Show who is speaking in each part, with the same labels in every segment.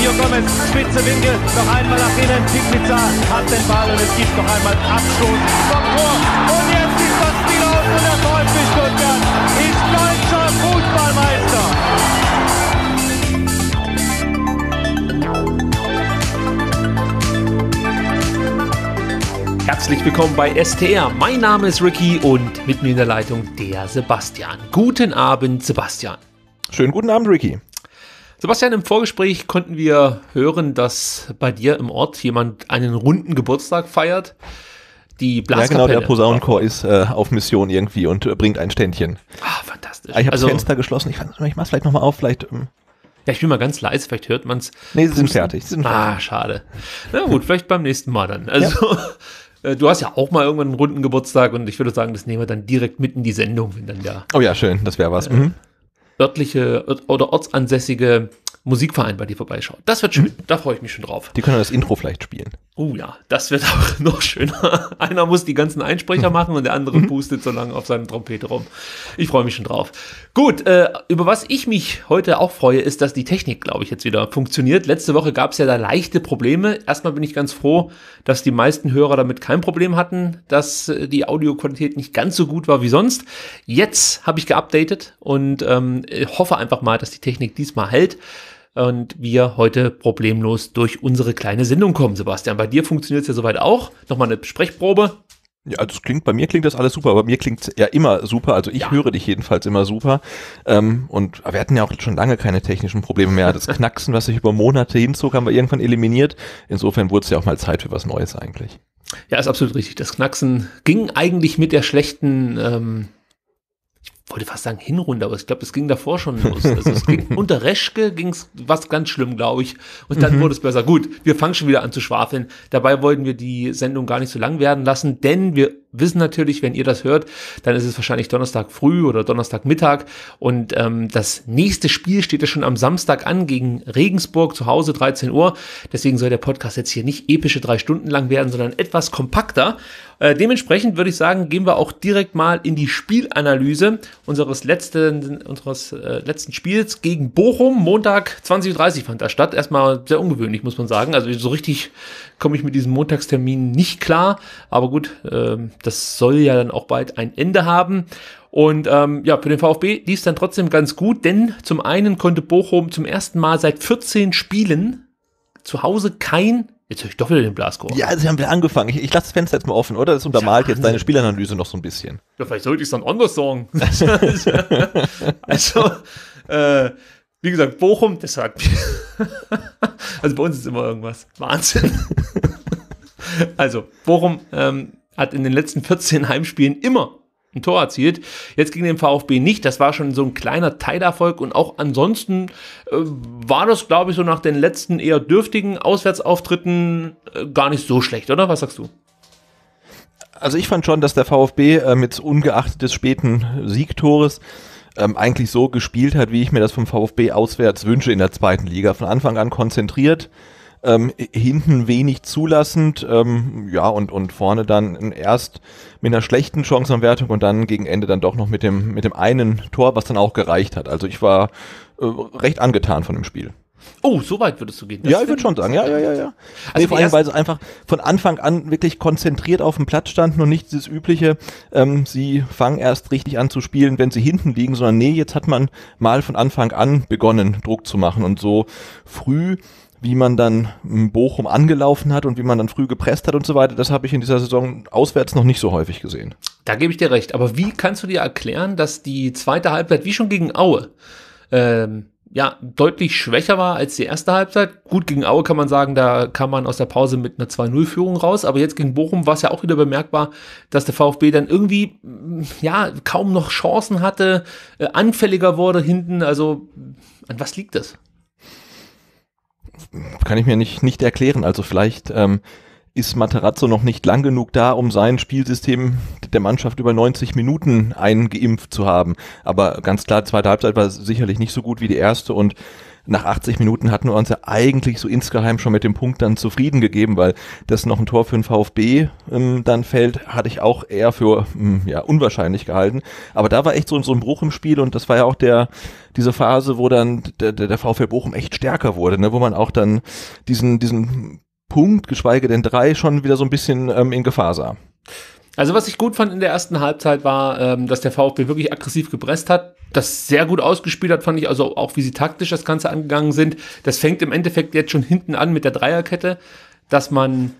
Speaker 1: Mario Gomez, spitze Winkel, noch einmal nach innen. Pikica hat den Ball und es gibt noch einmal Abstoß
Speaker 2: vom Tor. Und jetzt ist das Spiel aus und der VfB
Speaker 1: Stuttgart ist deutscher Fußballmeister. Herzlich willkommen bei STR. Mein Name ist Ricky und mit mir in der Leitung der Sebastian. Guten Abend, Sebastian.
Speaker 2: Schönen guten Abend, Ricky.
Speaker 1: Sebastian, im Vorgespräch konnten wir hören, dass bei dir im Ort jemand einen runden Geburtstag feiert. Die Blaskapelle. Ja, genau, der
Speaker 2: Posaunenchor ist äh, auf Mission irgendwie und äh, bringt ein Ständchen. Ah, fantastisch. Ah, ich habe also, das Fenster geschlossen. Ich, ich mach's vielleicht nochmal auf, vielleicht ähm ja, ich bin mal ganz leise, vielleicht hört man es. Nee, sie sind fertig.
Speaker 1: Sie sind ah, fertig. schade. Na gut, vielleicht beim nächsten Mal dann. Also, ja. Äh, du hast ja auch mal irgendwann einen runden Geburtstag und ich würde sagen, das nehmen wir dann direkt mit in die Sendung, wenn dann ja. Oh ja, schön,
Speaker 2: das wäre was. Mhm
Speaker 1: örtliche oder ortsansässige Musikverein bei dir vorbeischaut. Das wird schön. Mhm. Da freue ich mich schon drauf. Die können das Intro vielleicht spielen. Oh ja, das wird auch noch schöner. Einer muss die ganzen Einsprecher mhm. machen und der andere mhm. pustet so lange auf seinem Trompete rum. Ich freue mich schon drauf. Gut, äh, über was ich mich heute auch freue, ist, dass die Technik, glaube ich, jetzt wieder funktioniert. Letzte Woche gab es ja da leichte Probleme. Erstmal bin ich ganz froh, dass die meisten Hörer damit kein Problem hatten, dass äh, die Audioqualität nicht ganz so gut war wie sonst. Jetzt habe ich geupdatet und ähm, hoffe einfach mal, dass die Technik diesmal hält und wir heute problemlos durch unsere kleine Sendung kommen, Sebastian. Bei dir funktioniert es ja soweit auch. Nochmal eine Sprechprobe.
Speaker 2: Ja, also es klingt, bei mir klingt das alles super, bei mir klingt es ja immer super. Also ich ja. höre dich jedenfalls immer super. Ähm, und wir hatten ja auch schon lange keine technischen Probleme mehr. Das Knacksen, was sich über Monate hinzog, haben wir irgendwann eliminiert. Insofern wurde es ja auch mal Zeit für was Neues eigentlich.
Speaker 1: Ja, ist absolut richtig. Das Knacksen ging eigentlich mit der schlechten ähm, wollte fast sagen Hinrunde, aber ich glaube, es ging davor schon los. Also es ging, unter Reschke ging es was ganz schlimm, glaube ich. Und dann mhm. wurde es besser. Gut, wir fangen schon wieder an zu schwafeln. Dabei wollten wir die Sendung gar nicht so lang werden lassen, denn wir wissen natürlich, wenn ihr das hört, dann ist es wahrscheinlich Donnerstag früh oder Donnerstagmittag. Und ähm, das nächste Spiel steht ja schon am Samstag an gegen Regensburg zu Hause, 13 Uhr. Deswegen soll der Podcast jetzt hier nicht epische drei Stunden lang werden, sondern etwas kompakter. Äh, dementsprechend würde ich sagen, gehen wir auch direkt mal in die Spielanalyse unseres letzten, unseres, äh, letzten Spiels gegen Bochum. Montag 20.30 Uhr fand das statt. Erstmal sehr ungewöhnlich, muss man sagen. Also so richtig komme ich mit diesem Montagstermin nicht klar. Aber gut, ähm, das soll ja dann auch bald ein Ende haben. Und ähm, ja, für den VfB lief es dann trotzdem ganz gut, denn zum einen konnte Bochum zum ersten Mal seit 14 Spielen
Speaker 2: zu Hause kein Jetzt höre ich doch wieder den Blaskor. Ja, also haben wir angefangen. Ich, ich lasse das Fenster jetzt mal offen, oder? Das untermalt ja, jetzt deine Spielanalyse noch so ein bisschen.
Speaker 1: Ja, vielleicht sollte ich es dann anders sagen. also, äh, wie gesagt, Bochum, das sagt also bei uns ist immer irgendwas. Wahnsinn. also, Bochum ähm, hat in den letzten 14 Heimspielen immer ein Tor erzielt. Jetzt gegen den VfB nicht. Das war schon so ein kleiner Teilerfolg. Und auch ansonsten äh, war das, glaube ich, so nach den letzten eher dürftigen Auswärtsauftritten äh, gar nicht so schlecht, oder? Was sagst du?
Speaker 2: Also ich fand schon, dass der VfB äh, mit ungeachtet des späten Siegtores ähm, eigentlich so gespielt hat, wie ich mir das vom VfB auswärts wünsche in der zweiten Liga. Von Anfang an konzentriert, ähm, hinten wenig zulassend, ähm, ja, und, und vorne dann erst mit einer schlechten Chancenanwertung und dann gegen Ende dann doch noch mit dem, mit dem einen Tor, was dann auch gereicht hat. Also ich war äh, recht angetan von dem Spiel. Oh, so weit würdest du gehen. Das ja, ich würde schon sagen, ja, ja, ja, ja. Also nee, vor allem, weil sie einfach von Anfang an wirklich konzentriert auf dem Platz standen und nicht dieses übliche, ähm, sie fangen erst richtig an zu spielen, wenn sie hinten liegen, sondern nee, jetzt hat man mal von Anfang an begonnen, Druck zu machen und so früh wie man dann hm, Bochum angelaufen hat und wie man dann früh gepresst hat und so weiter, das habe ich in dieser Saison auswärts noch nicht so häufig gesehen.
Speaker 1: Da gebe ich dir recht. Aber wie kannst du dir erklären, dass die zweite Halbzeit, wie schon gegen Aue, ähm, ja, deutlich schwächer war als die erste Halbzeit. Gut, gegen Aue kann man sagen, da kam man aus der Pause mit einer 2-0-Führung raus, aber jetzt gegen Bochum war es ja auch wieder bemerkbar, dass der VfB dann irgendwie, mm, ja, kaum noch Chancen hatte, äh, anfälliger wurde hinten, also an was liegt das?
Speaker 2: Kann ich mir nicht, nicht erklären, also vielleicht ähm, ist Materazzo noch nicht lang genug da, um sein Spielsystem der Mannschaft über 90 Minuten eingeimpft zu haben. Aber ganz klar, zweite Halbzeit war sicherlich nicht so gut wie die erste und nach 80 Minuten hatten wir uns ja eigentlich so insgeheim schon mit dem Punkt dann zufrieden gegeben, weil das noch ein Tor für den VfB ähm, dann fällt, hatte ich auch eher für mh, hm, ja, unwahrscheinlich gehalten. Aber da war echt so, so ein Bruch im Spiel und das war ja auch der diese Phase, wo dann der, der, der VfB Bochum echt stärker wurde, ne? wo man auch dann diesen diesen Punkt, geschweige denn drei, schon wieder so ein bisschen ähm, in Gefahr sah.
Speaker 1: Also was ich gut fand in der ersten Halbzeit war, ähm, dass der VfB wirklich aggressiv gepresst hat, das sehr gut ausgespielt hat, fand ich, also auch wie sie taktisch das Ganze angegangen sind. Das fängt im Endeffekt jetzt schon hinten an mit der Dreierkette, dass man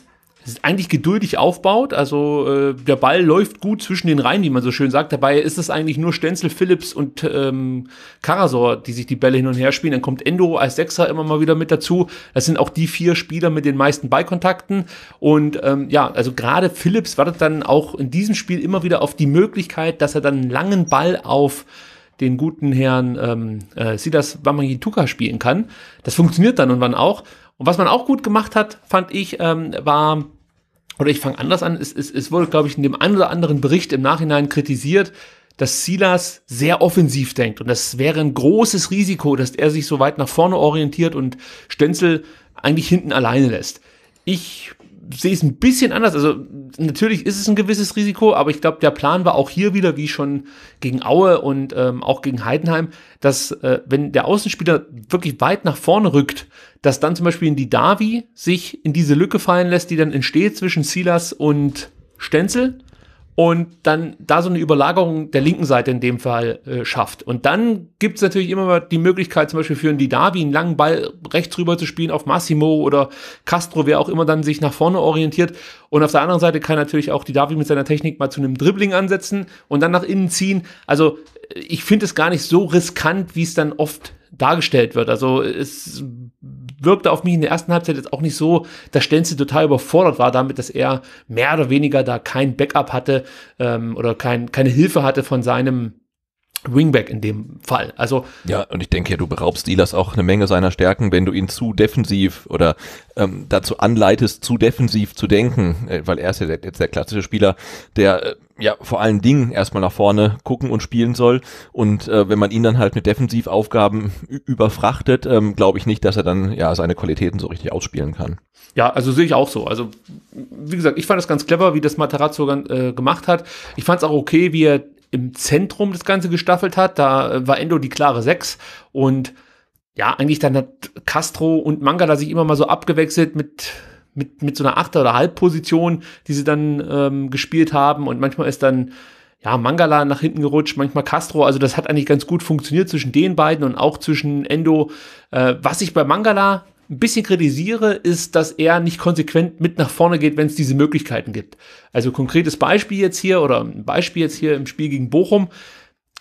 Speaker 1: ist eigentlich geduldig aufbaut. Also äh, der Ball läuft gut zwischen den Reihen, wie man so schön sagt. Dabei ist es eigentlich nur Stenzel, Phillips und ähm, Karasor, die sich die Bälle hin und her spielen. Dann kommt Endo als Sechser immer mal wieder mit dazu. Das sind auch die vier Spieler mit den meisten Ballkontakten. Und ähm, ja, also gerade Phillips wartet dann auch in diesem Spiel immer wieder auf die Möglichkeit, dass er dann einen langen Ball auf den guten Herrn ähm, äh, Sidas Wamangituka spielen kann. Das funktioniert dann und wann auch. Und was man auch gut gemacht hat, fand ich, ähm, war, oder ich fange anders an, es, es, es wurde, glaube ich, in dem einen oder anderen Bericht im Nachhinein kritisiert, dass Silas sehr offensiv denkt. Und das wäre ein großes Risiko, dass er sich so weit nach vorne orientiert und Stenzel eigentlich hinten alleine lässt. Ich sehe es ein bisschen anders. Also natürlich ist es ein gewisses Risiko, aber ich glaube, der Plan war auch hier wieder, wie schon gegen Aue und ähm, auch gegen Heidenheim, dass äh, wenn der Außenspieler wirklich weit nach vorne rückt, dass dann zum Beispiel in die Davi sich in diese Lücke fallen lässt, die dann entsteht zwischen Silas und Stenzel und dann da so eine Überlagerung der linken Seite in dem Fall äh, schafft. Und dann gibt's natürlich immer mal die Möglichkeit, zum Beispiel für einen Didavi einen langen Ball rechts rüber zu spielen auf Massimo oder Castro, wer auch immer dann sich nach vorne orientiert. Und auf der anderen Seite kann natürlich auch Didavi mit seiner Technik mal zu einem Dribbling ansetzen und dann nach innen ziehen. Also äh, ich finde es gar nicht so riskant, wie es dann oft dargestellt wird. Also es wirkte auf mich in der ersten Halbzeit jetzt auch nicht so, dass Stenzel total überfordert war damit, dass er mehr oder weniger da kein Backup hatte ähm, oder kein, keine Hilfe hatte von seinem Wingback in dem Fall.
Speaker 2: Also ja, und ich denke ja, du beraubst Elas auch eine Menge seiner Stärken, wenn du ihn zu defensiv oder ähm, dazu anleitest, zu defensiv zu denken, äh, weil er ist ja der, jetzt der klassische Spieler, der äh, ja vor allen Dingen erstmal nach vorne gucken und spielen soll. Und äh, wenn man ihn dann halt mit Defensivaufgaben überfrachtet, ähm, glaube ich nicht, dass er dann ja seine Qualitäten so richtig ausspielen kann.
Speaker 1: Ja, also sehe ich auch so. Also wie gesagt, ich fand es ganz clever, wie das Matarazzo äh, gemacht hat. Ich fand es auch okay, wie er im Zentrum das Ganze gestaffelt hat. Da äh, war Endo die klare Sechs. und ja, eigentlich dann hat Castro und Mangala sich immer mal so abgewechselt mit, mit, mit so einer Achter- oder Halbposition, die sie dann ähm, gespielt haben. Und manchmal ist dann, ja, Mangala nach hinten gerutscht, manchmal Castro. Also das hat eigentlich ganz gut funktioniert zwischen den beiden und auch zwischen Endo. Äh, was ich bei Mangala ein bisschen kritisiere, ist, dass er nicht konsequent mit nach vorne geht, wenn es diese Möglichkeiten gibt. Also konkretes Beispiel jetzt hier oder ein Beispiel jetzt hier im Spiel gegen Bochum.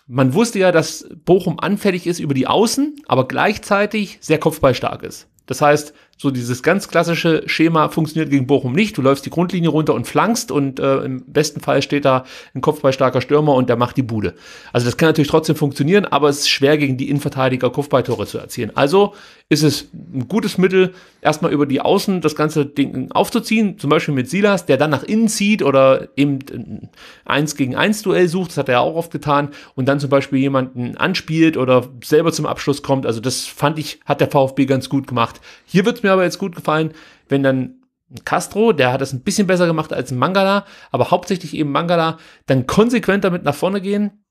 Speaker 1: Man wusste ja, dass Bochum anfällig ist über die Außen, aber gleichzeitig sehr kopfballstark ist. Das heißt, so dieses ganz klassische Schema funktioniert gegen Bochum nicht. Du läufst die Grundlinie runter und flankst und äh, im besten Fall steht da ein kopfballstarker Stürmer und der macht die Bude. Also das kann natürlich trotzdem funktionieren, aber es ist schwer gegen die Innenverteidiger Kopfballtore zu erzielen. Also ist es ein gutes Mittel, erstmal über die Außen das ganze Ding aufzuziehen, zum Beispiel mit Silas, der dann nach innen zieht oder eben eins gegen eins Duell sucht, das hat er ja auch oft getan, und dann zum Beispiel jemanden anspielt oder selber zum Abschluss kommt. Also das fand ich, hat der VfB ganz gut gemacht. Hier wird es mir mir aber jetzt gut gefallen, wenn dann Castro, der hat es ein bisschen besser gemacht als Mangala, aber hauptsächlich eben Mangala, dann konsequent damit nach vorne gehen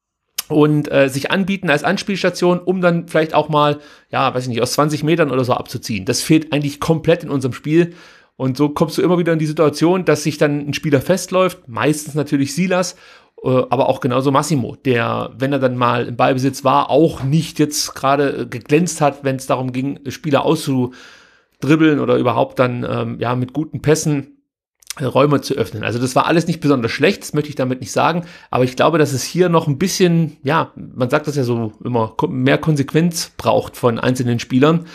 Speaker 1: und äh, sich anbieten als Anspielstation, um dann vielleicht auch mal, ja, weiß ich nicht, aus 20 Metern oder so abzuziehen. Das fehlt eigentlich komplett in unserem Spiel. Und so kommst du immer wieder in die Situation, dass sich dann ein Spieler festläuft, meistens natürlich Silas, äh, aber auch genauso Massimo, der, wenn er dann mal im Ballbesitz war, auch nicht jetzt gerade äh, geglänzt hat, wenn es darum ging, Spieler auszu dribbeln oder überhaupt dann ähm, ja mit guten Pässen äh, Räume zu öffnen. Also das war alles nicht besonders schlecht, das möchte ich damit nicht sagen, aber ich glaube, dass es hier noch ein bisschen, ja, man sagt das ja so immer, mehr Konsequenz braucht von einzelnen Spielern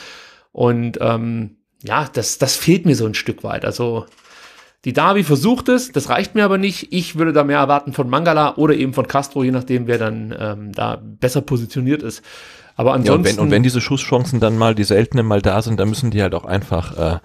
Speaker 1: und ähm, ja, das, das fehlt mir so ein Stück weit. Also die Davi versucht es, das reicht mir aber nicht. Ich würde da mehr erwarten von Mangala oder eben von Castro, je nachdem, wer dann ähm, da besser positioniert ist.
Speaker 2: Aber ansonsten. Ja, und, wenn, und, wenn, diese Schusschancen dann mal, die seltenen mal da sind, dann müssen die halt auch einfach äh,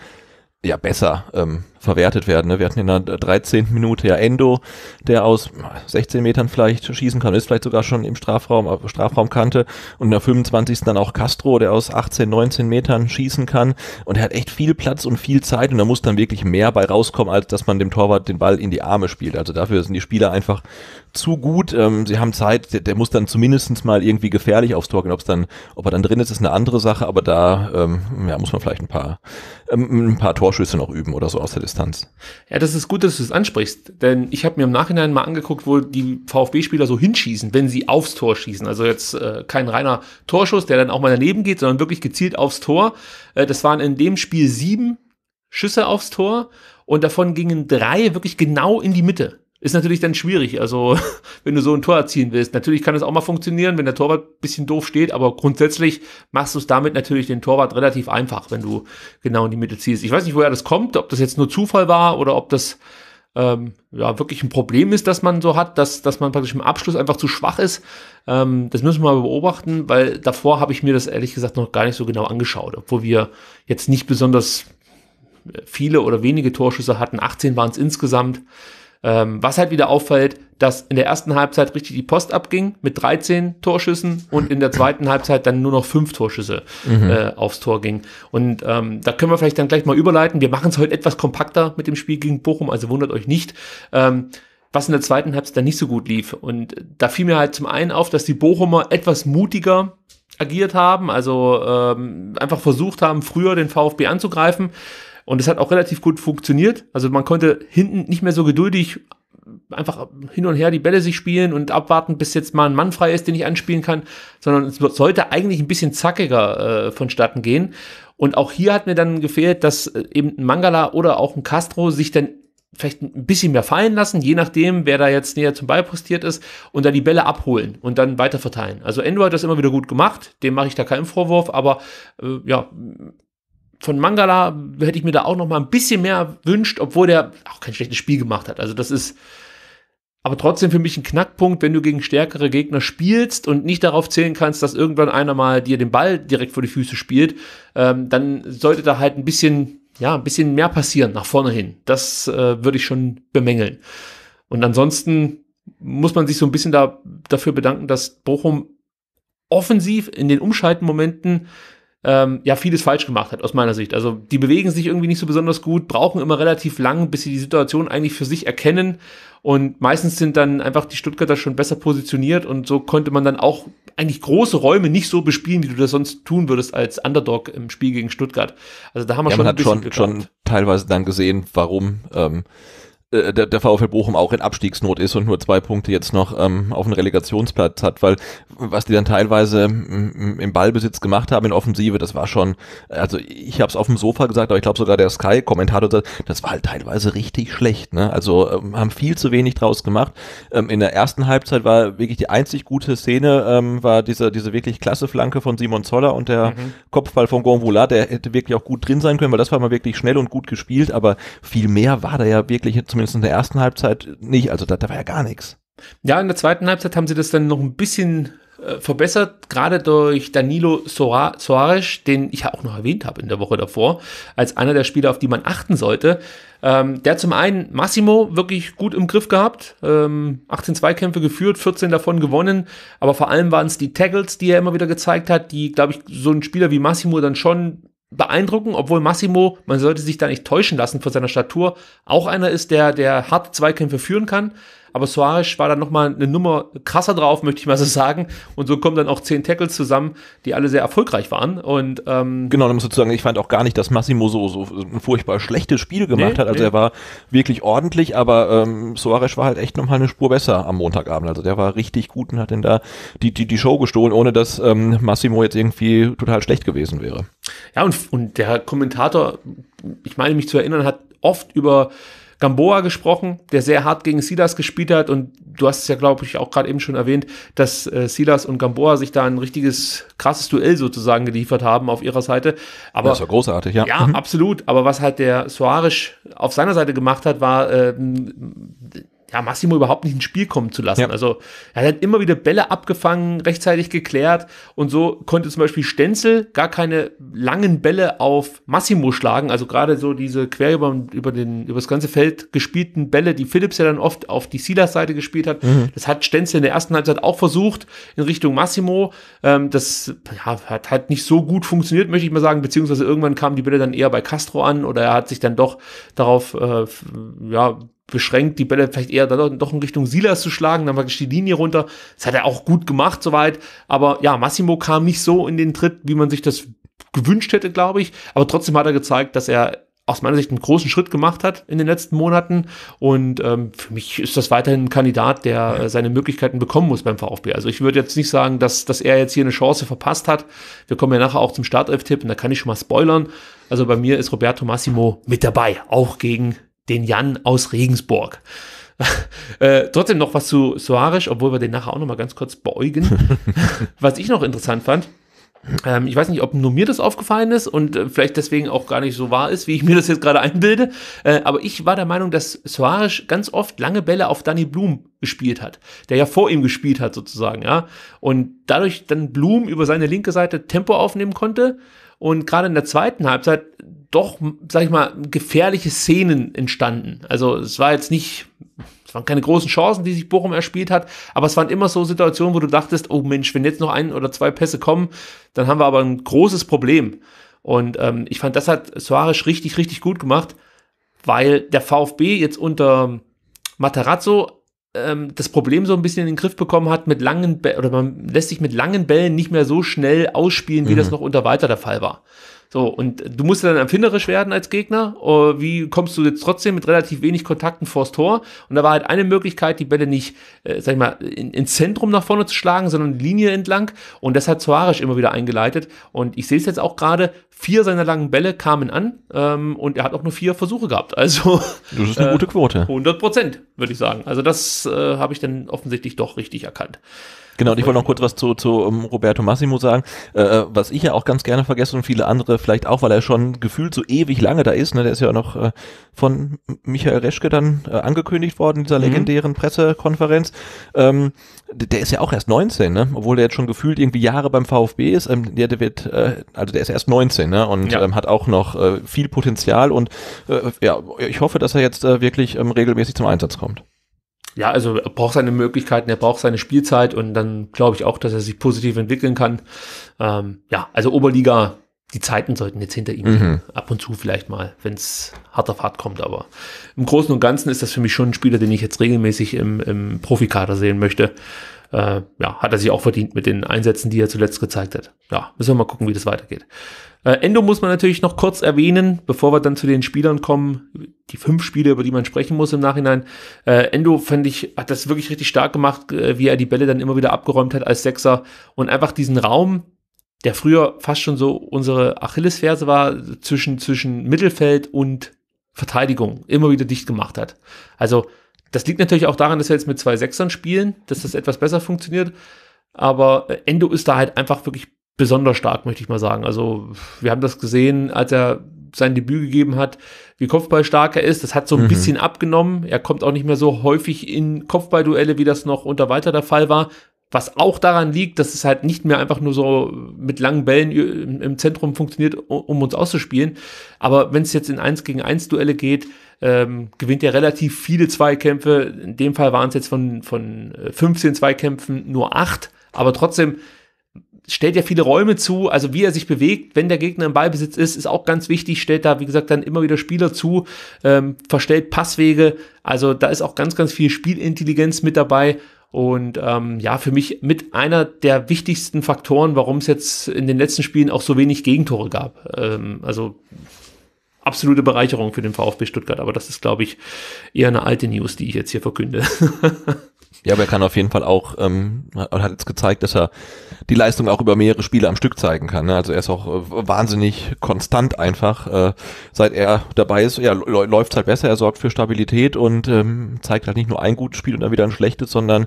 Speaker 2: ja besser ähm, verwertet werden. Ne? Wir hatten in der 13. Minute ja Endo, der aus 16 Metern vielleicht schießen kann, ist vielleicht sogar schon im Strafraum, äh, Strafraumkante und in der 25. dann auch Castro, der aus 18, 19 Metern schießen kann und er hat echt viel Platz und viel Zeit und da muss dann wirklich mehr bei rauskommen, als dass man dem Torwart den Ball in die Arme spielt. Also dafür sind die Spieler einfach zu gut. Ähm, sie haben Zeit, der, der muss dann zumindest mal irgendwie gefährlich aufs Tor gehen. Ob's dann, ob er dann drin ist, ist eine andere Sache, aber da ähm, ja, muss man vielleicht ein paar, ähm, ein paar Torschüsse noch üben oder so aus der Liste. Instanz. Ja, das ist gut, dass du es das ansprichst, denn ich habe mir im Nachhinein mal
Speaker 1: angeguckt, wo die VfB-Spieler so hinschießen, wenn sie aufs Tor schießen. Also jetzt äh, kein reiner Torschuss, der dann auch mal daneben geht, sondern wirklich gezielt aufs Tor. Äh, das waren in dem Spiel sieben Schüsse aufs Tor und davon gingen drei wirklich genau in die Mitte. Ist natürlich dann schwierig, also wenn du so ein Tor erzielen willst. Natürlich kann es auch mal funktionieren, wenn der Torwart ein bisschen doof steht, aber grundsätzlich machst du es damit natürlich den Torwart relativ einfach, wenn du genau in die Mitte ziehst. Ich weiß nicht, woher das kommt, ob das jetzt nur Zufall war oder ob das ähm, ja, wirklich ein Problem ist, dass man so hat, dass, dass man praktisch im Abschluss einfach zu schwach ist. Ähm, das müssen wir mal beobachten, weil davor habe ich mir das ehrlich gesagt noch gar nicht so genau angeschaut, obwohl wir jetzt nicht besonders viele oder wenige Torschüsse hatten. 18 waren es insgesamt. Ähm, was halt wieder auffällt, dass in der ersten Halbzeit richtig die Post abging mit 13 Torschüssen und in der zweiten Halbzeit dann nur noch fünf Torschüsse mhm. äh, aufs Tor ging. Und ähm, da können wir vielleicht dann gleich mal überleiten. Wir machen es heute etwas kompakter mit dem Spiel gegen Bochum, also wundert euch nicht. Ähm, was in der zweiten Halbzeit dann nicht so gut lief. Und da fiel mir halt zum einen auf, dass die Bochumer etwas mutiger agiert haben, also ähm, einfach versucht haben, früher den VfB anzugreifen. Und es hat auch relativ gut funktioniert. Also man konnte hinten nicht mehr so geduldig einfach hin und her die Bälle sich spielen und abwarten, bis jetzt mal ein Mann frei ist, den ich anspielen kann, sondern es sollte eigentlich ein bisschen zackiger äh, vonstatten gehen. Und auch hier hat mir dann gefehlt, dass äh, eben ein Mangala oder auch ein Castro sich dann vielleicht ein bisschen mehr fallen lassen, je nachdem, wer da jetzt näher zum Ball postiert ist, und da die Bälle abholen und dann weiter verteilen. Also Endo hat das immer wieder gut gemacht, dem mache ich da keinen Vorwurf, aber äh, ja, von Mangala hätte ich mir da auch noch mal ein bisschen mehr wünscht, obwohl der auch kein schlechtes Spiel gemacht hat. Also das ist aber trotzdem für mich ein Knackpunkt, wenn du gegen stärkere Gegner spielst und nicht darauf zählen kannst, dass irgendwann einer mal dir den Ball direkt vor die Füße spielt, ähm, dann sollte da halt ein bisschen, ja, ein bisschen mehr passieren nach vorne hin. Das äh, würde ich schon bemängeln. Und ansonsten muss man sich so ein bisschen da, dafür bedanken, dass Bochum offensiv in den Umschaltenmomenten ähm, ja vieles falsch gemacht hat, aus meiner Sicht. Also die bewegen sich irgendwie nicht so besonders gut, brauchen immer relativ lang, bis sie die Situation eigentlich für sich erkennen. Und meistens sind dann einfach die Stuttgarter schon besser positioniert und so konnte man dann auch eigentlich große Räume nicht so bespielen, wie du das sonst tun würdest als Underdog im Spiel gegen Stuttgart. Also da haben wir ja, schon man hat schon, schon
Speaker 2: teilweise dann gesehen, warum ähm, äh, der, der VfL Bochum auch in Abstiegsnot ist und nur zwei Punkte jetzt noch ähm, auf den Relegationsplatz hat, weil was die dann teilweise im Ballbesitz gemacht haben in Offensive, das war schon, also ich habe es auf dem Sofa gesagt, aber ich glaube sogar der Sky-Kommentator das war halt teilweise richtig schlecht. Ne? Also ähm, haben viel zu wenig draus gemacht. Ähm, in der ersten Halbzeit war wirklich die einzig gute Szene, ähm, war diese, diese wirklich klasse Flanke von Simon Zoller und der mhm. Kopfball von Gonvola, der hätte wirklich auch gut drin sein können, weil das war mal wirklich schnell und gut gespielt, aber viel mehr war da ja wirklich zum zumindest in der ersten Halbzeit nicht. Also da, da war ja gar nichts. Ja, in der zweiten Halbzeit haben sie das dann noch ein bisschen äh, verbessert, gerade durch
Speaker 1: Danilo Soares, den ich ja auch noch erwähnt habe in der Woche davor, als einer der Spieler, auf die man achten sollte. Ähm, der zum einen Massimo wirklich gut im Griff gehabt, ähm, 18 Zweikämpfe geführt, 14 davon gewonnen, aber vor allem waren es die Tackles, die er immer wieder gezeigt hat, die, glaube ich, so ein Spieler wie Massimo dann schon beeindrucken, obwohl Massimo, man sollte sich da nicht täuschen lassen von seiner Statur, auch einer ist, der, der harte Zweikämpfe führen kann. Aber Soares war dann nochmal eine Nummer krasser drauf, möchte ich mal so sagen. Und so kommen dann auch zehn Tackles zusammen,
Speaker 2: die alle sehr erfolgreich waren. Und, ähm genau, da muss ich sagen, ich fand auch gar nicht, dass Massimo so, so ein furchtbar schlechtes Spiel gemacht nee, hat. Also nee. er war wirklich ordentlich, aber ähm, Soares war halt echt nochmal eine Spur besser am Montagabend. Also der war richtig gut und hat denn da die, die, die Show gestohlen, ohne dass ähm, Massimo jetzt irgendwie total schlecht gewesen wäre.
Speaker 1: Ja, und, und der Kommentator, ich meine mich zu erinnern, hat oft über Gamboa gesprochen, der sehr hart gegen Silas gespielt hat. Und du hast es ja, glaube ich, auch gerade eben schon erwähnt, dass äh, Silas und Gamboa sich da ein richtiges krasses Duell sozusagen geliefert haben auf ihrer Seite. Aber, das war großartig, ja. Ja, mhm. absolut. Aber was halt der Soares auf seiner Seite gemacht hat, war ähm, ja, Massimo überhaupt nicht ins Spiel kommen zu lassen. Ja. Also er hat immer wieder Bälle abgefangen, rechtzeitig geklärt und so konnte zum Beispiel Stenzel gar keine langen Bälle auf Massimo schlagen. Also gerade so diese quer über, über, den, über das ganze Feld gespielten Bälle, die Phillips ja dann oft auf die Silas-Seite gespielt hat. Mhm. Das hat Stenzel in der ersten Halbzeit auch versucht in Richtung Massimo. Ähm, das ja, hat halt nicht so gut funktioniert, möchte ich mal sagen, beziehungsweise irgendwann kamen die Bälle dann eher bei Castro an oder er hat sich dann doch darauf äh, ja, beschränkt, die Bälle vielleicht eher dann doch in Richtung Silas zu schlagen, dann war die Linie runter. Das hat er auch gut gemacht soweit. Aber ja, Massimo kam nicht so in den Tritt, wie man sich das gewünscht hätte, glaube ich. Aber trotzdem hat er gezeigt, dass er aus meiner Sicht einen großen Schritt gemacht hat in den letzten Monaten. Und ähm, für mich ist das weiterhin ein Kandidat, der ja. Äh, seine Möglichkeiten bekommen muss beim VfB. Also ich würde jetzt nicht sagen, dass, dass er jetzt hier eine Chance verpasst hat. Wir kommen ja nachher auch zum Startelf-Tipp und da kann ich schon mal spoilern. Also bei mir ist Roberto Massimo mit dabei, auch gegen den Jan aus Regensburg. äh, trotzdem noch was zu Soares, obwohl wir den nachher auch noch mal ganz kurz beugen. was ich noch interessant fand, ähm, ich weiß nicht, ob nur mir das aufgefallen ist und äh, vielleicht deswegen auch gar nicht so wahr ist, wie ich mir das jetzt gerade einbilde. Äh, aber ich war der Meinung, dass Soares ganz oft lange Bälle auf Danny Blum gespielt hat, der ja vor ihm gespielt hat sozusagen, ja. Und dadurch dann Blum über seine linke Seite Tempo aufnehmen konnte. Und gerade in der zweiten Halbzeit doch, sag ich mal, gefährliche Szenen entstanden. Also es war jetzt nicht, es waren keine großen Chancen, die sich Bochum erspielt hat, aber es waren immer so Situationen, wo du dachtest, oh Mensch, wenn jetzt noch ein oder zwei Pässe kommen, dann haben wir aber ein großes Problem. Und ähm, ich fand, das hat Suarez richtig, richtig gut gemacht, weil der VfB jetzt unter Materazzo ähm, das Problem so ein bisschen in den Griff bekommen hat mit langen Bällen, oder man lässt sich mit langen Bällen nicht mehr so schnell ausspielen, wie mhm. das noch unter Weiter der Fall war. So, und du musst dann erfinderisch werden als Gegner. Oh, wie kommst du jetzt trotzdem mit relativ wenig Kontakten vors Tor? Und da war halt eine Möglichkeit, die Bälle nicht, äh, sag ich mal, in, ins Zentrum nach vorne zu schlagen, sondern die Linie entlang. Und das hat Suarez immer wieder eingeleitet. Und ich sehe es jetzt auch gerade, vier seiner langen Bälle kamen an ähm, und er hat auch nur vier Versuche gehabt.
Speaker 2: Also das ist eine äh, gute Quote.
Speaker 1: 100 Prozent, würde ich sagen. Also das äh, habe
Speaker 2: ich dann offensichtlich doch richtig erkannt. Genau, und ich wollte noch kurz was zu, zu um, ähm, Roberto Massimo sagen, äh, äh, was ich ja auch ganz gerne vergesse und viele andere vielleicht auch, weil er schon gefühlt so ewig lange da ist. Ne? Der ist ja auch noch äh, von Michael Reschke dann äh, angekündigt worden, dieser mhm. legendären mhm. Pressekonferenz. Ähm, der ist ja auch erst 19, ne? obwohl der jetzt schon gefühlt irgendwie Jahre beim VfB ist. Ähm, der, der wird, äh, also der ist erst 19 ne? und ja. ähm, hat auch noch äh, viel Potenzial und äh, ja, ich hoffe, dass er jetzt äh, wirklich ähm, regelmäßig zum Einsatz kommt
Speaker 1: ja, also er braucht seine Möglichkeiten, er braucht seine Spielzeit und dann glaube ich auch, dass er sich positiv entwickeln kann. Ähm, ja, also Oberliga, die Zeiten sollten jetzt hinter ihm mhm. Ab und zu vielleicht mal, wenn es hart auf kommt. Aber im Großen und Ganzen ist das für mich schon ein Spieler, den ich jetzt regelmäßig im, im Profikader sehen möchte äh, ja, hat er sich auch verdient mit den Einsätzen, die er zuletzt gezeigt hat. Ja, müssen wir mal gucken, wie das weitergeht. Äh, Endo muss man natürlich noch kurz erwähnen, bevor wir dann zu den Spielern kommen, die fünf Spiele, über die man sprechen muss im Nachhinein. Äh, Endo, fand ich, hat das wirklich richtig stark gemacht, äh, wie er die Bälle dann immer wieder abgeräumt hat als Sechser und einfach diesen Raum, der früher fast schon so unsere Achillesferse war, zwischen, zwischen Mittelfeld und Verteidigung immer wieder dicht gemacht hat. Also das liegt natürlich auch daran, dass wir jetzt mit zwei Sechsern spielen, dass das etwas besser funktioniert. Aber äh, Endo ist da halt einfach wirklich besonders stark, möchte ich mal sagen. Also wir haben das gesehen, als er sein Debüt gegeben hat, wie kopfballstark er ist. Das hat so ein mhm. bisschen abgenommen. Er kommt auch nicht mehr so häufig in Kopfballduelle, wie das noch unter Walter der Fall war. Was auch daran liegt, dass es halt nicht mehr einfach nur so mit langen Bällen im Zentrum funktioniert, um uns auszuspielen. Aber wenn es jetzt in 1 gegen 1 Duelle geht, ähm, gewinnt er relativ viele Zweikämpfe. In dem Fall waren es jetzt von, von 15 äh, Zweikämpfen nur 8. aber trotzdem stellt er viele Räume zu, also wie er sich bewegt, wenn der Gegner im Ballbesitz ist, ist auch ganz wichtig, stellt da, wie gesagt, dann immer wieder Spieler zu, ähm, verstellt Passwege, also da ist auch ganz, ganz viel Spielintelligenz mit dabei und ähm, ja, für mich mit einer der wichtigsten Faktoren, warum es jetzt in den letzten Spielen auch so wenig Gegentore gab. Ähm, also absolute Bereicherung für den VfB Stuttgart. Aber das ist, glaube ich, eher eine alte News, die ich jetzt hier verkünde.
Speaker 2: ja, aber er kann auf jeden Fall auch, ähm, hat jetzt gezeigt, dass er die Leistung auch über mehrere Spiele am Stück zeigen kann. Ne? Also er ist auch äh, wahnsinnig konstant einfach. Äh, seit er dabei ist, ja, läuft halt besser, er sorgt für Stabilität und ähm, zeigt halt nicht nur ein gutes Spiel und dann wieder ein schlechtes, sondern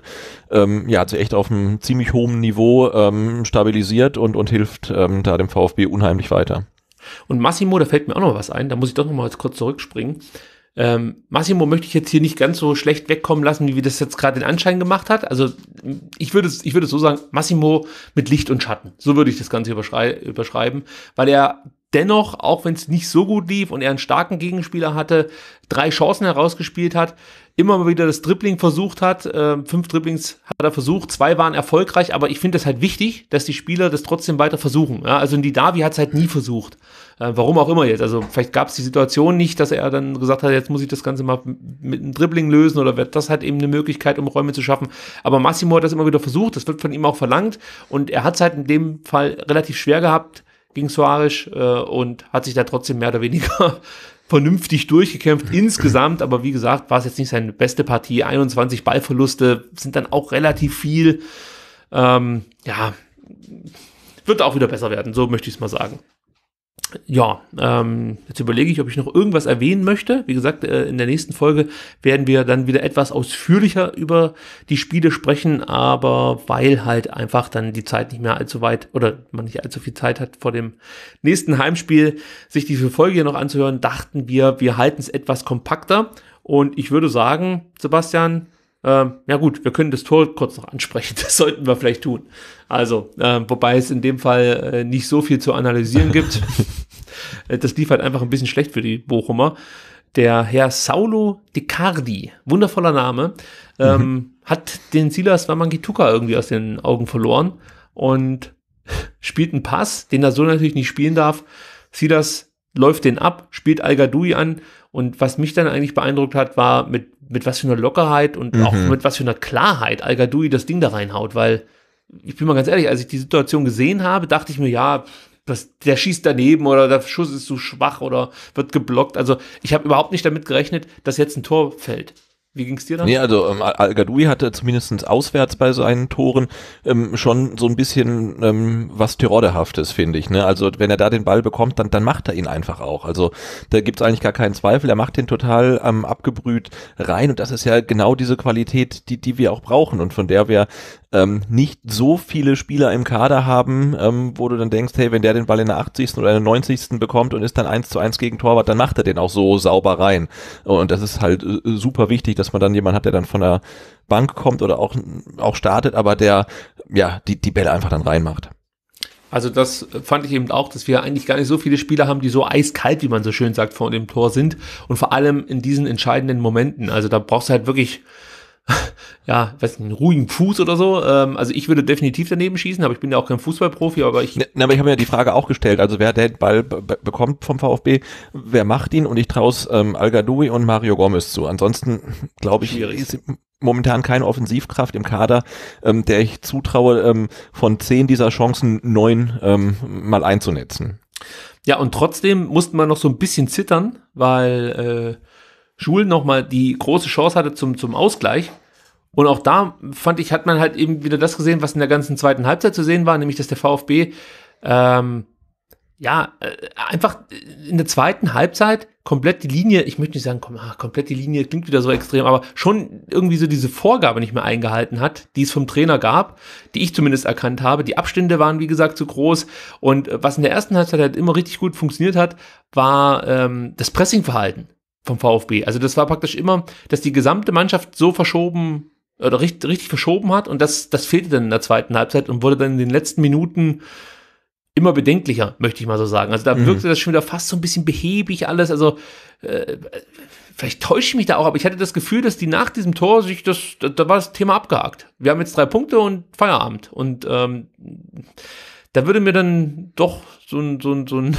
Speaker 2: ähm, ja, hat also echt auf einem ziemlich hohen Niveau ähm, stabilisiert und, und hilft ähm, da dem VfB unheimlich weiter.
Speaker 1: Und Massimo, da fällt mir auch noch was ein, da muss ich doch noch mal kurz zurückspringen. Ähm, Massimo möchte ich jetzt hier nicht ganz so schlecht wegkommen lassen, wie wir das jetzt gerade den Anschein gemacht hat. Also ich würde ich würde so sagen, Massimo mit Licht und Schatten. So würde ich das Ganze überschrei überschreiben, weil er dennoch, auch wenn es nicht so gut lief und er einen starken Gegenspieler hatte, drei Chancen herausgespielt hat, immer mal wieder das Dribbling versucht hat. Äh, fünf Dribblings hat er versucht, zwei waren erfolgreich, aber ich finde es halt wichtig, dass die Spieler das trotzdem weiter versuchen. Ja? Also Davi hat es halt nie versucht. Äh, warum auch immer jetzt. Also vielleicht gab es die Situation nicht, dass er dann gesagt hat, jetzt muss ich das Ganze mal mit einem Dribbling lösen oder wird das halt eben eine Möglichkeit, um Räume zu schaffen. Aber Massimo hat das immer wieder versucht, das wird von ihm auch verlangt und er hat es halt in dem Fall relativ schwer gehabt gegen Suarez äh, und hat sich da trotzdem mehr oder weniger vernünftig durchgekämpft insgesamt, aber wie gesagt, war es jetzt nicht seine beste Partie. 21 Ballverluste sind dann auch relativ viel. Ähm, ja, wird auch wieder besser werden, so möchte ich es mal sagen ja, ähm, jetzt überlege ich, ob ich noch irgendwas erwähnen möchte. Wie gesagt, äh, in der nächsten Folge werden wir dann wieder etwas ausführlicher über die Spiele sprechen, aber weil halt einfach dann die Zeit nicht mehr allzu weit oder man nicht allzu viel Zeit hat vor dem nächsten Heimspiel, sich diese Folge hier noch anzuhören, dachten wir, wir halten es etwas kompakter. Und ich würde sagen, Sebastian, ähm, ja gut, wir können das Tor kurz noch ansprechen. Das sollten wir vielleicht tun. Also, ähm, wobei es in dem Fall äh, nicht so viel zu analysieren gibt. Äh, das lief halt einfach ein bisschen schlecht für die Bochumer. Der Herr Saulo Di Cardi, wundervoller Name, ähm, mhm. hat den Silas Wamangituka irgendwie aus den Augen verloren und spielt einen Pass, den er so natürlich nicht spielen darf. Silas läuft den ab, spielt al an und was mich dann eigentlich beeindruckt hat, war mit, mit was für einer Lockerheit und mhm. auch mit was für einer Klarheit al das Ding da reinhaut, weil ich bin mal ganz ehrlich, als ich die Situation gesehen habe, dachte ich mir, ja, das, der schießt daneben oder der Schuss ist zu schwach oder wird geblockt. Also ich habe überhaupt nicht damit gerechnet, dass jetzt ein Tor fällt. Wie ging es dir dann? Nee, also
Speaker 2: ähm, Al-Gadoui hatte zumindest auswärts bei seinen Toren ähm, schon so ein bisschen ähm, was Tyrodehaftes, finde ich. Ne? Also wenn er da den Ball bekommt, dann, dann macht er ihn einfach auch. Also da gibt es eigentlich gar keinen Zweifel. Er macht den total ähm, abgebrüht rein und das ist ja genau diese Qualität, die, die wir auch brauchen und von der wir ähm, nicht so viele Spieler im Kader haben, ähm, wo du dann denkst, hey, wenn der den Ball in der 80. oder in der 90. bekommt und ist dann 1 zu 1 gegen Torwart, dann macht er den auch so sauber rein. Und das ist halt äh, äh, super wichtig, dass man dann jemanden hat, der dann von der Bank kommt oder auch, auch startet, aber der ja die, die Bälle einfach dann reinmacht.
Speaker 1: Also das fand ich eben auch, dass wir eigentlich gar nicht so viele Spieler haben, die so eiskalt, wie man so schön sagt, vor dem Tor sind und vor allem in diesen entscheidenden Momenten. Also da brauchst du halt wirklich ja, weiß nicht, einen ruhigen Fuß oder so. Ähm, also ich würde definitiv daneben schießen, aber ich bin ja auch kein Fußballprofi, aber ich. Ne,
Speaker 2: aber ich habe mir ja die Frage auch gestellt. Also wer den Ball bekommt vom VfB, wer macht ihn? Und ich traue es ähm, Al Gadoui und Mario Gomez zu. Ansonsten glaube ich, Schwierig. ist momentan keine Offensivkraft im Kader, ähm, der ich zutraue, ähm, von zehn dieser Chancen neun ähm, mal einzunetzen.
Speaker 1: Ja, und trotzdem mussten wir noch so ein bisschen zittern, weil äh, Schulen nochmal die große Chance hatte zum, zum Ausgleich. Und auch da fand ich, hat man halt eben wieder das gesehen, was in der ganzen zweiten Halbzeit zu sehen war, nämlich dass der VfB ähm, ja äh, einfach in der zweiten Halbzeit komplett die Linie, ich möchte nicht sagen, ah, komplett die Linie klingt wieder so extrem, aber schon irgendwie so diese Vorgabe nicht mehr eingehalten hat, die es vom Trainer gab, die ich zumindest erkannt habe. Die Abstände waren, wie gesagt, zu groß. Und äh, was in der ersten Halbzeit halt immer richtig gut funktioniert hat, war ähm, das Pressingverhalten vom VfB. Also das war praktisch immer, dass die gesamte Mannschaft so verschoben oder richtig, richtig verschoben hat und das, das fehlte dann in der zweiten Halbzeit und wurde dann in den letzten Minuten immer bedenklicher, möchte ich mal so sagen. Also da mhm. wirkte das schon wieder fast so ein bisschen behäbig alles. Also äh, vielleicht täusche ich mich da auch, aber ich hatte das Gefühl, dass die nach diesem Tor sich das, da, da war das Thema abgehakt. Wir haben jetzt drei Punkte und Feierabend. Und ähm, da würde mir dann doch so ein, so ein, so ein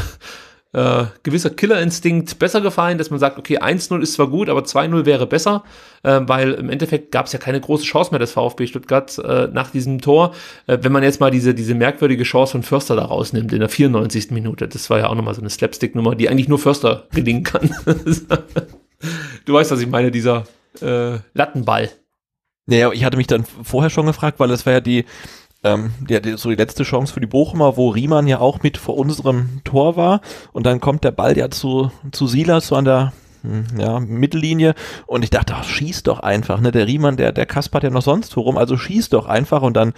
Speaker 1: äh, gewisser Killerinstinkt besser gefallen, dass man sagt, okay, 1-0 ist zwar gut, aber 2-0 wäre besser, äh, weil im Endeffekt gab es ja keine große Chance mehr des VfB Stuttgart äh, nach diesem Tor. Äh, wenn man jetzt mal diese, diese merkwürdige Chance von Förster da rausnimmt in der 94. Minute, das war ja auch nochmal so eine Slapstick-Nummer, die eigentlich nur Förster gelingen kann.
Speaker 2: du weißt, was ich meine, dieser äh, Lattenball. Naja, ich hatte mich dann vorher schon gefragt, weil das war ja die, ähm, die, die, so die letzte Chance für die Bochumer, wo Riemann ja auch mit vor unserem Tor war und dann kommt der Ball ja zu, zu Silas so an der hm, ja, Mittellinie und ich dachte, ach, schieß doch einfach, ne, der Riemann, der, der Kaspert ja noch sonst wo rum, also schieß doch einfach und dann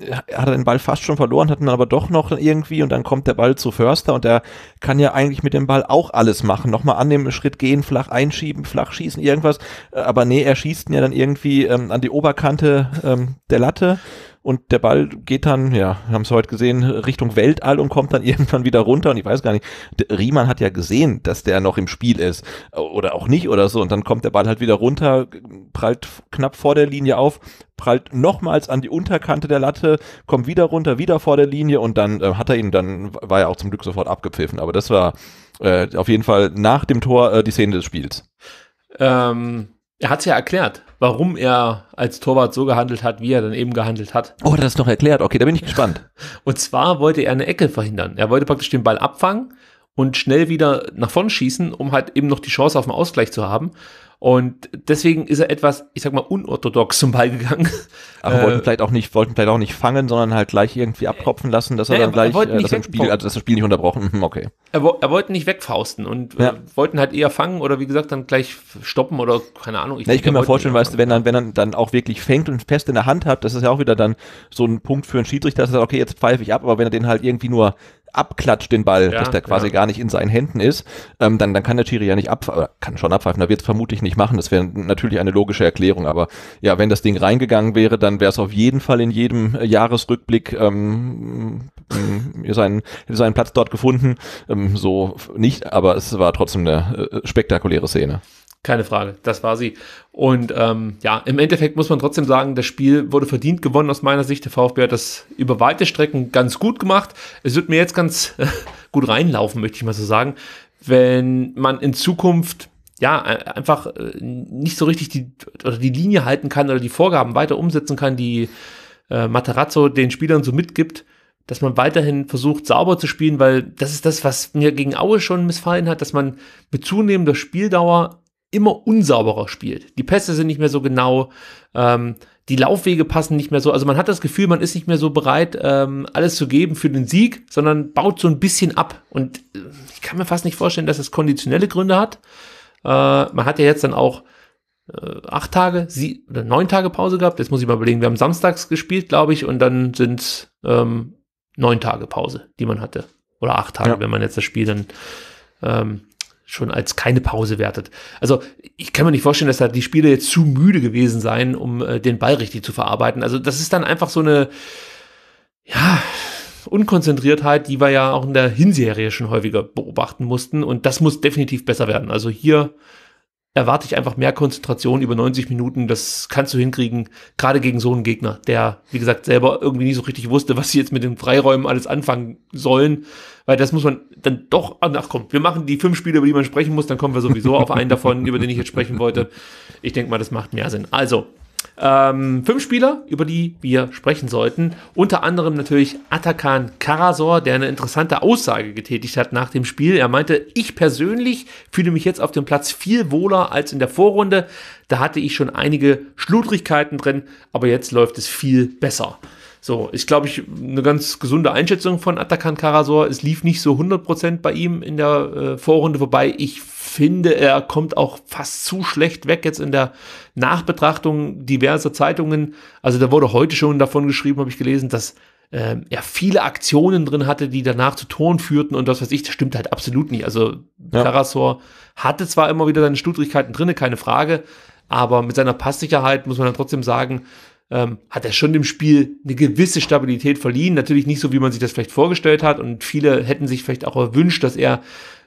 Speaker 2: äh, hat er den Ball fast schon verloren, hat ihn aber doch noch irgendwie und dann kommt der Ball zu Förster und der kann ja eigentlich mit dem Ball auch alles machen, nochmal an dem Schritt gehen, flach einschieben, flach schießen, irgendwas, äh, aber nee, er schießt ihn ja dann irgendwie ähm, an die Oberkante ähm, der Latte und der Ball geht dann, ja, haben es heute gesehen, Richtung Weltall und kommt dann irgendwann wieder runter und ich weiß gar nicht, Riemann hat ja gesehen, dass der noch im Spiel ist oder auch nicht oder so und dann kommt der Ball halt wieder runter, prallt knapp vor der Linie auf, prallt nochmals an die Unterkante der Latte, kommt wieder runter, wieder vor der Linie und dann äh, hat er ihn, dann war er auch zum Glück sofort abgepfiffen, aber das war äh, auf jeden Fall nach dem Tor äh, die Szene des Spiels. Ähm, er hat es ja erklärt, warum er als Torwart so
Speaker 1: gehandelt hat, wie er dann eben gehandelt hat. Oh, hat er das noch erklärt? Okay, da bin ich gespannt. und zwar wollte er eine Ecke verhindern. Er wollte praktisch den Ball abfangen und schnell wieder nach vorn schießen, um halt eben noch die Chance auf einen Ausgleich zu haben. Und deswegen ist er etwas, ich sag mal, unorthodox zum Ball gegangen.
Speaker 2: Aber wollten äh. vielleicht auch nicht, wollten vielleicht auch nicht fangen, sondern halt gleich irgendwie abtropfen lassen, dass er ja, dann gleich, er äh, dass, im Spiel, also dass das Spiel nicht unterbrochen, hm, okay.
Speaker 1: Er, er wollte nicht wegfausten und äh, ja. wollten halt eher fangen oder wie gesagt dann gleich stoppen oder keine Ahnung. Ich, ja, ich kann mir vorstellen, weißt
Speaker 2: du, wenn dann, wenn er dann auch wirklich fängt und fest in der Hand hat, das ist ja auch wieder dann so ein Punkt für einen Schiedsrichter, dass er sagt, okay, jetzt pfeife ich ab, aber wenn er den halt irgendwie nur abklatscht den Ball, ja, dass der quasi ja. gar nicht in seinen Händen ist, ähm, dann, dann kann der Schiri ja nicht abpfeifen, kann schon abpfeifen, da wird es vermutlich nicht machen, das wäre natürlich eine logische Erklärung, aber ja, wenn das Ding reingegangen wäre, dann wäre es auf jeden Fall in jedem äh, Jahresrückblick ähm, mm, seinen, seinen Platz dort gefunden, ähm, so nicht, aber es war trotzdem eine äh, spektakuläre Szene.
Speaker 1: Keine Frage, das war sie. Und ähm, ja, im Endeffekt muss man trotzdem sagen, das Spiel wurde verdient gewonnen aus meiner Sicht. Der VfB hat das über weite Strecken ganz gut gemacht. Es wird mir jetzt ganz gut reinlaufen, möchte ich mal so sagen. Wenn man in Zukunft ja, äh, einfach äh, nicht so richtig die, oder die Linie halten kann oder die Vorgaben weiter umsetzen kann, die äh, Materazzo den Spielern so mitgibt, dass man weiterhin versucht, sauber zu spielen, weil das ist das, was mir gegen Aue schon missfallen hat, dass man mit zunehmender Spieldauer immer unsauberer spielt. Die Pässe sind nicht mehr so genau, ähm, die Laufwege passen nicht mehr so. Also man hat das Gefühl, man ist nicht mehr so bereit, ähm, alles zu geben für den Sieg, sondern baut so ein bisschen ab. Und äh, ich kann mir fast nicht vorstellen, dass das konditionelle Gründe hat. Äh, man hat ja jetzt dann auch äh, acht Tage, sie oder neun Tage Pause gehabt. Jetzt muss ich mal überlegen, wir haben samstags gespielt, glaube ich, und dann sind ähm, neun Tage Pause, die man hatte. Oder acht Tage, ja. wenn man jetzt das Spiel dann ähm, schon als keine Pause wertet. Also ich kann mir nicht vorstellen, dass da die Spieler jetzt zu müde gewesen seien, um äh, den Ball richtig zu verarbeiten. Also das ist dann einfach so eine, ja, Unkonzentriertheit, die wir ja auch in der Hinserie schon häufiger beobachten mussten. Und das muss definitiv besser werden. Also hier erwarte ich einfach mehr Konzentration über 90 Minuten. Das kannst du hinkriegen, gerade gegen so einen Gegner, der, wie gesagt, selber irgendwie nicht so richtig wusste, was sie jetzt mit den Freiräumen alles anfangen sollen. Weil das muss man dann doch, ach komm, wir machen die fünf Spiele, über die man sprechen muss, dann kommen wir sowieso auf einen davon, über den ich jetzt sprechen wollte. Ich denke mal, das macht mehr Sinn. Also, ähm, fünf Spieler, über die wir sprechen sollten. Unter anderem natürlich Atakan Karasor, der eine interessante Aussage getätigt hat nach dem Spiel. Er meinte, ich persönlich fühle mich jetzt auf dem Platz viel wohler als in der Vorrunde. Da hatte ich schon einige Schludrigkeiten drin, aber jetzt läuft es viel besser. So, ich glaube, ich eine ganz gesunde Einschätzung von Atakan Karasor. Es lief nicht so 100% bei ihm in der äh, Vorrunde vorbei. Ich finde, er kommt auch fast zu schlecht weg jetzt in der Nachbetrachtung diverser Zeitungen. Also da wurde heute schon davon geschrieben, habe ich gelesen, dass äh, er viele Aktionen drin hatte, die danach zu Toren führten und das, weiß ich, das stimmt halt absolut nicht. Also ja. Karasor hatte zwar immer wieder seine Stutrigkeiten drinne, keine Frage, aber mit seiner Passsicherheit muss man dann trotzdem sagen, ähm, hat er schon dem Spiel eine gewisse Stabilität verliehen. Natürlich nicht so, wie man sich das vielleicht vorgestellt hat. Und viele hätten sich vielleicht auch erwünscht, dass er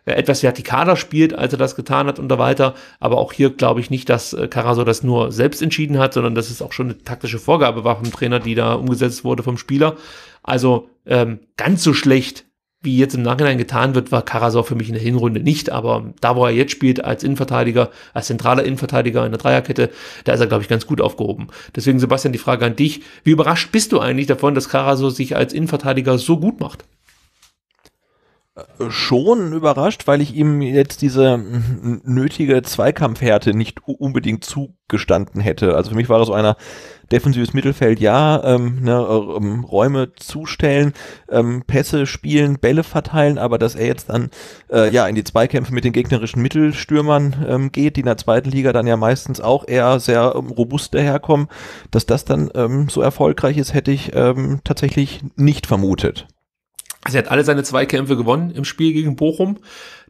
Speaker 1: äh, etwas vertikaler spielt, als er das getan hat und so weiter. Aber auch hier glaube ich nicht, dass äh, Carasso das nur selbst entschieden hat, sondern dass es auch schon eine taktische Vorgabe war vom Trainer, die da umgesetzt wurde vom Spieler. Also ähm, ganz so schlecht wie jetzt im Nachhinein getan wird, war Karasor für mich in der Hinrunde nicht, aber da, wo er jetzt spielt, als Innenverteidiger, als zentraler Innenverteidiger in der Dreierkette, da ist er, glaube ich, ganz gut aufgehoben. Deswegen, Sebastian, die Frage an dich. Wie überrascht bist du eigentlich davon, dass Karasor sich als Innenverteidiger so gut macht?
Speaker 2: Äh, schon überrascht, weil ich ihm jetzt diese nötige Zweikampfhärte nicht unbedingt zugestanden hätte. Also für mich war das so einer, defensives Mittelfeld ja, ähm, ne, äh, ähm, Räume zustellen, ähm, Pässe spielen, Bälle verteilen, aber dass er jetzt dann äh, ja in die Zweikämpfe mit den gegnerischen Mittelstürmern ähm, geht, die in der zweiten Liga dann ja meistens auch eher sehr ähm, robust daherkommen, dass das dann ähm, so erfolgreich ist, hätte ich ähm, tatsächlich nicht vermutet.
Speaker 1: Also er hat alle seine Zweikämpfe gewonnen im Spiel gegen Bochum.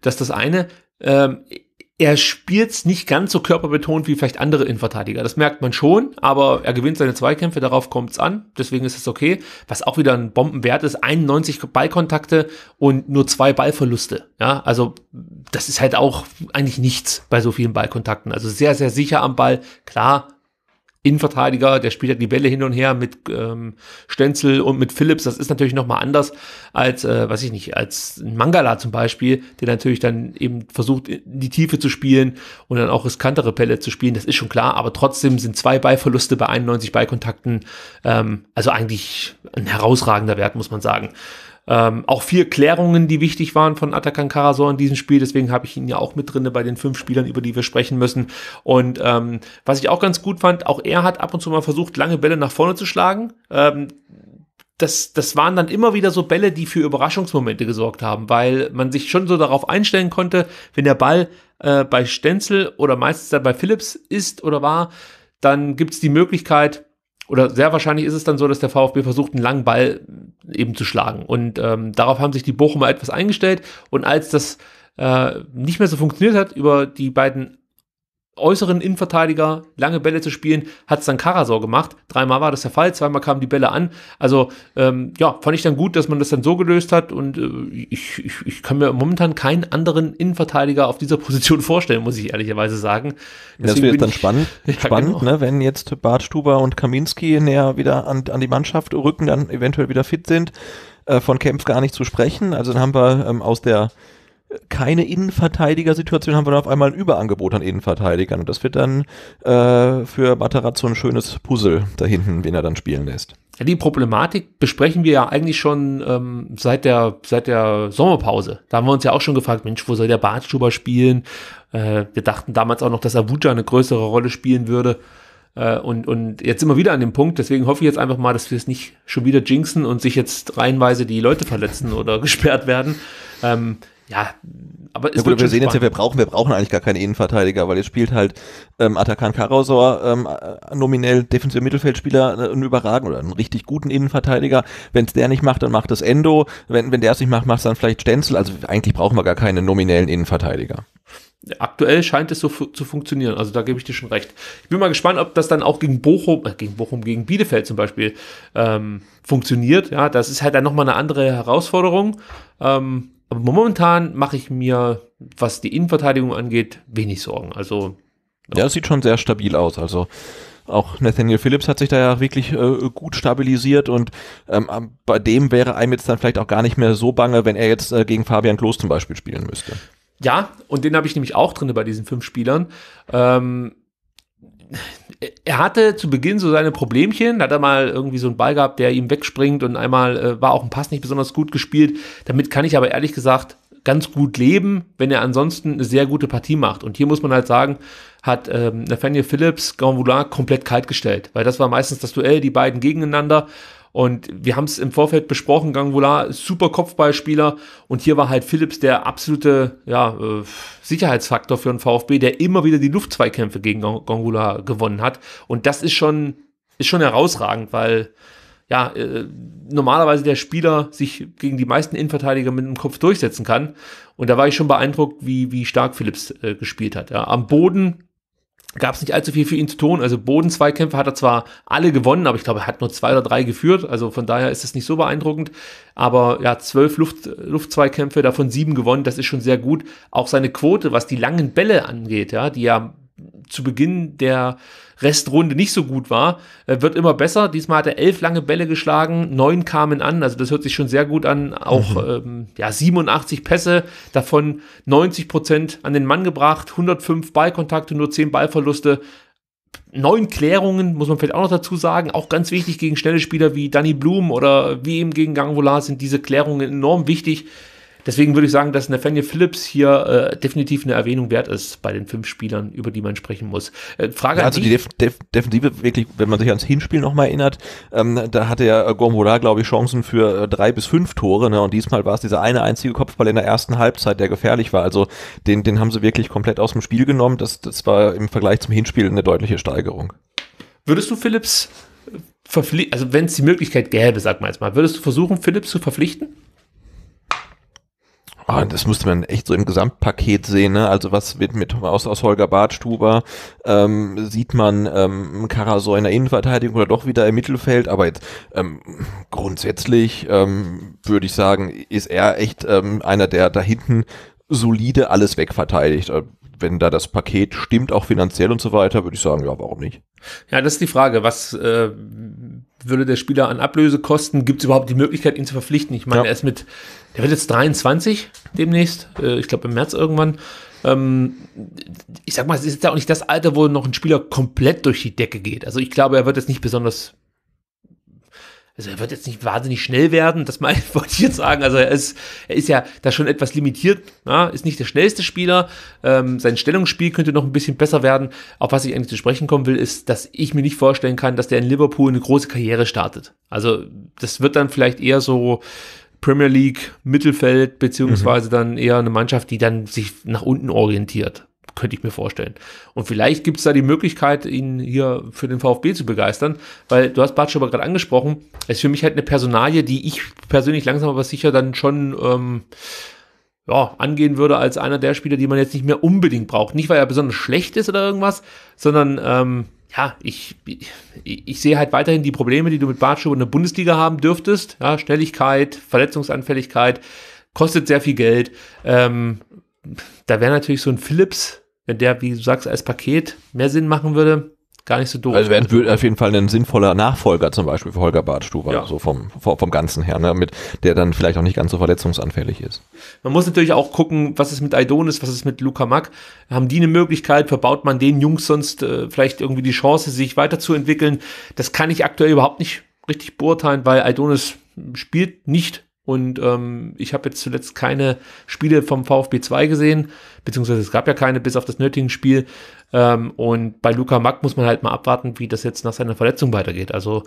Speaker 1: Das ist das eine. Ähm, er spielt's nicht ganz so körperbetont wie vielleicht andere Innenverteidiger. Das merkt man schon, aber er gewinnt seine Zweikämpfe, darauf kommt's an. Deswegen ist es okay. Was auch wieder ein Bombenwert ist, 91 Ballkontakte und nur zwei Ballverluste. Ja, also das ist halt auch eigentlich nichts bei so vielen Ballkontakten. Also sehr, sehr sicher am Ball. Klar, Innenverteidiger, der spielt ja die Bälle hin und her mit ähm, Stenzel und mit Phillips. Das ist natürlich nochmal anders als, äh, weiß ich nicht, als Mangala zum Beispiel, der natürlich dann eben versucht, in die Tiefe zu spielen und dann auch riskantere Bälle zu spielen. Das ist schon klar, aber trotzdem sind zwei Ballverluste bei 91 Ballkontakten, ähm, also eigentlich ein herausragender Wert, muss man sagen. Ähm, auch vier Klärungen, die wichtig waren von Atakan Karasor in diesem Spiel. Deswegen habe ich ihn ja auch mit drinne bei den fünf Spielern, über die wir sprechen müssen. Und ähm, was ich auch ganz gut fand, auch er hat ab und zu mal versucht, lange Bälle nach vorne zu schlagen. Ähm, das, das waren dann immer wieder so Bälle, die für Überraschungsmomente gesorgt haben, weil man sich schon so darauf einstellen konnte, wenn der Ball äh, bei Stenzel oder meistens dann bei Phillips ist oder war, dann gibt's die Möglichkeit, oder sehr wahrscheinlich ist es dann so, dass der VfB versucht, einen langen Ball eben zu schlagen. Und ähm, darauf haben sich die Bochumer etwas eingestellt. Und als das äh, nicht mehr so funktioniert hat über die beiden äußeren Innenverteidiger lange Bälle zu spielen, hat es dann Karasor gemacht. Dreimal war das der Fall, zweimal kamen die Bälle an. Also ähm, ja, fand ich dann gut, dass man das dann so gelöst hat und äh, ich, ich, ich kann mir momentan keinen anderen Innenverteidiger auf dieser Position vorstellen, muss ich
Speaker 2: ehrlicherweise sagen. Deswegen das wird dann spannend, ja, spannend genau. ne, wenn jetzt Bartstuber und Kaminski näher wieder an, an die Mannschaft rücken, dann eventuell wieder fit sind. Äh, von Kempf gar nicht zu sprechen. Also dann haben wir ähm, aus der keine Innenverteidiger-Situation, haben wir dann auf einmal ein Überangebot an Innenverteidigern. Und das wird dann äh, für Matarazzo ein schönes Puzzle da hinten, wen er dann spielen lässt. Ja, die Problematik besprechen wir ja eigentlich schon ähm, seit, der, seit
Speaker 1: der Sommerpause. Da haben wir uns ja auch schon gefragt, Mensch, wo soll der Bartschuber spielen? Äh, wir dachten damals auch noch, dass Abuja eine größere Rolle spielen würde. Äh, und, und jetzt sind wir wieder an dem Punkt, deswegen hoffe ich jetzt einfach mal, dass wir es nicht schon wieder jinxen und sich jetzt reihenweise die Leute verletzen oder gesperrt
Speaker 2: werden. Ähm, ja, aber es ja, gut, wir sehen jetzt ja, wir brauchen, wir brauchen eigentlich gar keinen Innenverteidiger, weil jetzt spielt halt ähm, Atakan Karasor ähm, äh, nominell defensive Mittelfeldspieler äh, einen überragenden oder einen richtig guten Innenverteidiger. Wenn es der nicht macht, dann macht es Endo. Wenn, wenn der es nicht macht, macht es dann vielleicht Stenzel. Also eigentlich brauchen wir gar keine nominellen Innenverteidiger. Aktuell scheint es
Speaker 1: so fu zu funktionieren. Also da gebe ich dir schon recht. Ich bin mal gespannt, ob das dann auch gegen Bochum, äh, gegen Bochum, gegen Bielefeld zum Beispiel ähm, funktioniert. Ja, das ist halt dann nochmal eine andere Herausforderung. Ähm, aber momentan mache ich mir, was die Innenverteidigung angeht, wenig Sorgen.
Speaker 2: Also ja, das sieht schon sehr stabil aus. Also auch Nathaniel Phillips hat sich da ja wirklich äh, gut stabilisiert und ähm, bei dem wäre einem jetzt dann vielleicht auch gar nicht mehr so bange, wenn er jetzt äh, gegen Fabian Klos zum Beispiel spielen müsste.
Speaker 1: Ja, und den habe ich nämlich auch drin bei diesen fünf Spielern. Ähm, er hatte zu Beginn so seine Problemchen, da hat er mal irgendwie so einen Ball gehabt, der ihm wegspringt und einmal äh, war auch ein Pass nicht besonders gut gespielt. Damit kann ich aber ehrlich gesagt ganz gut leben, wenn er ansonsten eine sehr gute Partie macht. Und hier muss man halt sagen, hat ähm, Nathaniel Phillips Grand Voulard komplett kalt gestellt, weil das war meistens das Duell, die beiden gegeneinander. Und wir haben es im Vorfeld besprochen, Gangola, super Kopfballspieler. Und hier war halt Phillips der absolute ja, äh, Sicherheitsfaktor für den VfB, der immer wieder die Luftzweikämpfe gegen Gangola gewonnen hat. Und das ist schon, ist schon herausragend, weil ja, äh, normalerweise der Spieler sich gegen die meisten Innenverteidiger mit dem Kopf durchsetzen kann. Und da war ich schon beeindruckt, wie, wie stark Phillips äh, gespielt hat. Ja, am Boden gab es nicht allzu viel für ihn zu tun. Also Bodenzweikämpfe hat er zwar alle gewonnen, aber ich glaube, er hat nur zwei oder drei geführt. Also von daher ist es nicht so beeindruckend. Aber ja, zwölf Luft, Luftzweikämpfe, davon sieben gewonnen, das ist schon sehr gut. Auch seine Quote, was die langen Bälle angeht, ja, die ja zu Beginn der Restrunde nicht so gut war. Äh, wird immer besser. Diesmal hat er elf lange Bälle geschlagen, neun kamen an. Also das hört sich schon sehr gut an. Auch mhm. ähm, ja, 87 Pässe, davon 90 Prozent an den Mann gebracht, 105 Ballkontakte, nur 10 Ballverluste. Neun Klärungen, muss man vielleicht auch noch dazu sagen, auch ganz wichtig gegen schnelle Spieler wie Danny Blum oder wie eben gegen Gangvolar sind diese Klärungen enorm wichtig. Deswegen würde ich sagen, dass Nathaniel Phillips hier äh, definitiv eine Erwähnung wert ist bei den fünf
Speaker 2: Spielern, über die man sprechen muss. Äh, Frage ja, an Also die Def Def Defensive wirklich, wenn man sich ans Hinspiel nochmal erinnert, ähm, da hatte ja äh, Gormola, glaube ich, Chancen für äh, drei bis fünf Tore. Ne? Und diesmal war es dieser eine einzige Kopfball in der ersten Halbzeit, der gefährlich war. Also den, den haben sie wirklich komplett aus dem Spiel genommen. Das, das war im Vergleich zum Hinspiel eine deutliche Steigerung.
Speaker 1: Würdest du Phillips äh, verpflichten, also wenn es die Möglichkeit gäbe, sag mal jetzt mal, würdest du versuchen, Phillips zu verpflichten?
Speaker 2: Ah, das musste man echt so im Gesamtpaket sehen. Ne? Also was wird mit aus, aus Holger Bartstuber ähm, sieht man ähm, Karasor in der Innenverteidigung oder doch wieder im Mittelfeld. Aber jetzt, ähm, grundsätzlich ähm, würde ich sagen, ist er echt ähm, einer, der da hinten solide alles wegverteidigt. Äh, wenn da das Paket stimmt, auch finanziell und so weiter, würde ich sagen, ja, warum nicht?
Speaker 1: Ja, das ist die Frage. Was äh, würde der Spieler an Ablöse kosten? Gibt es überhaupt die Möglichkeit, ihn zu verpflichten? Ich meine, ja. er ist mit der wird jetzt 23 demnächst, äh, ich glaube im März irgendwann. Ähm, ich sag mal, es ist jetzt auch nicht das Alter, wo noch ein Spieler komplett durch die Decke geht. Also ich glaube, er wird jetzt nicht besonders also er wird jetzt nicht wahnsinnig schnell werden, das meine, wollte ich jetzt sagen. Also er ist, er ist ja da schon etwas limitiert, ja, ist nicht der schnellste Spieler. Ähm, sein Stellungsspiel könnte noch ein bisschen besser werden. Auf was ich eigentlich zu sprechen kommen will, ist, dass ich mir nicht vorstellen kann, dass der in Liverpool eine große Karriere startet. Also das wird dann vielleicht eher so Premier League Mittelfeld, beziehungsweise mhm. dann eher eine Mannschaft, die dann sich nach unten orientiert. Könnte ich mir vorstellen. Und vielleicht gibt es da die Möglichkeit, ihn hier für den VfB zu begeistern, weil du hast Batsch aber gerade angesprochen, ist für mich halt eine Personalie, die ich persönlich langsam aber sicher dann schon ähm, ja, angehen würde als einer der Spieler, die man jetzt nicht mehr unbedingt braucht. Nicht, weil er besonders schlecht ist oder irgendwas, sondern ähm, ja, ich, ich, ich, sehe halt weiterhin die Probleme, die du mit Bartschuh in der Bundesliga haben dürftest. Ja, Schnelligkeit, Verletzungsanfälligkeit, kostet sehr viel Geld. Ähm, da wäre natürlich so ein Philips, wenn der, wie du sagst, als Paket mehr Sinn machen würde gar nicht so
Speaker 2: doof. Also wäre also, auf jeden Fall ein sinnvoller Nachfolger zum Beispiel für Holger Badstuber, ja. so vom, vom Ganzen her, ne? mit, der dann vielleicht auch nicht ganz so verletzungsanfällig ist.
Speaker 1: Man muss natürlich auch gucken, was ist mit Aidonis, was ist mit Luca Mack. Haben die eine Möglichkeit, verbaut man den Jungs sonst äh, vielleicht irgendwie die Chance, sich weiterzuentwickeln? Das kann ich aktuell überhaupt nicht richtig beurteilen, weil Aidonis spielt nicht und ähm, ich habe jetzt zuletzt keine Spiele vom VfB 2 gesehen beziehungsweise es gab ja keine bis auf das nötige spiel Ähm, und bei Luca Mack muss man halt mal abwarten, wie das jetzt nach seiner Verletzung weitergeht. Also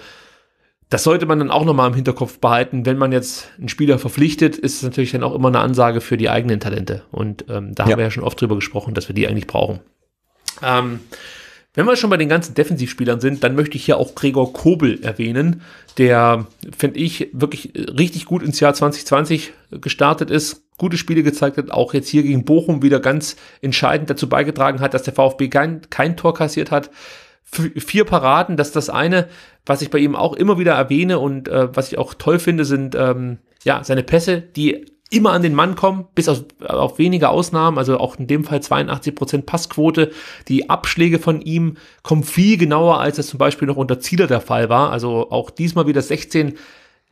Speaker 1: das sollte man dann auch nochmal im Hinterkopf behalten. Wenn man jetzt einen Spieler verpflichtet, ist es natürlich dann auch immer eine Ansage für die eigenen Talente. Und ähm, da ja. haben wir ja schon oft drüber gesprochen, dass wir die eigentlich brauchen. Ähm, wenn wir schon bei den ganzen Defensivspielern sind, dann möchte ich hier auch Gregor Kobel erwähnen, der, finde ich, wirklich richtig gut ins Jahr 2020 gestartet ist gute Spiele gezeigt hat, auch jetzt hier gegen Bochum wieder ganz entscheidend dazu beigetragen hat, dass der VfB kein, kein Tor kassiert hat. F vier Paraden, das ist das eine, was ich bei ihm auch immer wieder erwähne und äh, was ich auch toll finde, sind ähm, ja seine Pässe, die immer an den Mann kommen, bis auf, auf wenige Ausnahmen, also auch in dem Fall 82% Passquote. Die Abschläge von ihm kommen viel genauer, als das zum Beispiel noch unter Zieler der Fall war. Also auch diesmal wieder 16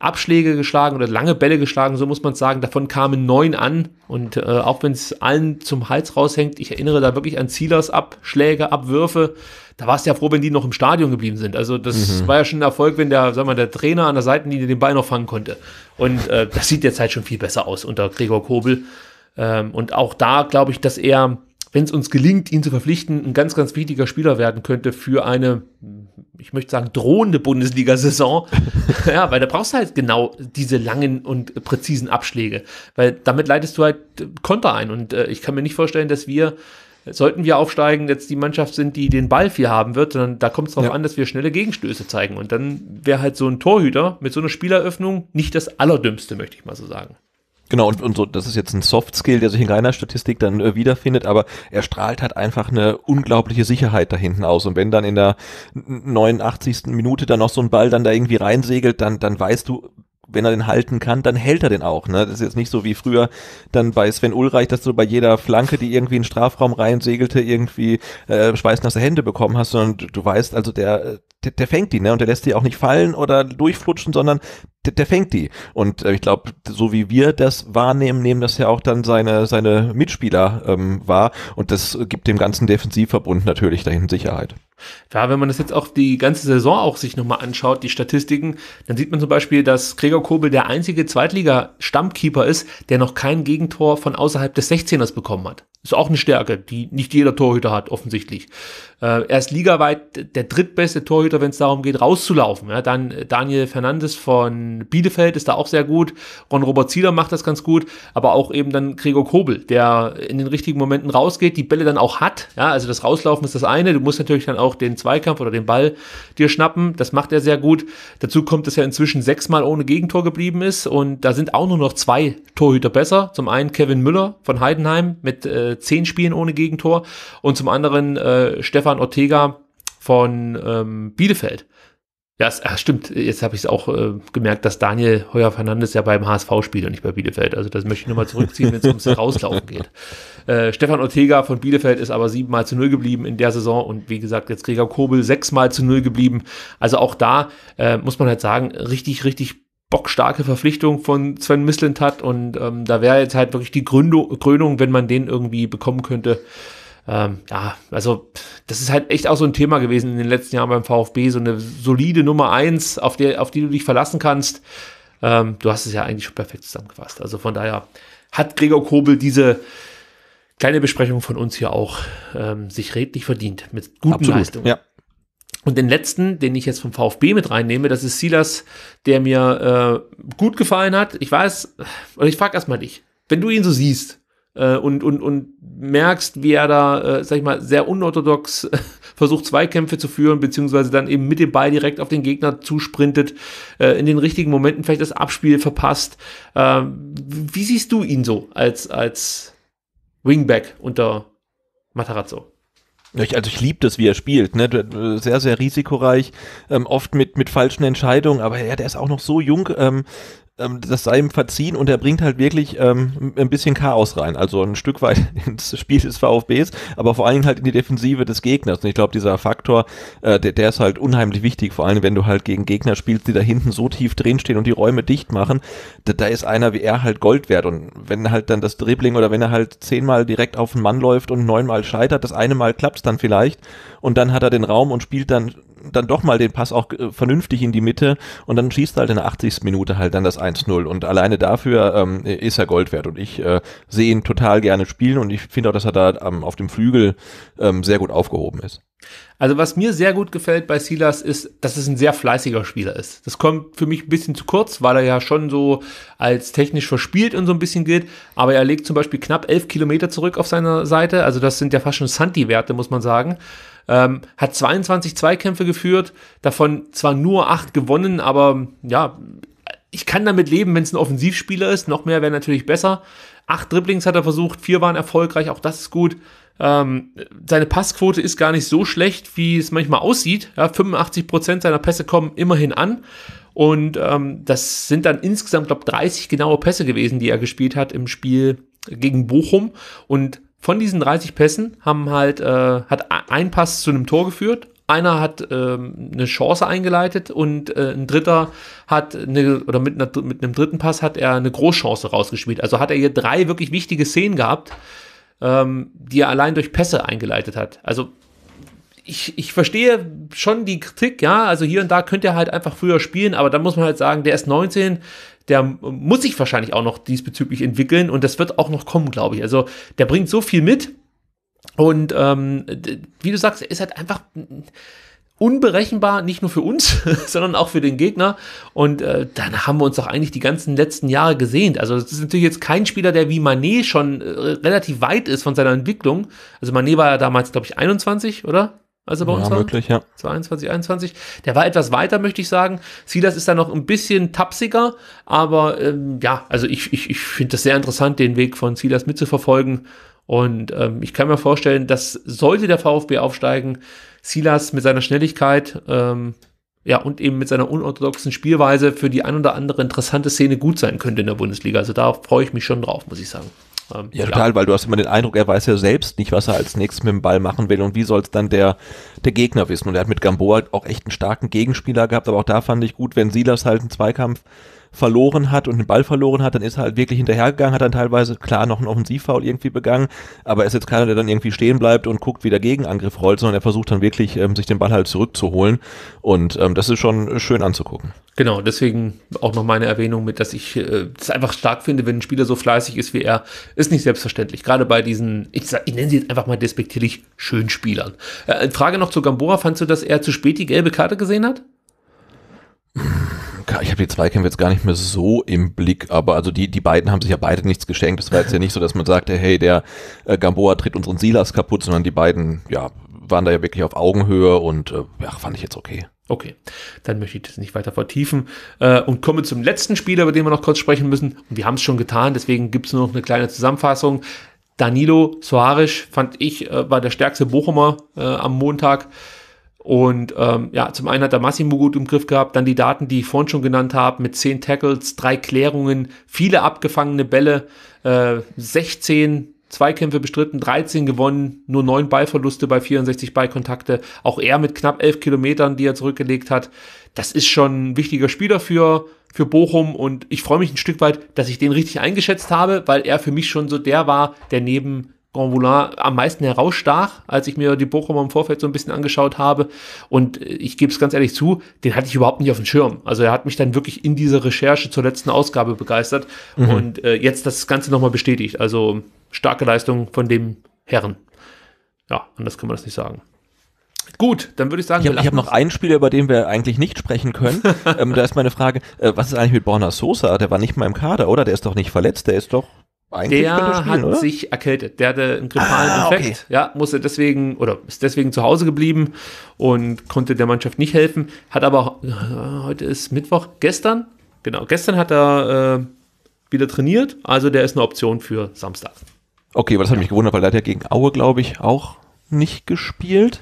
Speaker 1: Abschläge geschlagen oder lange Bälle geschlagen, so muss man sagen. Davon kamen neun an. Und äh, auch wenn es allen zum Hals raushängt, ich erinnere da wirklich an Zielers Abschläge, Abwürfe. Da war es ja froh, wenn die noch im Stadion geblieben sind. Also das mhm. war ja schon ein Erfolg, wenn der, sag mal, der Trainer an der Seitenlinie den Ball noch fangen konnte. Und äh, das sieht jetzt halt schon viel besser aus unter Gregor Kobel. Ähm, und auch da glaube ich, dass er wenn es uns gelingt, ihn zu verpflichten, ein ganz, ganz wichtiger Spieler werden könnte für eine, ich möchte sagen, drohende Bundesliga-Saison. ja, weil da brauchst du halt genau diese langen und präzisen Abschläge, weil damit leitest du halt Konter ein. Und äh, ich kann mir nicht vorstellen, dass wir sollten wir aufsteigen, jetzt die Mannschaft sind, die den Ball viel haben wird, sondern da kommt es darauf ja. an, dass wir schnelle Gegenstöße zeigen. Und dann wäre halt so ein Torhüter mit so einer Spieleröffnung nicht das Allerdümmste, möchte ich mal so sagen.
Speaker 2: Genau, und, und so, das ist jetzt ein Soft-Skill, der sich in reiner Statistik dann äh, wiederfindet, aber er strahlt halt einfach eine unglaubliche Sicherheit da hinten aus. Und wenn dann in der 89. Minute dann noch so ein Ball dann da irgendwie reinsegelt, dann, dann weißt du, wenn er den halten kann, dann hält er den auch. Ne? Das ist jetzt nicht so wie früher dann bei Sven Ulreich, dass du bei jeder Flanke, die irgendwie in den Strafraum reinsegelte, irgendwie äh, schweißnasse Hände bekommen hast, sondern du, du weißt also, der äh, der, der fängt die, ne? Und der lässt die auch nicht fallen oder durchflutschen, sondern der, der fängt die. Und äh, ich glaube, so wie wir das wahrnehmen, nehmen das ja auch dann seine, seine Mitspieler ähm, wahr. Und das gibt dem ganzen Defensivverbund natürlich dahin Sicherheit. Ja, wenn man das jetzt auch die ganze Saison auch sich nochmal anschaut, die
Speaker 1: Statistiken, dann sieht man zum Beispiel, dass Gregor Kobel der einzige Zweitliga-Stammkeeper ist, der noch kein Gegentor von außerhalb des 16ers bekommen hat. Ist auch eine Stärke, die nicht jeder Torhüter hat, offensichtlich. Äh, er ist ligaweit der drittbeste Torhüter, wenn es darum geht, rauszulaufen. Ja, dann Daniel Fernandes von Bielefeld ist da auch sehr gut. Ron Robert Zieler macht das ganz gut, aber auch eben dann Gregor Kobel, der in den richtigen Momenten rausgeht, die Bälle dann auch hat. Ja, also das Rauslaufen ist das eine. Du musst natürlich dann auch den Zweikampf oder den Ball dir schnappen. Das macht er sehr gut. Dazu kommt, dass er inzwischen sechsmal ohne Gegentor geblieben ist und da sind auch nur noch zwei Torhüter besser. Zum einen Kevin Müller von Heidenheim mit äh, zehn Spielen ohne Gegentor und zum anderen äh, Stefan Stefan Ortega von ähm, Bielefeld. Ja, es, ach, stimmt. Jetzt habe ich es auch äh, gemerkt, dass Daniel Heuer Fernandes ja beim HSV spielt und nicht bei Bielefeld. Also das möchte ich nochmal zurückziehen, wenn es ums Rauslaufen geht. Äh, Stefan Ortega von Bielefeld ist aber siebenmal zu null geblieben in der Saison und wie gesagt, jetzt Gregor Kobel sechsmal zu null geblieben. Also auch da äh, muss man halt sagen, richtig, richtig bockstarke Verpflichtung von Sven Mislintat und ähm, da wäre jetzt halt wirklich die Gründung, Krönung, wenn man den irgendwie bekommen könnte ähm, ja, also das ist halt echt auch so ein Thema gewesen in den letzten Jahren beim VfB, so eine solide Nummer eins, auf, der, auf die du dich verlassen kannst. Ähm, du hast es ja eigentlich schon perfekt zusammengefasst. Also von daher hat Gregor Kobel diese kleine Besprechung von uns hier auch ähm, sich redlich verdient mit guten Absolut, Leistungen. Ja. Und den letzten, den ich jetzt vom VfB mit reinnehme, das ist Silas, der mir äh, gut gefallen hat. Ich weiß, und ich frage erstmal dich, wenn du ihn so siehst, äh, und, und, und merkst, wie er da, äh, sag ich mal, sehr unorthodox versucht, Zweikämpfe zu führen, beziehungsweise dann eben mit dem Ball direkt auf den Gegner zusprintet, äh, in den richtigen Momenten vielleicht das Abspiel verpasst. Äh, wie siehst du
Speaker 2: ihn so als, als Wingback unter Matarazzo? also ich liebe das, wie er spielt. Ne? Sehr, sehr risikoreich, ähm, oft mit, mit falschen Entscheidungen, aber ja, der ist auch noch so jung. Ähm, ähm, das sei ihm verziehen und er bringt halt wirklich ähm, ein bisschen Chaos rein. Also ein Stück weit ins Spiel des VfBs, aber vor allem halt in die Defensive des Gegners. Und ich glaube, dieser Faktor, äh, der, der ist halt unheimlich wichtig, vor allem wenn du halt gegen Gegner spielst, die da hinten so tief drinstehen und die Räume dicht machen. Da, da ist einer wie er halt Gold wert. Und wenn halt dann das Dribbling oder wenn er halt zehnmal direkt auf den Mann läuft und neunmal scheitert, das eine Mal klappt es dann vielleicht und dann hat er den Raum und spielt dann dann doch mal den Pass auch äh, vernünftig in die Mitte und dann schießt er halt in der 80. Minute halt dann das 1-0 und alleine dafür ähm, ist er Gold wert und ich äh, sehe ihn total gerne spielen und ich finde auch, dass er da ähm, auf dem Flügel ähm, sehr gut aufgehoben ist. Also was mir sehr gut gefällt bei Silas ist, dass es ein sehr fleißiger Spieler
Speaker 1: ist. Das kommt für mich ein bisschen zu kurz, weil er ja schon so als technisch verspielt und so ein bisschen gilt. Aber er legt zum Beispiel knapp elf Kilometer zurück auf seiner Seite. Also das sind ja fast schon Santi-Werte, muss man sagen. Ähm, hat 22 Zweikämpfe geführt, davon zwar nur acht gewonnen, aber ja, ich kann damit leben, wenn es ein Offensivspieler ist. Noch mehr wäre natürlich besser. Acht Dribblings hat er versucht, vier waren erfolgreich, auch das ist gut. Ähm, seine Passquote ist gar nicht so schlecht, wie es manchmal aussieht. Ja, 85% seiner Pässe kommen immerhin an. Und ähm, das sind dann insgesamt, glaube 30 genaue Pässe gewesen, die er gespielt hat im Spiel gegen Bochum. Und von diesen 30 Pässen haben halt, äh, hat ein Pass zu einem Tor geführt, einer hat ähm, eine Chance eingeleitet und äh, ein dritter hat eine, oder mit, einer, mit einem dritten Pass hat er eine Großchance rausgespielt. Also hat er hier drei wirklich wichtige Szenen gehabt, ähm, die er allein durch Pässe eingeleitet hat. Also ich, ich verstehe schon die Kritik, ja, also hier und da könnte er halt einfach früher spielen, aber da muss man halt sagen, der ist 19, der muss sich wahrscheinlich auch noch diesbezüglich entwickeln und das wird auch noch kommen, glaube ich. Also der bringt so viel mit und ähm, wie du sagst, er ist halt einfach unberechenbar, nicht nur für uns, sondern auch für den Gegner. Und äh, dann haben wir uns doch eigentlich die ganzen letzten Jahre gesehnt. Also es ist natürlich jetzt kein Spieler, der wie Manet schon äh, relativ weit ist von seiner Entwicklung. Also Manet war ja damals, glaube ich, 21, oder? Also bei ja, uns war. Möglich, ja. 22, 21. Der war etwas weiter, möchte ich sagen. Silas ist da noch ein bisschen tapsiger, aber ähm, ja, also ich, ich, ich finde das sehr interessant, den Weg von Silas mitzuverfolgen. Und ähm, ich kann mir vorstellen, dass sollte der VfB aufsteigen, Silas mit seiner Schnelligkeit, ähm, ja, und eben mit seiner unorthodoxen Spielweise für die ein oder andere interessante Szene gut sein könnte in der Bundesliga. Also da freue ich mich schon drauf, muss ich sagen. Ähm, ja, total, ja.
Speaker 2: weil du hast immer den Eindruck, er weiß ja selbst nicht, was er als nächstes mit dem Ball machen will und wie soll es dann der, der Gegner wissen. Und er hat mit Gamboa auch echt einen starken Gegenspieler gehabt, aber auch da fand ich gut, wenn Silas halt einen Zweikampf verloren hat und den Ball verloren hat, dann ist er halt wirklich hinterhergegangen, hat dann teilweise klar noch einen Offensivfoul irgendwie begangen, aber ist jetzt keiner, der dann irgendwie stehen bleibt und guckt, wie der Gegenangriff rollt, sondern er versucht dann wirklich, ähm, sich den Ball halt zurückzuholen und ähm, das ist schon schön anzugucken.
Speaker 1: Genau, deswegen auch noch meine Erwähnung mit, dass ich äh, einfach stark finde, wenn ein Spieler so fleißig ist wie er, ist nicht selbstverständlich. Gerade bei diesen, ich, ich nenne sie jetzt einfach mal despektierlich, Spielern. Äh, Frage noch zu Gambora, fandst du, dass er zu spät die gelbe Karte gesehen hat?
Speaker 2: ich habe die Zweikämpfe jetzt gar nicht mehr so im Blick, aber also die, die beiden haben sich ja beide nichts geschenkt. Es war jetzt ja nicht so, dass man sagte, hey, der äh, Gamboa tritt unseren Silas kaputt, sondern die beiden, ja, waren da ja wirklich auf Augenhöhe und äh,
Speaker 1: ja, fand ich jetzt okay. Okay, dann möchte ich das nicht weiter vertiefen äh, und komme zum letzten Spiel, über den wir noch kurz sprechen müssen. Und wir haben es schon getan, deswegen gibt es nur noch eine kleine Zusammenfassung. Danilo Soares, fand ich, äh, war der stärkste Bochumer äh, am Montag. Und ähm, ja, zum einen hat er Massimo gut im Griff gehabt, dann die Daten, die ich vorhin schon genannt habe, mit 10 Tackles, drei Klärungen, viele abgefangene Bälle, äh, 16 Zweikämpfe bestritten, 13 gewonnen, nur 9 Ballverluste bei 64 Ballkontakte. Auch er mit knapp 11 Kilometern, die er zurückgelegt hat. Das ist schon ein wichtiger Spieler für, für Bochum und ich freue mich ein Stück weit, dass ich den richtig eingeschätzt habe, weil er für mich schon so der war, der neben Grand Grandvoulin am meisten herausstach, als ich mir die Bochumer im Vorfeld so ein bisschen angeschaut habe. Und äh, ich gebe es ganz ehrlich zu, den hatte ich überhaupt nicht auf dem Schirm. Also er hat mich dann wirklich in dieser Recherche zur letzten Ausgabe begeistert mhm. und äh, jetzt das Ganze nochmal bestätigt. Also starke Leistung von dem Herren. Ja, anders kann man das nicht
Speaker 2: sagen. Gut, dann würde ich sagen, ich habe hab noch einen Spieler, über den wir eigentlich nicht sprechen können. ähm, da ist meine Frage, äh, was ist eigentlich mit Borna Sosa? Der war nicht mal im Kader, oder? Der ist doch nicht verletzt, der ist doch eigentlich der spielen, hat oder?
Speaker 1: sich erkältet. Der hatte einen grippalen ah, Infekt. Okay. Ja, musste deswegen oder ist deswegen zu Hause geblieben und konnte der Mannschaft nicht helfen. Hat aber äh, heute ist Mittwoch, gestern, genau, gestern hat er äh, wieder trainiert. Also der ist eine Option für Samstag.
Speaker 2: Okay, aber das hat mich gewundert, weil der hat ja gegen Aue, glaube ich, auch nicht
Speaker 1: gespielt.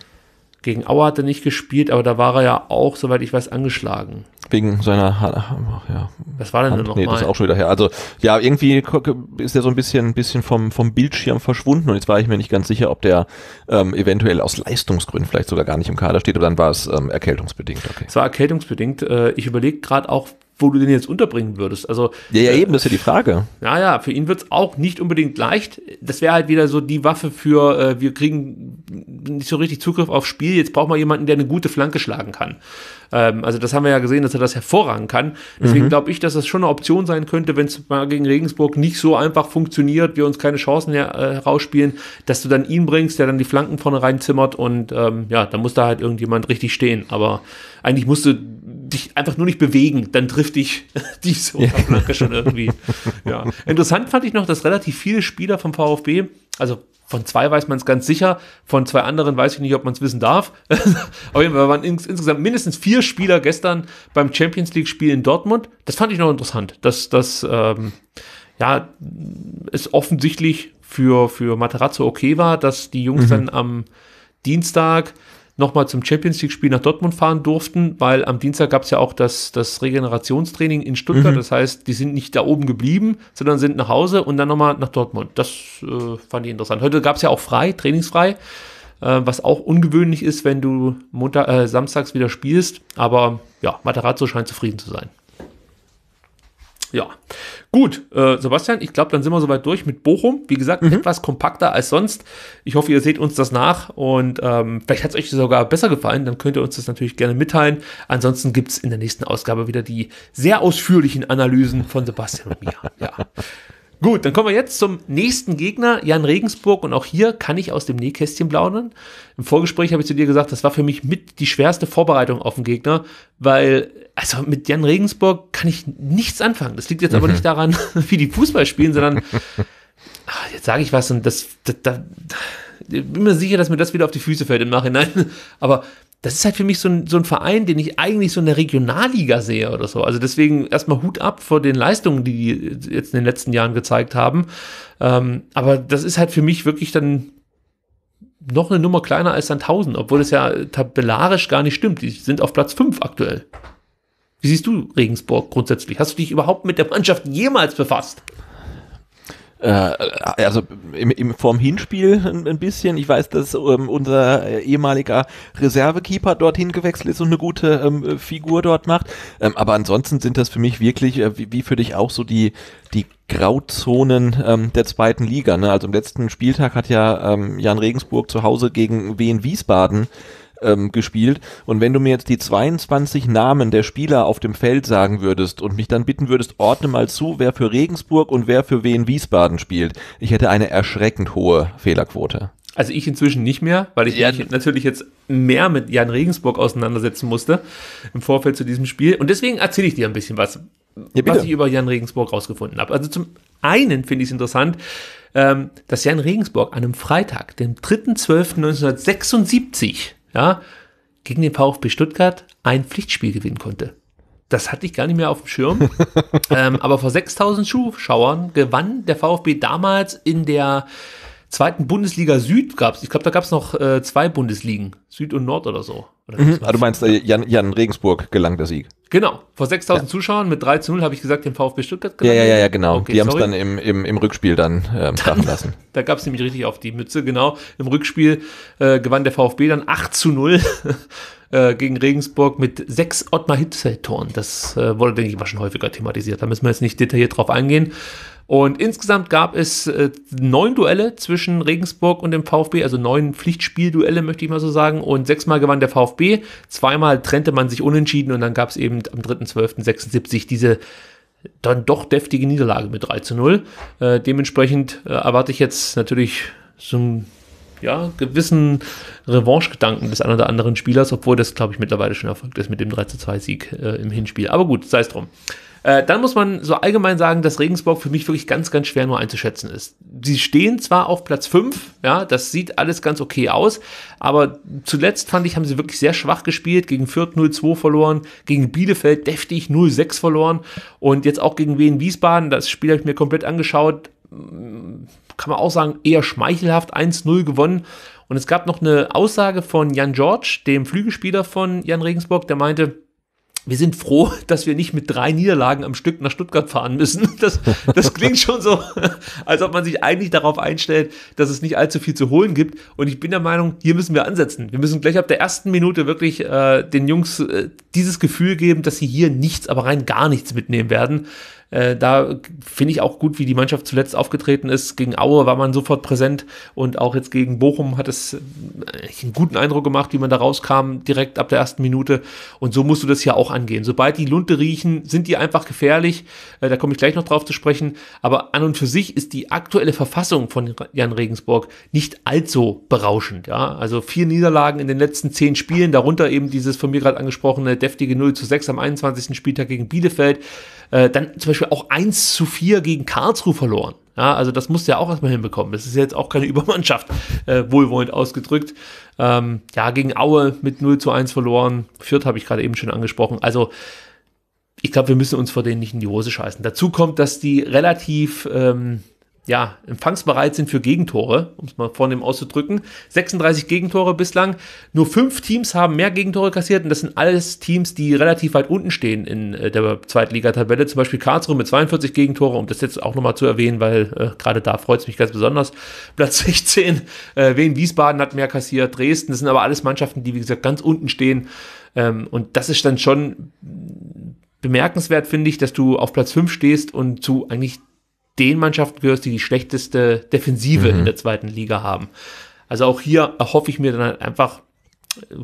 Speaker 1: Gegen Aue hat er nicht gespielt, aber da war er ja auch, soweit ich weiß, angeschlagen
Speaker 2: wegen seiner ha ja. Was war denn, Hand? denn noch Nee, das ist auch schon wieder her. Also ja, irgendwie ist er so ein bisschen, ein bisschen vom, vom Bildschirm verschwunden und jetzt war ich mir nicht ganz sicher, ob der ähm, eventuell aus Leistungsgründen vielleicht sogar gar nicht im Kader steht, aber dann war es ähm, erkältungsbedingt. Okay.
Speaker 1: Es war erkältungsbedingt. Äh, ich überlege gerade auch, wo du den jetzt unterbringen würdest. Also ja, ja äh, eben, das ist ja die Frage. Naja, für ihn wird es auch nicht unbedingt leicht. Das wäre halt wieder so die Waffe für, äh, wir kriegen nicht so richtig Zugriff aufs Spiel, jetzt braucht man jemanden, der eine gute Flanke schlagen kann. Ähm, also das haben wir ja gesehen, dass er das hervorragen kann. Deswegen mhm. glaube ich, dass das schon eine Option sein könnte, wenn es mal gegen Regensburg nicht so einfach funktioniert, wir uns keine Chancen herausspielen, äh, dass du dann ihn bringst, der dann die Flanken vorne reinzimmert und ähm, ja, dann muss da halt irgendjemand richtig stehen. Aber eigentlich musst du dich einfach nur nicht bewegen, dann trifft dich die Sofa-Flanke schon irgendwie. Ja. Interessant fand ich noch, dass relativ viele Spieler vom VfB, also von zwei weiß man es ganz sicher, von zwei anderen weiß ich nicht, ob man es wissen darf. Auf jeden Fall waren ins, insgesamt mindestens vier Spieler gestern beim Champions League-Spiel in Dortmund. Das fand ich noch interessant, dass das ähm, ja es offensichtlich für, für Materazzo okay war, dass die Jungs mhm. dann am Dienstag nochmal zum Champions League-Spiel nach Dortmund fahren durften, weil am Dienstag gab es ja auch das, das Regenerationstraining in Stuttgart. Mhm. Das heißt, die sind nicht da oben geblieben, sondern sind nach Hause und dann nochmal nach Dortmund. Das äh, fand ich interessant. Heute gab es ja auch frei, trainingsfrei, äh, was auch ungewöhnlich ist, wenn du Montag, äh, samstags wieder spielst. Aber ja, Materazzo scheint zufrieden zu sein. Ja, gut, äh, Sebastian, ich glaube, dann sind wir soweit durch mit Bochum. Wie gesagt, mhm. etwas kompakter als sonst. Ich hoffe, ihr seht uns das nach und ähm, vielleicht hat es euch sogar besser gefallen. Dann könnt ihr uns das natürlich gerne mitteilen. Ansonsten gibt es in der nächsten Ausgabe wieder die sehr ausführlichen Analysen von Sebastian und mir. Ja. Gut, dann kommen wir jetzt zum nächsten Gegner, Jan Regensburg. Und auch hier kann ich aus dem Nähkästchen plaudern. Im Vorgespräch habe ich zu dir gesagt, das war für mich mit die schwerste Vorbereitung auf den Gegner, weil, also mit Jan Regensburg kann ich nichts anfangen. Das liegt jetzt mhm. aber nicht daran, wie die Fußball spielen, sondern ach, jetzt sage ich was und das, da, da, bin mir sicher, dass mir das wieder auf die Füße fällt im Nachhinein. Aber das ist halt für mich so ein, so ein Verein, den ich eigentlich so in der Regionalliga sehe oder so. Also deswegen erstmal Hut ab vor den Leistungen, die die jetzt in den letzten Jahren gezeigt haben. Ähm, aber das ist halt für mich wirklich dann noch eine Nummer kleiner als 1000, obwohl es ja tabellarisch gar nicht stimmt. Die sind auf Platz 5 aktuell. Wie siehst
Speaker 2: du Regensburg grundsätzlich? Hast du dich überhaupt mit der Mannschaft jemals befasst? Äh, also im, im, vorm Hinspiel ein, ein bisschen. Ich weiß, dass ähm, unser äh, ehemaliger Reservekeeper dorthin gewechselt ist und eine gute ähm, Figur dort macht. Ähm, aber ansonsten sind das für mich wirklich, äh, wie, wie für dich auch, so die, die Grauzonen ähm, der zweiten Liga. Ne? Also im letzten Spieltag hat ja ähm, Jan Regensburg zu Hause gegen Wien Wiesbaden ähm, gespielt. Und wenn du mir jetzt die 22 Namen der Spieler auf dem Feld sagen würdest und mich dann bitten würdest, ordne mal zu, wer für Regensburg und wer für wen Wiesbaden spielt, ich hätte eine erschreckend hohe Fehlerquote.
Speaker 1: Also ich inzwischen nicht mehr, weil ich ja. mich natürlich jetzt mehr mit Jan Regensburg auseinandersetzen musste im Vorfeld zu diesem Spiel. Und deswegen erzähle ich dir ein bisschen was, ja, was ich über Jan Regensburg rausgefunden habe. Also zum einen finde ich es interessant, ähm, dass Jan Regensburg an einem Freitag, dem 3.12.1976, ja, gegen den VfB Stuttgart ein Pflichtspiel gewinnen konnte. Das hatte ich gar nicht mehr auf dem Schirm. ähm, aber vor 6000 Zuschauern gewann der VfB damals in der zweiten Bundesliga Süd gab Ich glaube, da gab es noch äh, zwei Bundesligen, Süd und Nord oder so. Mhm. Ah, du
Speaker 2: meinst, äh, Jan, Jan Regensburg gelang der Sieg.
Speaker 1: Genau, vor 6000 ja. Zuschauern mit 3 zu 0 habe ich gesagt, den VfB Stuttgart gelangt. Ja, ja, ja, genau. Okay, die haben es dann
Speaker 2: im, im, im Rückspiel dann ähm, krachen lassen.
Speaker 1: Da gab es nämlich richtig auf die Mütze, genau. Im Rückspiel äh, gewann der VfB dann 8 zu 0 äh, gegen Regensburg mit sechs Ottmar Hitzfeld-Toren. Das äh, wurde, denke ich, mal schon häufiger thematisiert. Da müssen wir jetzt nicht detailliert drauf eingehen. Und insgesamt gab es äh, neun Duelle zwischen Regensburg und dem VfB, also neun Pflichtspielduelle, möchte ich mal so sagen. Und sechsmal gewann der VfB, zweimal trennte man sich unentschieden und dann gab es eben am 3.12.76 diese dann doch deftige Niederlage mit 3 zu 0. Äh, dementsprechend äh, erwarte ich jetzt natürlich so einen ja, gewissen Revanche-Gedanken des einen oder anderen Spielers, obwohl das, glaube ich, mittlerweile schon erfolgt ist mit dem 3-2-Sieg zu äh, im Hinspiel. Aber gut, sei es drum. Äh, dann muss man so allgemein sagen, dass Regensburg für mich wirklich ganz, ganz schwer nur einzuschätzen ist. Sie stehen zwar auf Platz 5, ja, das sieht alles ganz okay aus, aber zuletzt fand ich, haben sie wirklich sehr schwach gespielt, gegen Fürth 0-2 verloren, gegen Bielefeld deftig 0-6 verloren und jetzt auch gegen Wien Wiesbaden, das Spiel habe ich mir komplett angeschaut, mm, kann man auch sagen, eher schmeichelhaft 1-0 gewonnen. Und es gab noch eine Aussage von Jan George, dem Flügelspieler von Jan Regensburg, der meinte, wir sind froh, dass wir nicht mit drei Niederlagen am Stück nach Stuttgart fahren müssen. Das, das klingt schon so, als ob man sich eigentlich darauf einstellt, dass es nicht allzu viel zu holen gibt. Und ich bin der Meinung, hier müssen wir ansetzen. Wir müssen gleich ab der ersten Minute wirklich äh, den Jungs äh, dieses Gefühl geben, dass sie hier nichts, aber rein gar nichts mitnehmen werden. Äh, da finde ich auch gut, wie die Mannschaft zuletzt aufgetreten ist. Gegen Aue war man sofort präsent und auch jetzt gegen Bochum hat es äh, einen guten Eindruck gemacht, wie man da rauskam, direkt ab der ersten Minute. Und so musst du das ja auch angehen. Sobald die Lunte riechen, sind die einfach gefährlich. Äh, da komme ich gleich noch drauf zu sprechen. Aber an und für sich ist die aktuelle Verfassung von Jan Regensburg nicht allzu berauschend. Ja? Also vier Niederlagen in den letzten zehn Spielen, darunter eben dieses von mir gerade angesprochene deftige 0 zu 6 am 21. Spieltag gegen Bielefeld. Äh, dann zum Beispiel auch 1 zu 4 gegen Karlsruhe verloren. Ja, also das musst du ja auch erstmal hinbekommen. Das ist jetzt auch keine Übermannschaft, äh, wohlwollend ausgedrückt. Ähm, ja, gegen Aue mit 0 zu 1 verloren. Fürth habe ich gerade eben schon angesprochen. Also ich glaube, wir müssen uns vor denen nicht in die Hose scheißen. Dazu kommt, dass die relativ ähm, ja, empfangsbereit sind für Gegentore, um es mal vornehm auszudrücken. 36 Gegentore bislang. Nur fünf Teams haben mehr Gegentore kassiert und das sind alles Teams, die relativ weit unten stehen in äh, der Zweitligatabelle. Zum Beispiel Karlsruhe mit 42 Gegentore, um das jetzt auch nochmal zu erwähnen, weil äh, gerade da freut es mich ganz besonders. Platz 16, äh, Wien Wiesbaden hat mehr kassiert, Dresden, das sind aber alles Mannschaften, die wie gesagt ganz unten stehen. Ähm, und das ist dann schon bemerkenswert, finde ich, dass du auf Platz 5 stehst und zu eigentlich den Mannschaften gehörst, die die schlechteste Defensive mhm. in der zweiten Liga haben. Also auch hier erhoffe ich mir dann halt einfach äh,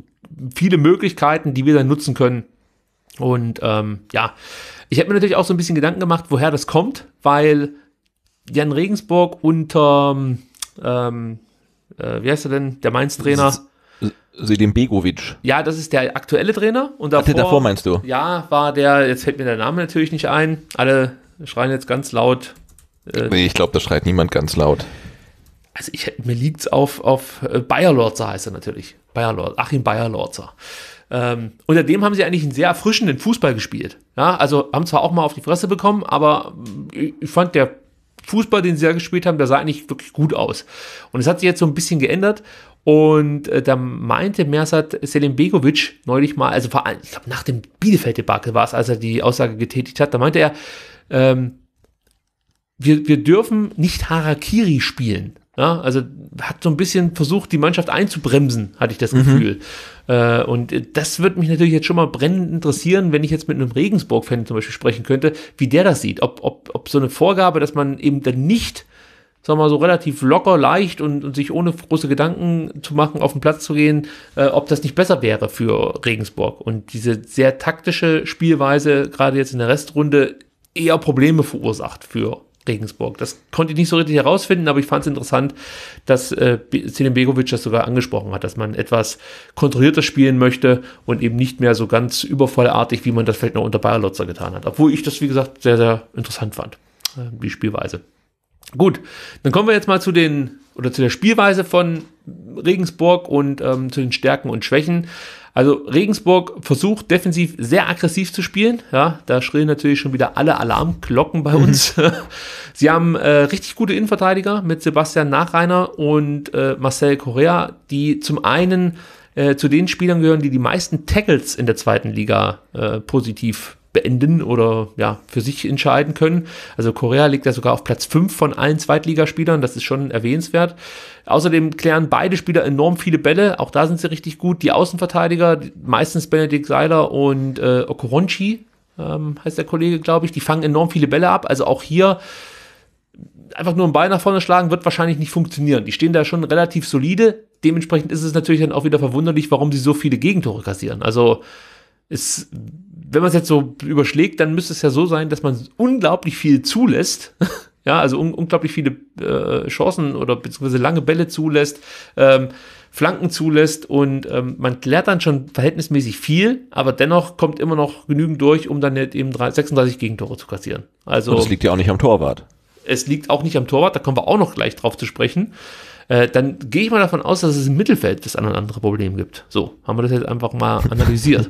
Speaker 1: viele Möglichkeiten, die wir dann nutzen können. Und ähm, ja, ich habe mir natürlich auch so ein bisschen Gedanken gemacht, woher das kommt, weil Jan Regensburg unter, ähm, äh, wie heißt er denn, der Mainz-Trainer?
Speaker 2: Sedim Begovic.
Speaker 1: Ja, das ist der aktuelle Trainer. Und davor, Hatte davor meinst du? Ja, war der, jetzt fällt mir der Name natürlich nicht ein. Alle schreien jetzt ganz laut äh, nee,
Speaker 2: ich glaube, da schreit niemand ganz laut.
Speaker 1: Also ich, mir liegt es auf, auf äh, Bayerlorzer heißt er natürlich. Bayerlord, Achim Bayerlorzer. Ähm, unter dem haben sie eigentlich einen sehr erfrischenden Fußball gespielt. Ja, also haben zwar auch mal auf die Fresse bekommen, aber äh, ich fand der Fußball, den sie da gespielt haben, der sah eigentlich wirklich gut aus. Und es hat sich jetzt so ein bisschen geändert. Und äh, da meinte Mersat Begovic neulich mal, also vor allem, ich glaube, nach dem Bielefeld-Debakel war es, als er die Aussage getätigt hat, da meinte er, ähm, wir, wir dürfen nicht Harakiri spielen. Ja, also hat so ein bisschen versucht, die Mannschaft einzubremsen, hatte ich das mhm. Gefühl. Äh, und das würde mich natürlich jetzt schon mal brennend interessieren, wenn ich jetzt mit einem Regensburg-Fan zum Beispiel sprechen könnte, wie der das sieht. Ob, ob, ob so eine Vorgabe, dass man eben dann nicht, sagen wir mal, so relativ locker, leicht und, und sich ohne große Gedanken zu machen, auf den Platz zu gehen, äh, ob das nicht besser wäre für Regensburg. Und diese sehr taktische Spielweise, gerade jetzt in der Restrunde, eher Probleme verursacht für Regensburg. Das konnte ich nicht so richtig herausfinden, aber ich fand es interessant, dass äh, Selim Begovic das sogar angesprochen hat, dass man etwas kontrollierter spielen möchte und eben nicht mehr so ganz übervollartig, wie man das vielleicht noch unter Bayer Lotzer getan hat. Obwohl ich das, wie gesagt, sehr, sehr interessant fand, äh, die Spielweise. Gut, dann kommen wir jetzt mal zu den oder zu der Spielweise von Regensburg und ähm, zu den Stärken und Schwächen. Also Regensburg versucht defensiv sehr aggressiv zu spielen. Ja, da schrillen natürlich schon wieder alle Alarmglocken bei uns. Mhm. Sie haben äh, richtig gute Innenverteidiger mit Sebastian Nachreiner und äh, Marcel Correa, die zum einen äh, zu den Spielern gehören, die die meisten Tackles in der zweiten Liga äh, positiv beenden oder ja, für sich entscheiden können. Also Korea liegt ja sogar auf Platz 5 von allen Zweitligaspielern, das ist schon erwähnenswert. Außerdem klären beide Spieler enorm viele Bälle, auch da sind sie richtig gut. Die Außenverteidiger, meistens Benedikt Seiler und äh, Okoronchi, ähm, heißt der Kollege, glaube ich, die fangen enorm viele Bälle ab. Also auch hier einfach nur ein Ball nach vorne schlagen, wird wahrscheinlich nicht funktionieren. Die stehen da schon relativ solide. Dementsprechend ist es natürlich dann auch wieder verwunderlich, warum sie so viele Gegentore kassieren. Also es wenn man es jetzt so überschlägt, dann müsste es ja so sein, dass man unglaublich viel zulässt. ja, also un unglaublich viele äh, Chancen oder beziehungsweise lange Bälle zulässt, ähm, Flanken zulässt und ähm, man klärt dann schon verhältnismäßig viel, aber dennoch kommt immer noch genügend durch, um dann nicht eben 36 Gegentore zu kassieren. Also und das liegt
Speaker 2: ja auch nicht am Torwart.
Speaker 1: Es liegt auch nicht am Torwart, da kommen wir auch noch gleich drauf zu sprechen äh, dann gehe ich mal davon aus, dass es im Mittelfeld das eine oder andere Problem gibt. So, haben wir das jetzt einfach mal analysiert.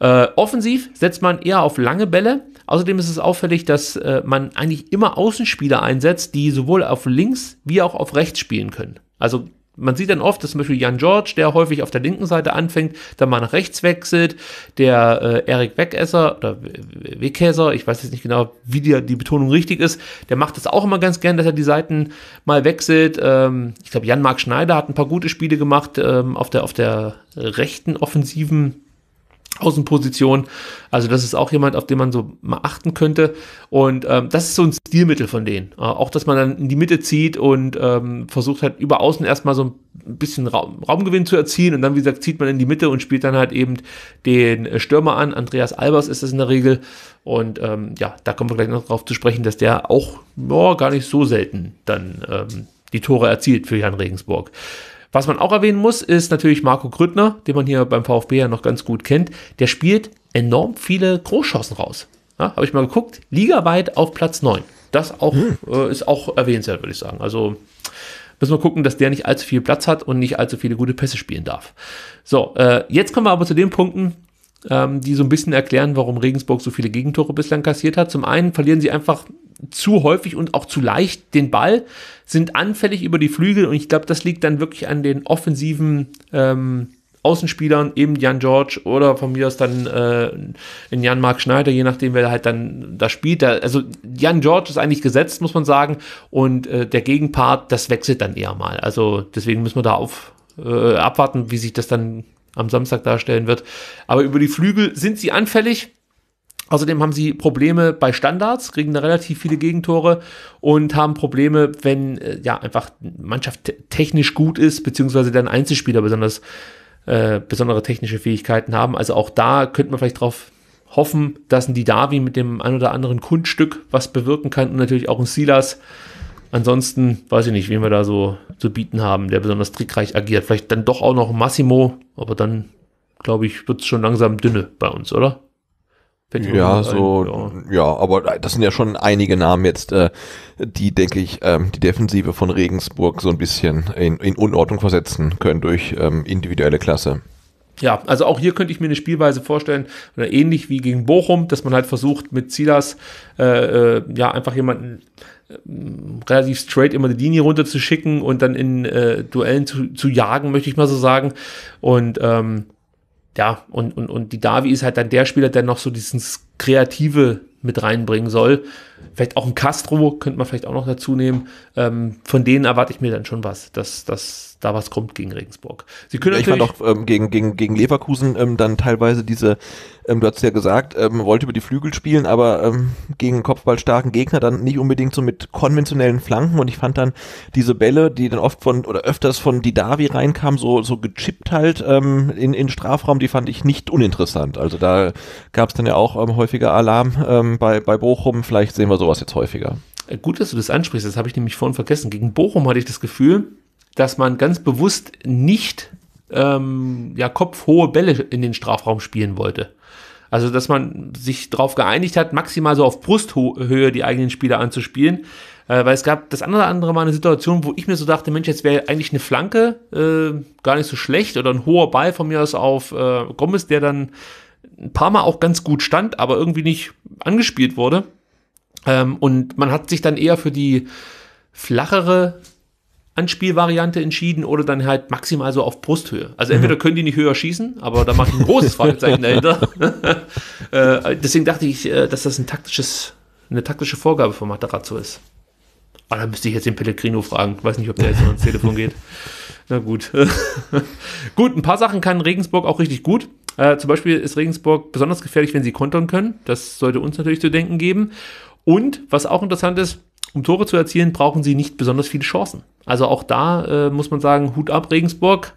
Speaker 1: äh, offensiv setzt man eher auf lange Bälle. Außerdem ist es auffällig, dass äh, man eigentlich immer Außenspieler einsetzt, die sowohl auf links wie auch auf rechts spielen können. Also man sieht dann oft, dass zum Beispiel Jan George, der häufig auf der linken Seite anfängt, dann mal nach rechts wechselt, der äh, Erik Wegesser oder Wegesser, ich weiß jetzt nicht genau, wie die, die Betonung richtig ist, der macht das auch immer ganz gern, dass er die Seiten mal wechselt. Ähm, ich glaube, Jan-Marc Schneider hat ein paar gute Spiele gemacht ähm, auf, der, auf der rechten offensiven Außenposition. Also das ist auch jemand, auf den man so mal achten könnte. Und ähm, das ist so ein Stilmittel von denen. Äh, auch, dass man dann in die Mitte zieht und ähm, versucht halt über Außen erstmal so ein bisschen Raum, Raumgewinn zu erzielen. Und dann, wie gesagt, zieht man in die Mitte und spielt dann halt eben den äh, Stürmer an. Andreas Albers ist das in der Regel. Und ähm, ja, da kommen wir gleich noch drauf zu sprechen, dass der auch oh, gar nicht so selten dann ähm, die Tore erzielt für Jan Regensburg. Was man auch erwähnen muss, ist natürlich Marco Grüttner, den man hier beim VfB ja noch ganz gut kennt. Der spielt enorm viele Großchancen raus. Ja, Habe ich mal geguckt, ligaweit auf Platz 9. Das auch, hm. äh, ist auch erwähnenswert, würde ich sagen. Also müssen wir gucken, dass der nicht allzu viel Platz hat und nicht allzu viele gute Pässe spielen darf. So, äh, jetzt kommen wir aber zu den Punkten, ähm, die so ein bisschen erklären, warum Regensburg so viele Gegentore bislang kassiert hat. Zum einen verlieren sie einfach zu häufig und auch zu leicht den Ball, sind anfällig über die Flügel und ich glaube, das liegt dann wirklich an den offensiven ähm, Außenspielern, eben Jan George oder von mir aus dann äh, in Jan Mark Schneider, je nachdem, wer halt dann da spielt. also Jan George ist eigentlich gesetzt, muss man sagen, und äh, der Gegenpart, das wechselt dann eher mal. Also deswegen müssen wir da auf, äh, abwarten, wie sich das dann am Samstag darstellen wird. Aber über die Flügel sind sie anfällig Außerdem haben sie Probleme bei Standards, kriegen da relativ viele Gegentore und haben Probleme, wenn äh, ja einfach Mannschaft technisch gut ist, beziehungsweise dann Einzelspieler besonders äh, besondere technische Fähigkeiten haben. Also auch da könnte man vielleicht darauf hoffen, dass ein Didavi mit dem ein oder anderen Kunststück was bewirken kann und natürlich auch ein Silas. Ansonsten weiß ich nicht, wen wir da so zu bieten haben, der besonders trickreich agiert. Vielleicht dann doch auch noch Massimo, aber dann glaube ich, wird es schon langsam dünne bei uns, oder? Fällt ja, so,
Speaker 2: ja. ja. aber das sind ja schon einige Namen jetzt, äh, die, denke ich, ähm, die Defensive von Regensburg so ein bisschen in, in Unordnung versetzen können durch ähm, individuelle Klasse.
Speaker 1: Ja, also auch hier könnte ich mir eine Spielweise vorstellen, oder ähnlich wie gegen Bochum, dass man halt versucht, mit Silas äh, äh, ja einfach jemanden äh, relativ straight immer die Linie runterzuschicken und dann in äh, Duellen zu, zu, jagen, möchte ich mal so sagen. Und ähm, ja, und, und, und die Davi ist halt dann der Spieler, der noch so dieses Kreative mit reinbringen soll vielleicht auch ein Castro könnte man vielleicht auch noch dazu nehmen. Ähm, von denen erwarte ich mir dann schon was, dass, dass da was kommt gegen
Speaker 2: Regensburg. Sie können ja, ich fand auch ähm, gegen, gegen, gegen Leverkusen ähm, dann teilweise diese, ähm, du hast ja gesagt, man ähm, wollte über die Flügel spielen, aber ähm, gegen einen kopfballstarken Gegner dann nicht unbedingt so mit konventionellen Flanken und ich fand dann diese Bälle, die dann oft von oder öfters von Didavi reinkamen, so, so gechippt halt in, in Strafraum, die fand ich nicht uninteressant. Also da gab es dann ja auch häufiger Alarm bei, bei Bochum, vielleicht sehen wir wir sowas jetzt häufiger.
Speaker 1: Äh, gut, dass du das ansprichst, das habe ich nämlich vorhin vergessen. Gegen Bochum hatte ich das Gefühl, dass man ganz bewusst nicht ähm, ja, kopfhohe Bälle in den Strafraum spielen wollte. Also, dass man sich darauf geeinigt hat, maximal so auf Brusthöhe die eigenen Spieler anzuspielen. Äh, weil es gab das andere andere Mal eine Situation, wo ich mir so dachte, Mensch, jetzt wäre eigentlich eine Flanke äh, gar nicht so schlecht oder ein hoher Ball von mir aus auf äh, Gomez, der dann ein paar Mal auch ganz gut stand, aber irgendwie nicht angespielt wurde. Ähm, und man hat sich dann eher für die flachere Anspielvariante entschieden oder dann halt maximal so auf Brusthöhe. Also mhm. entweder können die nicht höher schießen, aber da mache ich ein großes Fragezeichen dahinter. äh, deswegen dachte ich, äh, dass das ein taktisches, eine taktische Vorgabe von Matarazzo ist. Aber da müsste ich jetzt den Pellegrino fragen. Ich weiß nicht, ob der jetzt noch ans Telefon geht. Na gut. gut, ein paar Sachen kann Regensburg auch richtig gut. Äh, zum Beispiel ist Regensburg besonders gefährlich, wenn sie kontern können. Das sollte uns natürlich zu denken geben. Und was auch interessant ist, um Tore zu erzielen, brauchen sie nicht besonders viele Chancen. Also auch da äh, muss man sagen, Hut ab Regensburg.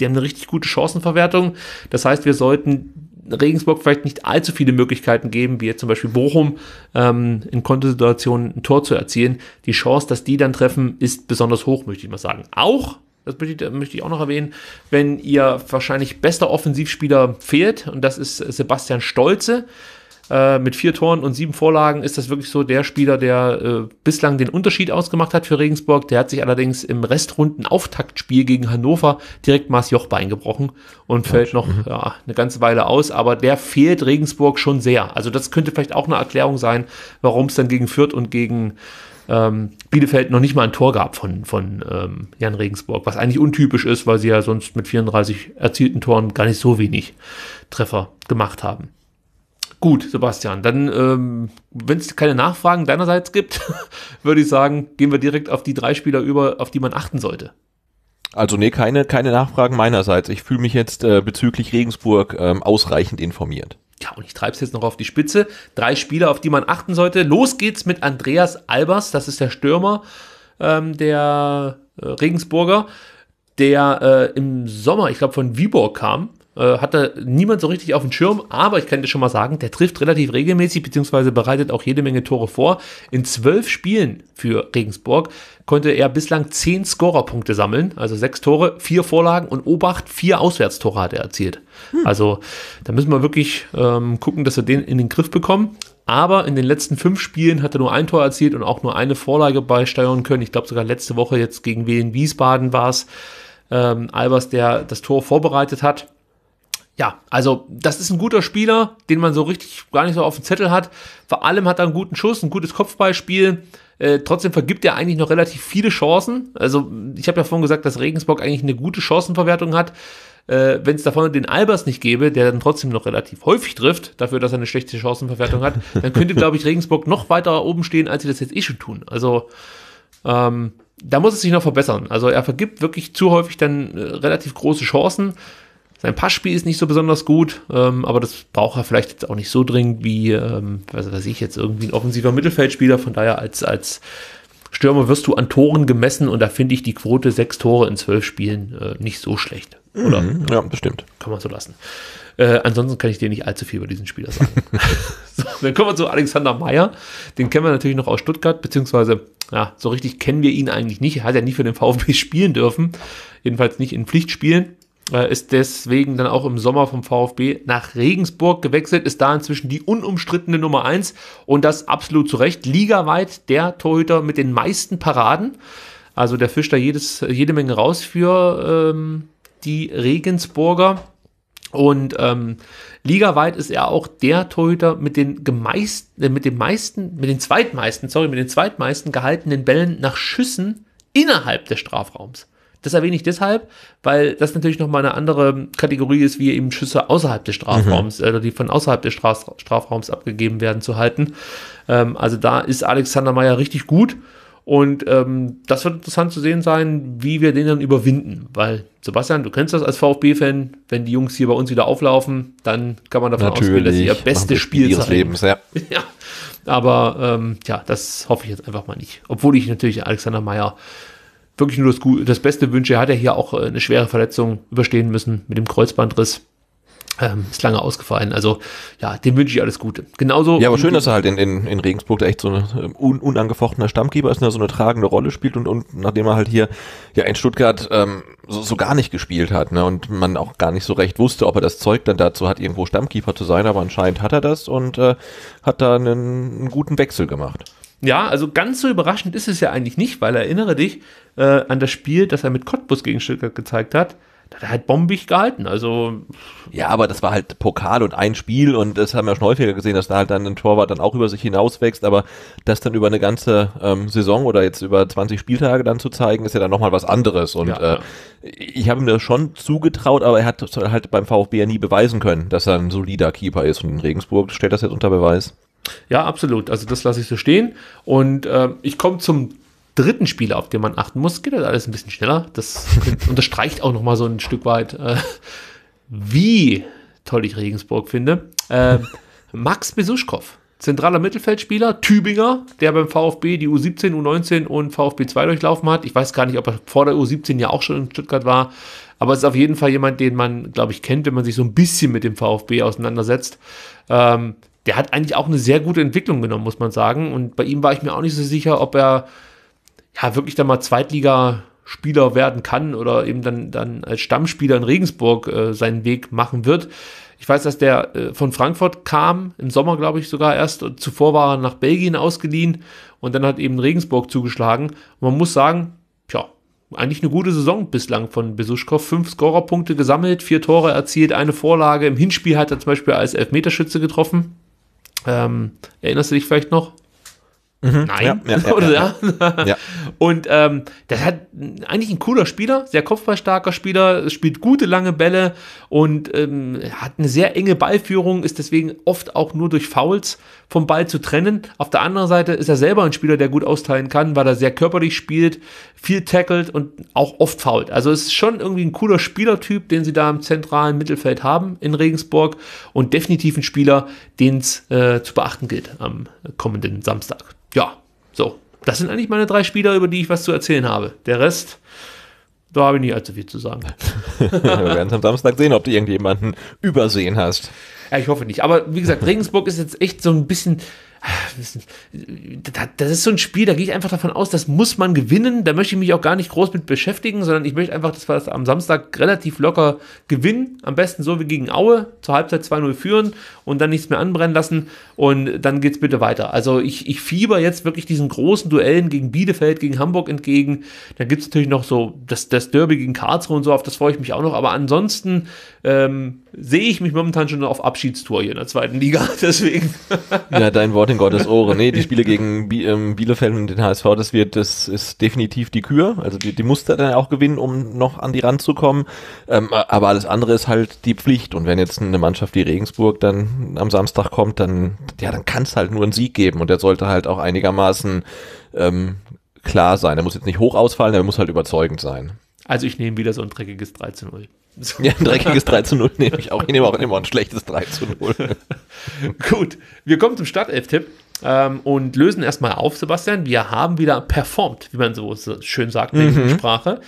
Speaker 1: Die haben eine richtig gute Chancenverwertung. Das heißt, wir sollten Regensburg vielleicht nicht allzu viele Möglichkeiten geben, wie jetzt zum Beispiel Bochum ähm, in Kontosituationen ein Tor zu erzielen. Die Chance, dass die dann treffen, ist besonders hoch, möchte ich mal sagen. Auch, das möchte ich, möchte ich auch noch erwähnen, wenn ihr wahrscheinlich bester Offensivspieler fehlt, und das ist Sebastian Stolze, äh, mit vier Toren und sieben Vorlagen ist das wirklich so der Spieler, der äh, bislang den Unterschied ausgemacht hat für Regensburg. Der hat sich allerdings im Restrunden-Auftaktspiel gegen Hannover direkt mal Jochbein gebrochen und ja, fällt noch mhm. ja, eine ganze Weile aus. Aber der fehlt Regensburg schon sehr. Also das könnte vielleicht auch eine Erklärung sein, warum es dann gegen Fürth und gegen ähm, Bielefeld noch nicht mal ein Tor gab von, von ähm, Jan Regensburg, was eigentlich untypisch ist, weil sie ja sonst mit 34 erzielten Toren gar nicht so wenig Treffer gemacht haben. Gut, Sebastian, dann, ähm, wenn es keine Nachfragen deinerseits gibt, würde ich sagen, gehen wir direkt auf die drei Spieler über, auf die man achten sollte.
Speaker 2: Also nee, keine, keine Nachfragen meinerseits. Ich fühle mich jetzt äh, bezüglich Regensburg ähm, ausreichend informiert.
Speaker 1: Ja, und ich treibe es jetzt noch auf die Spitze. Drei Spieler, auf die man achten sollte. Los geht's mit Andreas Albers, das ist der Stürmer ähm, der äh, Regensburger, der äh, im Sommer, ich glaube, von Viborg kam äh, hatte niemand so richtig auf dem Schirm, aber ich kann dir schon mal sagen, der trifft relativ regelmäßig, beziehungsweise bereitet auch jede Menge Tore vor. In zwölf Spielen für Regensburg konnte er bislang zehn Scorerpunkte sammeln, also sechs Tore, vier Vorlagen und Obacht, vier Auswärtstore hat er erzielt. Hm. Also da müssen wir wirklich ähm, gucken, dass wir den in den Griff bekommen. Aber in den letzten fünf Spielen hat er nur ein Tor erzielt und auch nur eine Vorlage beisteuern können. Ich glaube sogar letzte Woche jetzt gegen Wien Wiesbaden war es ähm, Albers, der das Tor vorbereitet hat ja, also das ist ein guter Spieler, den man so richtig gar nicht so auf dem Zettel hat. Vor allem hat er einen guten Schuss, ein gutes Kopfballspiel. Äh, trotzdem vergibt er eigentlich noch relativ viele Chancen. Also ich habe ja vorhin gesagt, dass Regensburg eigentlich eine gute Chancenverwertung hat. Äh, Wenn es davon den Albers nicht gäbe, der dann trotzdem noch relativ häufig trifft, dafür, dass er eine schlechte Chancenverwertung hat, dann könnte, glaube ich, Regensburg noch weiter oben stehen, als sie das jetzt eh schon tun. Also ähm, da muss es sich noch verbessern. Also er vergibt wirklich zu häufig dann äh, relativ große Chancen. Sein Passspiel ist nicht so besonders gut, ähm, aber das braucht er vielleicht jetzt auch nicht so dringend wie, ähm, was weiß ich jetzt, irgendwie ein offensiver Mittelfeldspieler. Von daher als, als Stürmer wirst du an Toren gemessen und da finde ich die Quote sechs Tore in zwölf Spielen äh, nicht so schlecht. Oder? Mhm, ja, bestimmt. Kann man so lassen. Äh, ansonsten kann ich dir nicht allzu viel über diesen Spieler sagen. so, dann kommen wir zu Alexander Meyer. Den kennen wir natürlich noch aus Stuttgart, beziehungsweise, ja, so richtig kennen wir ihn eigentlich nicht. Er hat ja nie für den VfB spielen dürfen. Jedenfalls nicht in Pflichtspielen. Äh, ist deswegen dann auch im Sommer vom VfB nach Regensburg gewechselt, ist da inzwischen die unumstrittene Nummer 1 und das absolut zu Recht. Ligaweit der Torhüter mit den meisten Paraden. Also der fischt da jedes, jede Menge raus für ähm, die Regensburger. Und ähm, ligaweit ist er auch der Torhüter mit den gemeisten, äh, mit den meisten, mit den zweitmeisten, sorry, mit den zweitmeisten gehaltenen Bällen nach Schüssen innerhalb des Strafraums. Das erwähne ich deshalb, weil das natürlich nochmal eine andere Kategorie ist, wie eben Schüsse außerhalb des Strafraums, mhm. also die von außerhalb des Straf Strafraums abgegeben werden, zu halten. Ähm, also da ist Alexander Meyer richtig gut. Und ähm, das wird interessant zu sehen sein, wie wir den dann überwinden. Weil, Sebastian, du kennst das als VfB-Fan, wenn die Jungs hier bei uns wieder auflaufen, dann kann man davon Natürlich. ausgehen, dass sie ihr bestes Spiel ihres Lebens, ja. ja. Aber ähm, ja, das hoffe ich jetzt einfach mal nicht. Obwohl ich natürlich Alexander Meyer wirklich nur das, das Beste wünsche. Er hat ja hier auch äh, eine schwere Verletzung überstehen müssen mit dem Kreuzbandriss.
Speaker 2: Ähm, ist lange ausgefallen. Also ja, dem wünsche ich alles Gute. Genauso. Ja, aber schön, dass er halt in, in, in Regensburg echt so ein ähm, un, unangefochtener Stammgeber ist, der so eine tragende Rolle spielt und, und nachdem er halt hier ja in Stuttgart ähm, so, so gar nicht gespielt hat ne, und man auch gar nicht so recht wusste, ob er das Zeug dann dazu hat, irgendwo Stammkeeper zu sein, aber anscheinend hat er das und äh, hat da einen, einen guten Wechsel gemacht.
Speaker 1: Ja, also ganz so überraschend ist es ja eigentlich nicht, weil erinnere dich
Speaker 2: äh, an das Spiel, das er mit Cottbus gegen Stuttgart gezeigt hat. Da hat er halt bombig gehalten. Also ja, aber das war halt Pokal und ein Spiel und das haben wir schon häufiger gesehen, dass da halt dann ein Torwart dann auch über sich hinauswächst, aber das dann über eine ganze ähm, Saison oder jetzt über 20 Spieltage dann zu zeigen, ist ja dann nochmal was anderes. Und ja. äh, ich habe ihm das schon zugetraut, aber er hat halt beim VfB ja nie beweisen können, dass er ein solider Keeper ist. Und in Regensburg stellt das jetzt unter Beweis. Ja, absolut. Also das lasse ich so stehen. Und äh, ich komme zum dritten Spieler, auf den man
Speaker 1: achten muss. Geht das alles ein bisschen schneller. Das unterstreicht auch nochmal so ein Stück weit, äh, wie toll ich Regensburg finde. Äh, Max Besuschkow, zentraler Mittelfeldspieler, Tübinger, der beim VfB die U17, U19 und VfB 2 durchlaufen hat. Ich weiß gar nicht, ob er vor der U17 ja auch schon in Stuttgart war. Aber es ist auf jeden Fall jemand, den man, glaube ich, kennt, wenn man sich so ein bisschen mit dem VfB auseinandersetzt. Ähm, der hat eigentlich auch eine sehr gute Entwicklung genommen, muss man sagen. Und bei ihm war ich mir auch nicht so sicher, ob er ja wirklich dann mal Zweitligaspieler werden kann oder eben dann, dann als Stammspieler in Regensburg äh, seinen Weg machen wird. Ich weiß, dass der äh, von Frankfurt kam, im Sommer glaube ich sogar erst. Und zuvor war er nach Belgien ausgeliehen und dann hat eben Regensburg zugeschlagen. Und man muss sagen, tja, eigentlich eine gute Saison bislang von Besuschkow. Fünf Scorerpunkte gesammelt, vier Tore erzielt, eine Vorlage. Im Hinspiel hat er zum Beispiel als Elfmeterschütze getroffen ähm, erinnerst du dich vielleicht noch?
Speaker 2: Mhm. Nein. Ja, ja, Oder ja,
Speaker 1: Und ähm, das hat eigentlich ein cooler Spieler, sehr kopfballstarker Spieler, spielt gute lange Bälle und ähm, hat eine sehr enge Ballführung, ist deswegen oft auch nur durch Fouls vom Ball zu trennen. Auf der anderen Seite ist er selber ein Spieler, der gut austeilen kann, weil er sehr körperlich spielt, viel tackelt und auch oft fault. Also ist schon irgendwie ein cooler Spielertyp, den sie da im zentralen Mittelfeld haben in Regensburg und definitiv ein Spieler, den es äh, zu beachten gilt am kommenden Samstag. Ja, so. Das sind eigentlich meine drei Spieler, über die ich was zu erzählen habe. Der Rest da habe ich nicht allzu viel zu sagen. Wir werden es am Samstag sehen, ob du irgendjemanden übersehen hast. Ja, ich hoffe nicht. Aber wie gesagt, Regensburg ist jetzt echt so ein bisschen. Ah, das ist so ein Spiel, da gehe ich einfach davon aus, das muss man gewinnen. Da möchte ich mich auch gar nicht groß mit beschäftigen, sondern ich möchte einfach, dass wir das am Samstag relativ locker gewinnen. Am besten so wie gegen Aue, zur Halbzeit 2-0 führen und dann nichts mehr anbrennen lassen. Und dann geht's bitte weiter. Also ich, ich fieber jetzt wirklich diesen großen Duellen gegen Bielefeld, gegen Hamburg entgegen. Da gibt es natürlich noch so das, das Derby gegen Karlsruhe und so, auf das freue ich mich auch noch. Aber ansonsten ähm, sehe ich mich momentan schon
Speaker 2: auf Abschiedstour hier in der zweiten Liga. Deswegen. ja, dein Wort in Gottes Ohren. Nee, die Spiele gegen ähm, Bielefeld und den HSV, das wird, das ist definitiv die Kür. Also die, die musste dann auch gewinnen, um noch an die Rand ranzukommen. Ähm, aber alles andere ist halt die Pflicht. Und wenn jetzt eine Mannschaft wie Regensburg dann am Samstag kommt, dann, ja, dann kann es halt nur einen Sieg geben. Und der sollte halt auch einigermaßen ähm, klar sein. Er muss jetzt nicht hoch ausfallen, er muss halt überzeugend sein.
Speaker 1: Also ich nehme wieder so ein dreckiges 13-0. So. Ja, ein dreckiges 3 zu 0 nehme ich auch. Ich nehme auch immer ein schlechtes 3 zu 0. Gut, wir kommen zum Startelf-Tipp ähm, und lösen erstmal auf, Sebastian. Wir haben wieder performt, wie man so schön sagt in der mhm. Sprache.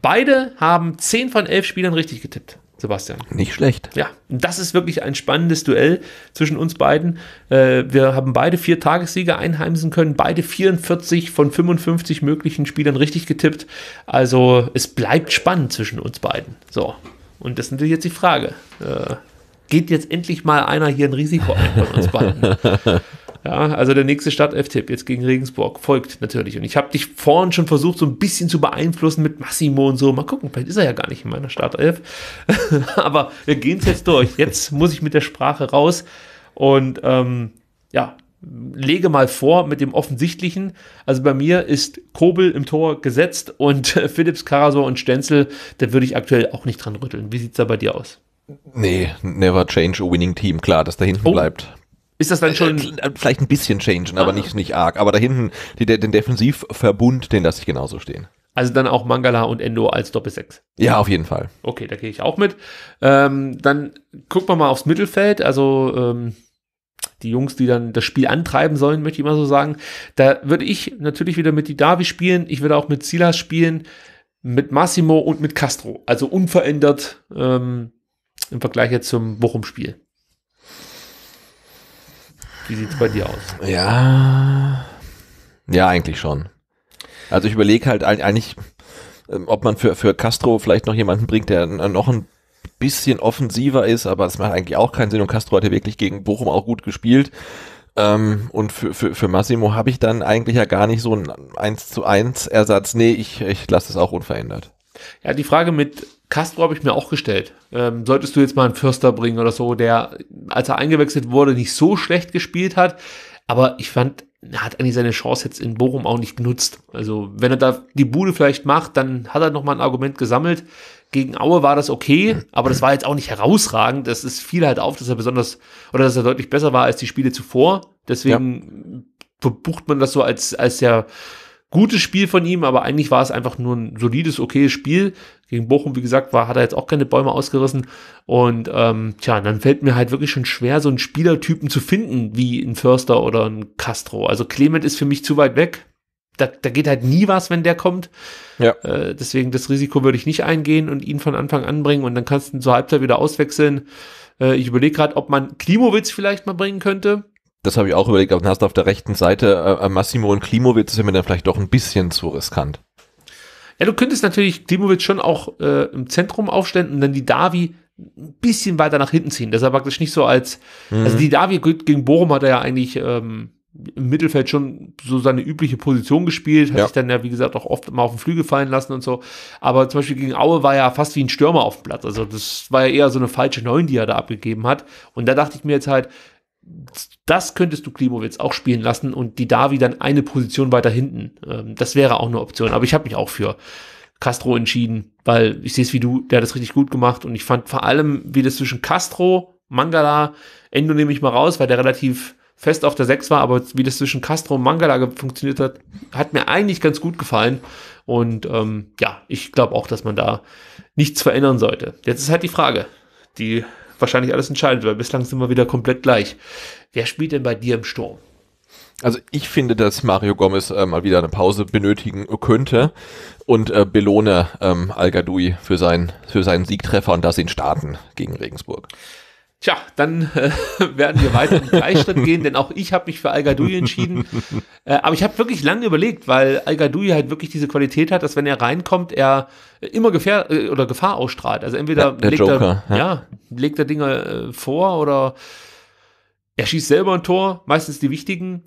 Speaker 1: Beide haben 10 von 11 Spielern richtig getippt. Sebastian. Nicht schlecht. Ja, das ist wirklich ein spannendes Duell zwischen uns beiden. Äh, wir haben beide vier Tagessieger einheimsen können, beide 44 von 55 möglichen Spielern richtig getippt. Also es bleibt spannend zwischen uns beiden. So, und das ist natürlich jetzt die Frage. Äh, geht jetzt endlich mal einer hier ein Risiko ein von uns beiden? Ja, also der nächste Startelf-Tipp jetzt gegen Regensburg folgt natürlich. Und ich habe dich vorhin schon versucht, so ein bisschen zu beeinflussen mit Massimo und so. Mal gucken, vielleicht ist er ja gar nicht in meiner Startelf. Aber wir gehen es jetzt durch. Jetzt muss ich mit der Sprache raus und ähm, ja, lege mal vor mit dem Offensichtlichen. Also bei mir ist Kobel im Tor gesetzt und äh, Philips, Karasor und Stenzel, da würde ich aktuell auch nicht dran rütteln. Wie sieht es da bei dir aus?
Speaker 2: Nee, never change a winning team. Klar, dass da hinten oh. bleibt. Ist das dann äh, schon äh, äh, vielleicht ein bisschen changen, aber ah. nicht nicht arg. Aber da hinten die, den Defensivverbund, den lasse ich genauso stehen.
Speaker 1: Also dann auch Mangala und Endo als Doppelsechs. Ja, auf jeden Fall. Okay, da gehe ich auch mit. Ähm, dann gucken wir mal aufs Mittelfeld. Also ähm, die Jungs, die dann das Spiel antreiben sollen, möchte ich mal so sagen. Da würde ich natürlich wieder mit die Davi spielen. Ich würde auch mit Silas spielen, mit Massimo und mit Castro. Also unverändert ähm, im Vergleich jetzt zum Bochum-Spiel. Wie sieht es bei dir aus?
Speaker 2: Ja. Ja, eigentlich schon. Also ich überlege halt eigentlich, ähm, ob man für, für Castro vielleicht noch jemanden bringt, der noch ein bisschen offensiver ist, aber es macht eigentlich auch keinen Sinn. Und Castro hat ja wirklich gegen Bochum auch gut gespielt. Ähm, und für, für, für Massimo habe ich dann eigentlich ja gar nicht so einen 1 zu 1 Ersatz. Nee, ich, ich lasse es auch unverändert. Ja, die Frage mit Castro habe ich mir auch gestellt. Ähm, solltest
Speaker 1: du jetzt mal einen Förster bringen oder so, der, als er eingewechselt wurde, nicht so schlecht gespielt hat. Aber ich fand, er hat eigentlich seine Chance jetzt in Bochum auch nicht genutzt. Also, wenn er da die Bude vielleicht macht, dann hat er nochmal ein Argument gesammelt. Gegen Aue war das okay, aber das war jetzt auch nicht herausragend. Das ist viel halt auf, dass er besonders oder dass er deutlich besser war als die Spiele zuvor. Deswegen ja. bucht man das so als, als der gutes Spiel von ihm, aber eigentlich war es einfach nur ein solides, okayes Spiel. Gegen Bochum, wie gesagt, war, hat er jetzt auch keine Bäume ausgerissen. Und ähm, tja, dann fällt mir halt wirklich schon schwer, so einen Spielertypen zu finden, wie ein Förster oder ein Castro. Also Clement ist für mich zu weit weg. Da, da geht halt nie was, wenn der kommt. Ja. Äh, deswegen das Risiko würde ich nicht eingehen und ihn von Anfang an bringen und dann kannst du ihn zur Halbzeit wieder
Speaker 2: auswechseln. Äh, ich überlege gerade, ob man Klimowitz vielleicht mal bringen könnte das habe ich auch überlegt, aber dann hast du auf der rechten Seite äh, äh Massimo und Klimowitz, ist mir dann vielleicht doch ein bisschen zu riskant. Ja, du könntest natürlich Klimowitz schon auch äh, im Zentrum aufstellen und dann die Davi ein
Speaker 1: bisschen weiter nach hinten ziehen. Das ist praktisch nicht so als, mhm. also die Davi gegen Bochum hat er ja eigentlich ähm, im Mittelfeld schon so seine übliche Position gespielt, hat ja. sich dann ja, wie gesagt, auch oft mal auf den Flügel fallen lassen und so. Aber zum Beispiel gegen Aue war er ja fast wie ein Stürmer auf dem Platz. Also das war ja eher so eine falsche Neun, die er da abgegeben hat. Und da dachte ich mir jetzt halt, das könntest du Klimowitz auch spielen lassen und die Davi dann eine Position weiter hinten. Ähm, das wäre auch eine Option. Aber ich habe mich auch für Castro entschieden, weil ich sehe es wie du, der hat das richtig gut gemacht und ich fand vor allem, wie das zwischen Castro, Mangala, Endo nehme ich mal raus, weil der relativ fest auf der 6 war, aber wie das zwischen Castro und Mangala funktioniert hat, hat mir eigentlich ganz gut gefallen. Und ähm, ja, ich glaube auch, dass man da nichts verändern sollte. Jetzt ist halt die Frage, die wahrscheinlich alles entscheidet, weil bislang sind wir wieder komplett gleich. Wer spielt denn bei dir im Sturm?
Speaker 2: Also ich finde, dass Mario Gomez äh, mal wieder eine Pause benötigen könnte und äh, belohne ähm, Al-Gadoui für, sein, für seinen Siegtreffer und dass ihn starten gegen Regensburg.
Speaker 1: Tja, dann äh, werden wir weiter im Gleichschritt gehen, denn auch ich habe mich für Al-Gadoui entschieden. Äh, aber ich habe wirklich lange überlegt, weil Al-Gadoui halt wirklich diese Qualität hat, dass wenn er reinkommt, er immer Gefähr äh, oder Gefahr ausstrahlt. Also entweder der, der legt, Joker, er, ja. ja. legt er Dinge äh, vor oder er schießt selber ein Tor, meistens die wichtigen.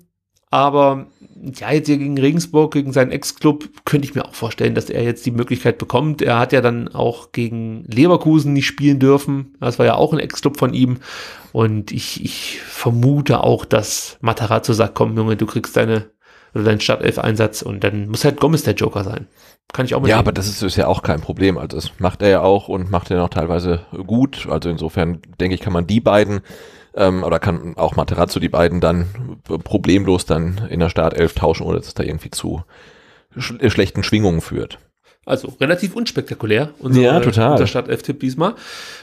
Speaker 1: Aber ja, jetzt hier gegen Regensburg, gegen seinen Ex-Club, könnte ich mir auch vorstellen, dass er jetzt die Möglichkeit bekommt. Er hat ja dann auch gegen Leverkusen nicht spielen dürfen. Das war ja auch ein Ex-Club von ihm. Und ich, ich vermute auch, dass Matarazzo sagt, komm Junge, du kriegst deine oder also deinen Startelf-Einsatz und dann muss halt Gomez der Joker sein.
Speaker 2: Kann ich auch mit Ja, aber das ist, ist, ja auch kein Problem. Also das macht er ja auch und macht er noch teilweise gut. Also insofern denke ich, kann man die beiden ähm, oder kann auch Materazzo die beiden dann problemlos dann in der Startelf tauschen, ohne dass es da irgendwie zu sch äh, schlechten Schwingungen führt.
Speaker 1: Also relativ unspektakulär, unser, ja, total. unser Startelf-Tipp diesmal.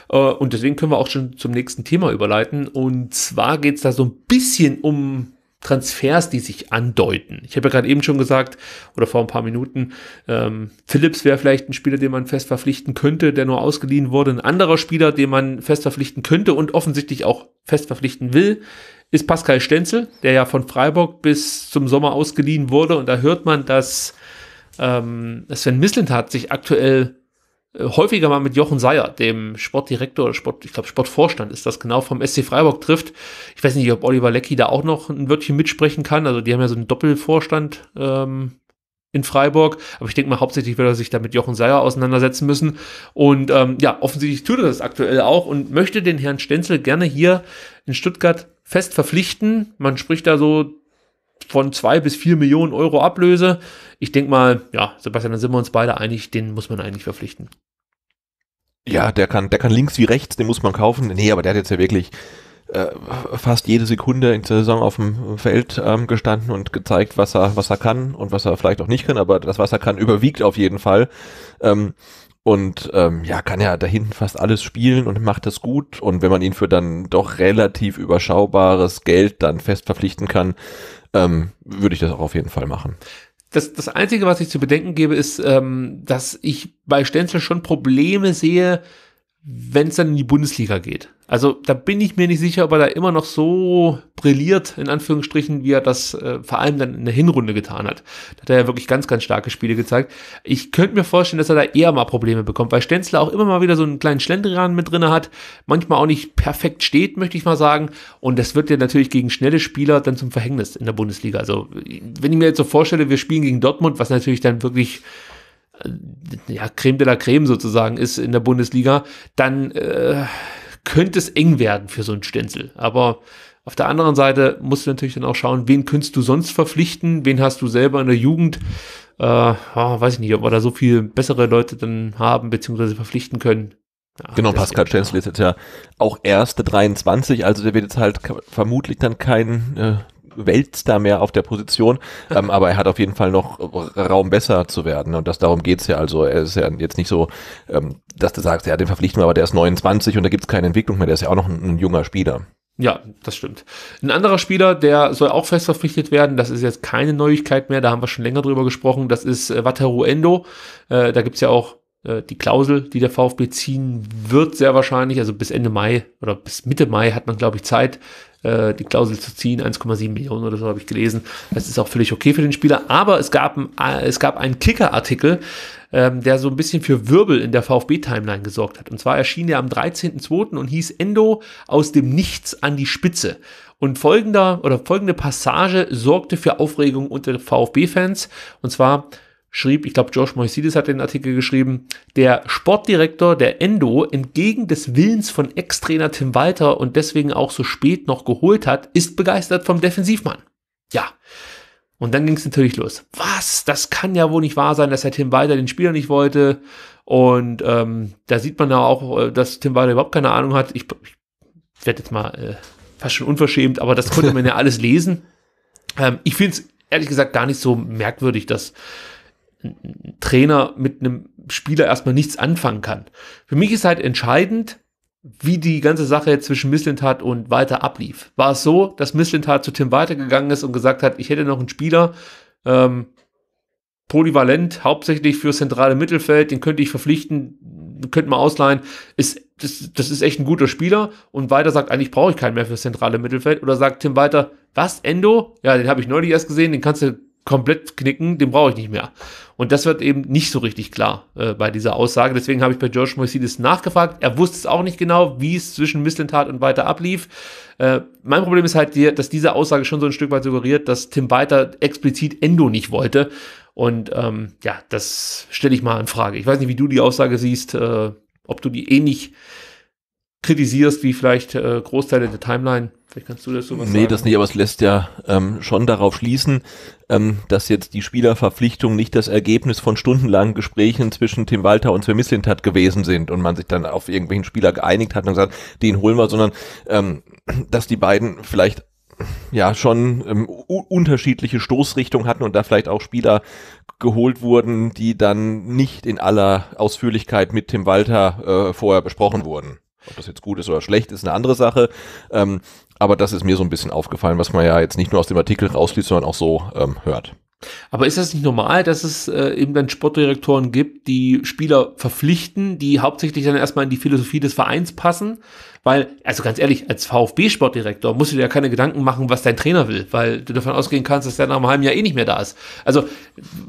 Speaker 1: Äh, und deswegen können wir auch schon zum nächsten Thema überleiten. Und zwar geht es da so ein bisschen um Transfers, die sich andeuten. Ich habe ja gerade eben schon gesagt, oder vor ein paar Minuten, ähm, Phillips wäre vielleicht ein Spieler, den man fest verpflichten könnte, der nur ausgeliehen wurde. Ein anderer Spieler, den man fest verpflichten könnte und offensichtlich auch fest verpflichten will, ist Pascal Stenzel, der ja von Freiburg bis zum Sommer ausgeliehen wurde. Und da hört man, dass ähm, Sven Mislintat sich aktuell äh, häufiger mal mit Jochen Seyer, dem Sportdirektor oder Sport, ich glaube Sportvorstand ist das genau, vom SC Freiburg trifft. Ich weiß nicht, ob Oliver Lecky da auch noch ein Wörtchen mitsprechen kann. Also die haben ja so einen Doppelvorstand ähm, in Freiburg. Aber ich denke mal, hauptsächlich wird er sich da mit Jochen Seyer auseinandersetzen müssen. Und ähm, ja, offensichtlich tut er das aktuell auch und möchte den Herrn Stenzel gerne hier in Stuttgart fest verpflichten. Man spricht da so von zwei bis vier Millionen Euro Ablöse. Ich denke mal, ja, Sebastian, dann sind wir uns beide einig, den muss man eigentlich verpflichten.
Speaker 2: Ja, der kann, der kann links wie rechts, den muss man kaufen. Nee, aber der hat jetzt ja wirklich äh, fast jede Sekunde in der Saison auf dem Feld ähm, gestanden und gezeigt, was er, was er kann und was er vielleicht auch nicht kann, aber das, was er kann, überwiegt auf jeden Fall. Ähm, und ähm, ja, kann ja da hinten fast alles spielen und macht das gut. Und wenn man ihn für dann doch relativ überschaubares Geld dann fest verpflichten kann, ähm, würde ich das auch auf jeden Fall machen. Das, das Einzige, was ich zu bedenken gebe, ist,
Speaker 1: ähm, dass ich bei Stenzel schon Probleme sehe, wenn es dann in die Bundesliga geht. Also da bin ich mir nicht sicher, ob er da immer noch so brilliert, in Anführungsstrichen, wie er das äh, vor allem dann in der Hinrunde getan hat. Da hat er ja wirklich ganz, ganz starke Spiele gezeigt. Ich könnte mir vorstellen, dass er da eher mal Probleme bekommt, weil Stenzler auch immer mal wieder so einen kleinen Schlendrian mit drinne hat, manchmal auch nicht perfekt steht, möchte ich mal sagen. Und das wird ja natürlich gegen schnelle Spieler dann zum Verhängnis in der Bundesliga. Also wenn ich mir jetzt so vorstelle, wir spielen gegen Dortmund, was natürlich dann wirklich äh, ja, Creme de la Creme sozusagen ist in der Bundesliga, dann äh, könnte es eng werden für so ein Stenzel. Aber auf der anderen Seite musst du natürlich dann auch schauen, wen könntest du sonst verpflichten, wen hast du selber in der Jugend. Äh, oh, weiß ich nicht, ob wir da so
Speaker 2: viel bessere Leute dann haben, beziehungsweise verpflichten können. Ach, genau, Pascal Stenzel ist jetzt ja auch erste 23, also der wird jetzt halt vermutlich dann kein äh, da mehr auf der Position, ähm, aber er hat auf jeden Fall noch Raum besser zu werden und das darum es ja. Also er ist ja jetzt nicht so, ähm, dass du sagst, ja, den verpflichten wir, aber der ist 29 und da gibt es keine Entwicklung mehr, der ist ja auch noch ein, ein junger Spieler.
Speaker 1: Ja, das stimmt. Ein anderer Spieler, der soll auch fest verpflichtet werden, das ist jetzt keine Neuigkeit mehr, da haben wir schon länger drüber gesprochen, das ist äh, Wataru Endo. Äh, da gibt's ja auch äh, die Klausel, die der VfB ziehen wird, sehr wahrscheinlich, also bis Ende Mai oder bis Mitte Mai hat man, glaube ich, Zeit, äh, die Klausel zu ziehen. 1,7 Millionen oder so habe ich gelesen. Das ist auch völlig okay für den Spieler. Aber es gab, ein, äh, es gab einen Kicker-Artikel, ähm, der so ein bisschen für Wirbel in der VfB-Timeline gesorgt hat. Und zwar erschien der am 13.02. und hieß Endo aus dem Nichts an die Spitze. Und folgender oder folgende Passage sorgte für Aufregung unter VfB-Fans. Und zwar schrieb, ich glaube, Josh Moisides hat den Artikel geschrieben, der Sportdirektor der Endo entgegen des Willens von Ex-Trainer Tim Walter und deswegen auch so spät noch geholt hat, ist begeistert vom Defensivmann. Ja. Und dann ging es natürlich los. Was? Das kann ja wohl nicht wahr sein, dass er Tim Walter den Spieler nicht wollte. Und ähm, da sieht man ja auch, äh, dass Tim Walter überhaupt keine Ahnung hat. Ich, ich werde jetzt mal äh, fast schon unverschämt, aber das konnte man ja alles lesen. Ähm, ich finde es ehrlich gesagt gar nicht so merkwürdig, dass Trainer mit einem Spieler erstmal nichts anfangen kann. Für mich ist halt entscheidend, wie die ganze Sache zwischen Misslintat und Walter ablief. War es so, dass Misslintat zu Tim gegangen ist und gesagt hat, ich hätte noch einen Spieler, ähm, polyvalent, hauptsächlich für zentrale Mittelfeld, den könnte ich verpflichten, könnte man ausleihen, ist, das, das ist echt ein guter Spieler und Walter sagt, eigentlich brauche ich keinen mehr für zentrale Mittelfeld oder sagt Tim Walter, was, Endo? Ja, den habe ich neulich erst gesehen, den kannst du komplett knicken, den brauche ich nicht mehr. Und das wird eben nicht so richtig klar äh, bei dieser Aussage. Deswegen habe ich bei George Mercedes nachgefragt. Er wusste es auch nicht genau, wie es zwischen Mislintat und Weiter ablief. Äh, mein Problem ist halt, dass diese Aussage schon so ein Stück weit suggeriert, dass Tim Weiter explizit Endo nicht wollte. Und ähm, ja, das stelle ich mal in Frage. Ich weiß nicht, wie du die Aussage siehst, äh, ob du die ähnlich eh kritisierst, wie vielleicht äh, Großteile der Timeline. Vielleicht kannst du das so was nee, sagen. Nee, das nicht,
Speaker 2: aber es lässt ja ähm, schon darauf schließen, ähm, dass jetzt die Spielerverpflichtung nicht das Ergebnis von stundenlangen Gesprächen zwischen Tim Walter und Sven Mislintat gewesen sind und man sich dann auf irgendwelchen Spieler geeinigt hat und gesagt, den holen wir, sondern ähm, dass die beiden vielleicht ja schon ähm, unterschiedliche Stoßrichtungen hatten und da vielleicht auch Spieler geholt wurden, die dann nicht in aller Ausführlichkeit mit Tim Walter äh, vorher besprochen wurden. Ob das jetzt gut ist oder schlecht, ist eine andere Sache. Ähm, aber das ist mir so ein bisschen aufgefallen, was man ja jetzt nicht nur aus dem Artikel rausliest, sondern auch so ähm, hört.
Speaker 1: Aber ist das nicht normal, dass es äh, eben dann Sportdirektoren gibt, die Spieler verpflichten, die hauptsächlich dann erstmal in die Philosophie des Vereins passen? Weil, also ganz ehrlich, als VfB-Sportdirektor musst du dir ja keine Gedanken machen, was dein Trainer will, weil du davon ausgehen kannst, dass der nach einem halben Jahr eh nicht mehr da ist. Also,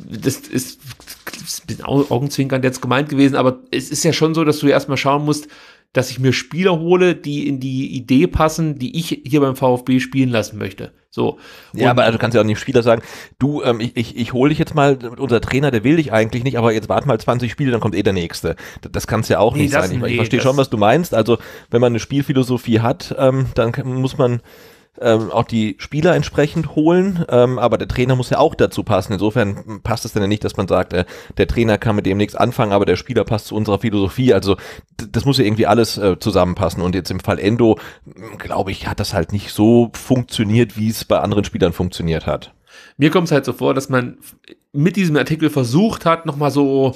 Speaker 1: das ist, das ist ein bisschen augenzwinkernd jetzt gemeint gewesen, aber es ist ja schon so, dass du erstmal schauen musst, dass ich mir Spieler hole,
Speaker 2: die in die Idee passen, die ich hier beim VfB spielen lassen möchte. So. Und ja, aber du also kannst ja auch nicht Spieler sagen, du, ähm, ich, ich, ich hole dich jetzt mal, unser Trainer, der will dich eigentlich nicht, aber jetzt warten mal 20 Spiele, dann kommt eh der nächste. Das, das kann es ja auch nee, nicht sein. Ich, nee, ich verstehe schon, was du meinst. Also, wenn man eine Spielphilosophie hat, ähm, dann muss man ähm, auch die Spieler entsprechend holen, ähm, aber der Trainer muss ja auch dazu passen. Insofern passt es dann ja nicht, dass man sagt, äh, der Trainer kann mit dem nichts anfangen, aber der Spieler passt zu unserer Philosophie. Also das muss ja irgendwie alles äh, zusammenpassen. Und jetzt im Fall Endo, hm, glaube ich, hat das halt nicht so funktioniert, wie es bei anderen Spielern funktioniert hat.
Speaker 1: Mir kommt es halt so vor, dass man mit diesem Artikel versucht hat, nochmal so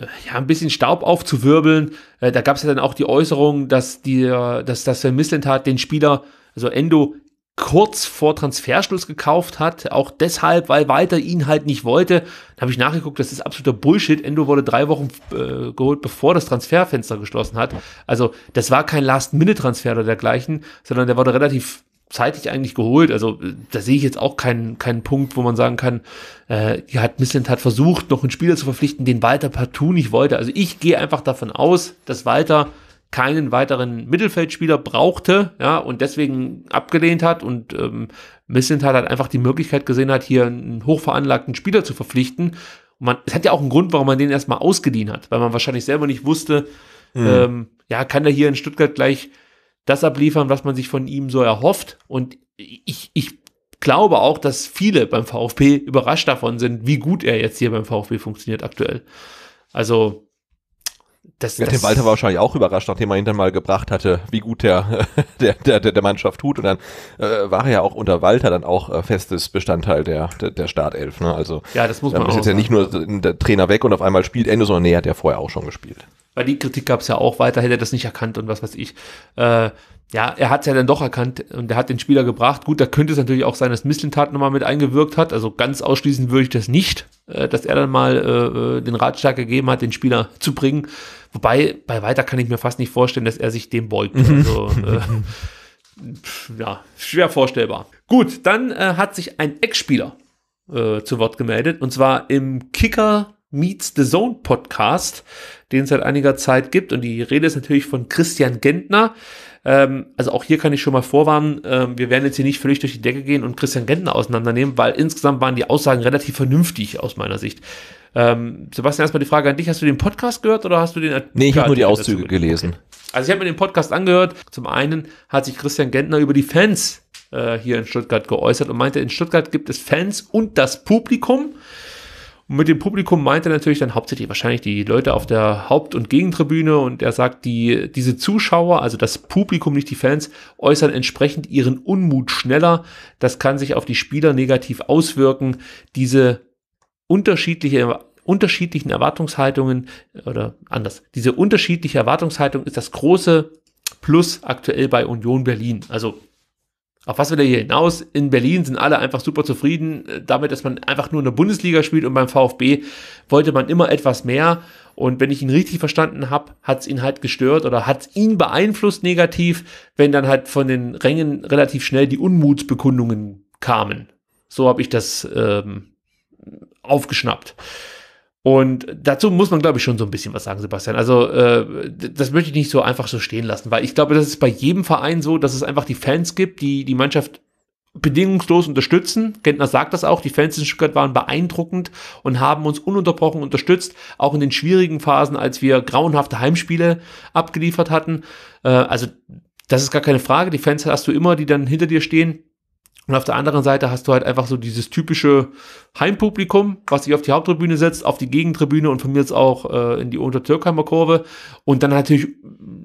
Speaker 1: äh, ja, ein bisschen Staub aufzuwirbeln. Äh, da gab es ja dann auch die Äußerung, dass, die, äh, dass das Vermisslent hat den Spieler, also Endo, kurz vor Transferschluss gekauft hat, auch deshalb, weil Walter ihn halt nicht wollte. Da habe ich nachgeguckt, das ist absoluter Bullshit. Endo wurde drei Wochen äh, geholt, bevor das Transferfenster geschlossen hat. Also das war kein Last-Minute-Transfer oder dergleichen, sondern der wurde relativ zeitig eigentlich geholt. Also da sehe ich jetzt auch keinen, keinen Punkt, wo man sagen kann, äh, ja, hat Missland hat versucht, noch einen Spieler zu verpflichten, den Walter partout nicht wollte. Also ich gehe einfach davon aus, dass Walter keinen weiteren Mittelfeldspieler brauchte, ja, und deswegen abgelehnt hat und ähm, hat halt einfach die Möglichkeit gesehen hat, hier einen hochveranlagten Spieler zu verpflichten. Und man, es hat ja auch einen Grund, warum man den erstmal ausgeliehen hat, weil man wahrscheinlich selber nicht wusste, mhm. ähm, ja, kann er hier in Stuttgart gleich das abliefern, was man sich von ihm so erhofft. Und ich, ich glaube auch, dass viele beim VfB überrascht davon sind, wie gut er jetzt hier beim VfB funktioniert aktuell.
Speaker 2: Also das, ja, das Walter war wahrscheinlich auch überrascht, nachdem er ihn dann mal gebracht hatte, wie gut der, der, der, der Mannschaft tut. Und dann äh, war er ja auch unter Walter dann auch äh, festes Bestandteil der, der, der Startelf. Ne? Also, ja, das muss man ähm, ist jetzt ja nicht nur äh, der Trainer weg und auf einmal spielt Ende, sondern näher hat er vorher auch schon gespielt.
Speaker 1: Weil die Kritik gab es ja auch weiter, hätte er das nicht erkannt und was weiß ich. Äh, ja, er hat es ja dann doch erkannt und er hat den Spieler gebracht. Gut, da könnte es natürlich auch sein, dass Misslintat nochmal mit eingewirkt hat. Also ganz ausschließen würde ich das nicht, äh, dass er dann mal äh, äh den Ratschlag gegeben hat, den Spieler zu bringen. Wobei, bei weiter kann ich mir fast nicht vorstellen, dass er sich dem beugt. Also, äh, ja, schwer vorstellbar. Gut, dann äh, hat sich ein Ex-Spieler äh, zu Wort gemeldet und zwar im Kicker Meets the Zone Podcast, den es seit einiger Zeit gibt. Und die Rede ist natürlich von Christian Gentner. Ähm, also auch hier kann ich schon mal vorwarnen, ähm, wir werden jetzt hier nicht völlig durch die Decke gehen und Christian Gentner auseinandernehmen, weil insgesamt waren die Aussagen relativ vernünftig aus meiner Sicht. Ähm, Sebastian, erstmal die Frage an dich. Hast du den Podcast gehört oder hast du den? Nee, ich habe nur die Auszüge gelesen. Okay. Also ich habe mir den Podcast angehört. Zum einen hat sich Christian Gentner über die Fans äh, hier in Stuttgart geäußert und meinte, in Stuttgart gibt es Fans und das Publikum. Und mit dem Publikum meint er natürlich dann hauptsächlich wahrscheinlich die Leute auf der Haupt- und Gegentribüne und er sagt, die, diese Zuschauer, also das Publikum, nicht die Fans, äußern entsprechend ihren Unmut schneller. Das kann sich auf die Spieler negativ auswirken. Diese unterschiedliche unterschiedlichen Erwartungshaltungen oder anders. Diese unterschiedliche Erwartungshaltung ist das große Plus aktuell bei Union Berlin. Also auf was will er hier hinaus? In Berlin sind alle einfach super zufrieden äh, damit, dass man einfach nur in der Bundesliga spielt und beim VfB wollte man immer etwas mehr. Und wenn ich ihn richtig verstanden habe, hat es ihn halt gestört oder hat es ihn beeinflusst negativ, wenn dann halt von den Rängen relativ schnell die Unmutsbekundungen kamen. So habe ich das ähm, aufgeschnappt. Und dazu muss man, glaube ich, schon so ein bisschen was sagen, Sebastian. Also äh, das möchte ich nicht so einfach so stehen lassen, weil ich glaube, das ist bei jedem Verein so, dass es einfach die Fans gibt, die die Mannschaft bedingungslos unterstützen. Gentner sagt das auch, die Fans in Stuttgart waren beeindruckend und haben uns ununterbrochen unterstützt, auch in den schwierigen Phasen, als wir grauenhafte Heimspiele abgeliefert hatten. Äh, also das ist gar keine Frage, die Fans hast du immer, die dann hinter dir stehen. Und auf der anderen Seite hast du halt einfach so dieses typische Heimpublikum, was sich auf die Haupttribüne setzt, auf die Gegentribüne und von mir jetzt auch äh, in die Untertürkheimer Kurve und dann natürlich,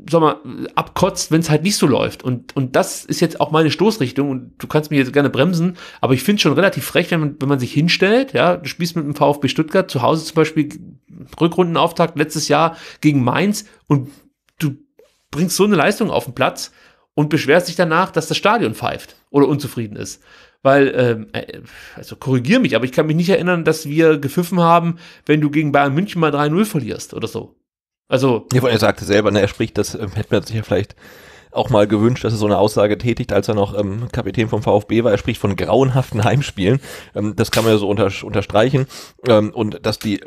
Speaker 1: sag mal, abkotzt, wenn es halt nicht so läuft. Und, und das ist jetzt auch meine Stoßrichtung und du kannst mich jetzt gerne bremsen, aber ich finde es schon relativ frech, wenn man, wenn man sich hinstellt, ja, du spielst mit dem VfB Stuttgart zu Hause zum Beispiel Rückrundenauftakt letztes Jahr gegen Mainz und du bringst so eine Leistung auf den Platz und beschwerst dich danach, dass das Stadion pfeift oder unzufrieden ist. Weil, ähm, äh, also korrigier mich, aber ich kann mich nicht erinnern, dass wir gepfiffen haben, wenn du gegen Bayern München mal 3-0
Speaker 2: verlierst oder so. Also. Ja, er sagte selber, ne, er spricht, das ähm, hätte man sich ja vielleicht auch mal gewünscht, dass er so eine Aussage tätigt, als er noch ähm, Kapitän vom VfB war. Er spricht von grauenhaften Heimspielen. Ähm, das kann man ja so unter, unterstreichen. Ähm, und dass die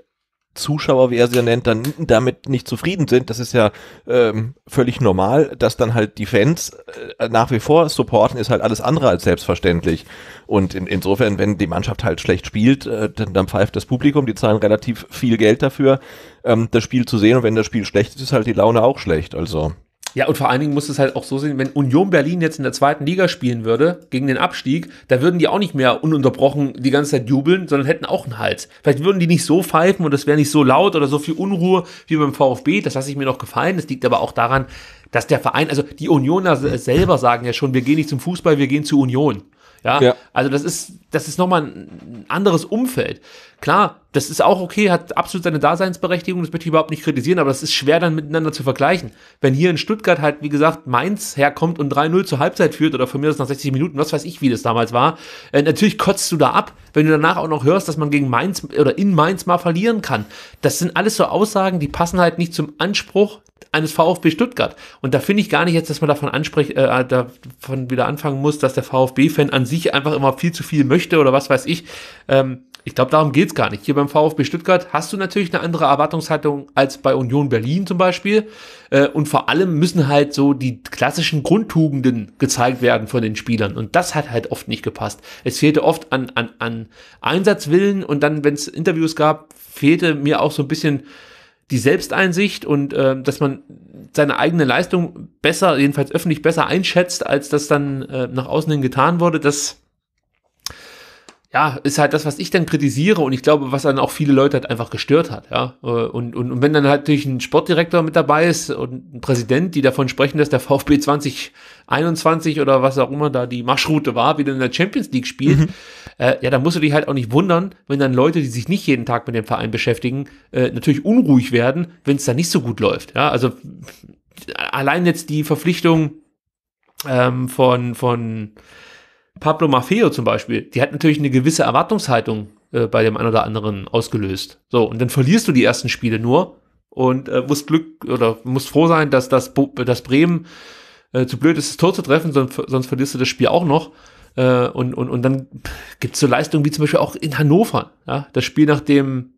Speaker 2: Zuschauer, wie er sie nennt, dann damit nicht zufrieden sind, das ist ja ähm, völlig normal, dass dann halt die Fans äh, nach wie vor supporten, ist halt alles andere als selbstverständlich. Und in, insofern, wenn die Mannschaft halt schlecht spielt, äh, dann, dann, pfeift das Publikum, die zahlen relativ viel Geld dafür, ähm, das Spiel zu sehen. Und wenn das Spiel schlecht ist, ist halt die Laune auch schlecht. Also
Speaker 1: ja, und vor allen Dingen muss es halt auch so sehen, wenn Union Berlin jetzt in der zweiten Liga spielen würde, gegen den Abstieg, da würden die auch nicht mehr ununterbrochen die ganze Zeit jubeln, sondern hätten auch einen Hals. Vielleicht würden die nicht so pfeifen und das wäre nicht so laut oder so viel Unruhe wie beim VfB. Das lasse ich mir noch gefallen. Das liegt aber auch daran, dass der Verein, also die Unioner selber sagen ja schon, wir gehen nicht zum Fußball, wir gehen zur Union. Ja, ja. also das ist, das ist nochmal ein anderes Umfeld. Klar, das ist auch okay, hat absolut seine Daseinsberechtigung, das möchte ich überhaupt nicht kritisieren, aber das ist schwer dann miteinander zu vergleichen. Wenn hier in Stuttgart halt, wie gesagt, Mainz herkommt und 3-0 zur Halbzeit führt oder von mir aus nach 60 Minuten, was weiß ich, wie das damals war, äh, natürlich kotzt du da ab, wenn du danach auch noch hörst, dass man gegen Mainz oder in Mainz mal verlieren kann. Das sind alles so Aussagen, die passen halt nicht zum Anspruch eines VfB Stuttgart. Und da finde ich gar nicht jetzt, dass man davon anspricht, äh, davon wieder anfangen muss, dass der VfB-Fan an sich einfach immer viel zu viel möchte möchte oder was weiß ich. Ähm, ich glaube, darum geht es gar nicht. Hier beim VfB Stuttgart hast du natürlich eine andere Erwartungshaltung als bei Union Berlin zum Beispiel. Äh, und vor allem müssen halt so die klassischen Grundtugenden gezeigt werden von den Spielern. Und das hat halt oft nicht gepasst. Es fehlte oft an, an, an Einsatzwillen und dann, wenn es Interviews gab, fehlte mir auch so ein bisschen die Selbsteinsicht und äh, dass man seine eigene Leistung besser, jedenfalls öffentlich besser einschätzt, als das dann äh, nach außen hin getan wurde. Das ja, ist halt das, was ich dann kritisiere und ich glaube, was dann auch viele Leute halt einfach gestört hat, ja. Äh, und, und, und wenn dann halt natürlich ein Sportdirektor mit dabei ist und ein Präsident, die davon sprechen, dass der VfB 2021 oder was auch immer da die Marschroute war, wieder in der Champions League spielt, mhm. äh, ja, dann musst du dich halt auch nicht wundern, wenn dann Leute, die sich nicht jeden Tag mit dem Verein beschäftigen, äh, natürlich unruhig werden, wenn es dann nicht so gut läuft, ja. Also allein jetzt die Verpflichtung ähm, von, von, Pablo Maffeo zum Beispiel, die hat natürlich eine gewisse Erwartungshaltung äh, bei dem einen oder anderen ausgelöst. So, und dann verlierst du die ersten Spiele nur und äh, musst Glück oder musst froh sein, dass das, das Bremen äh, zu blöd ist, das Tor zu treffen, sonst, sonst verlierst du das Spiel auch noch. Äh, und, und, und dann gibt's so Leistungen wie zum Beispiel auch in Hannover, ja, das Spiel, nachdem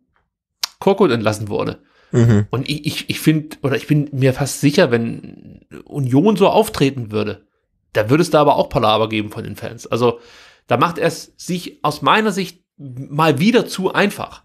Speaker 1: Korkut entlassen wurde. Mhm. Und ich, ich, ich finde, oder ich bin mir fast sicher, wenn Union so auftreten würde, da würde es da aber auch Palaver geben von den Fans. Also da macht er es sich aus meiner Sicht mal wieder zu einfach.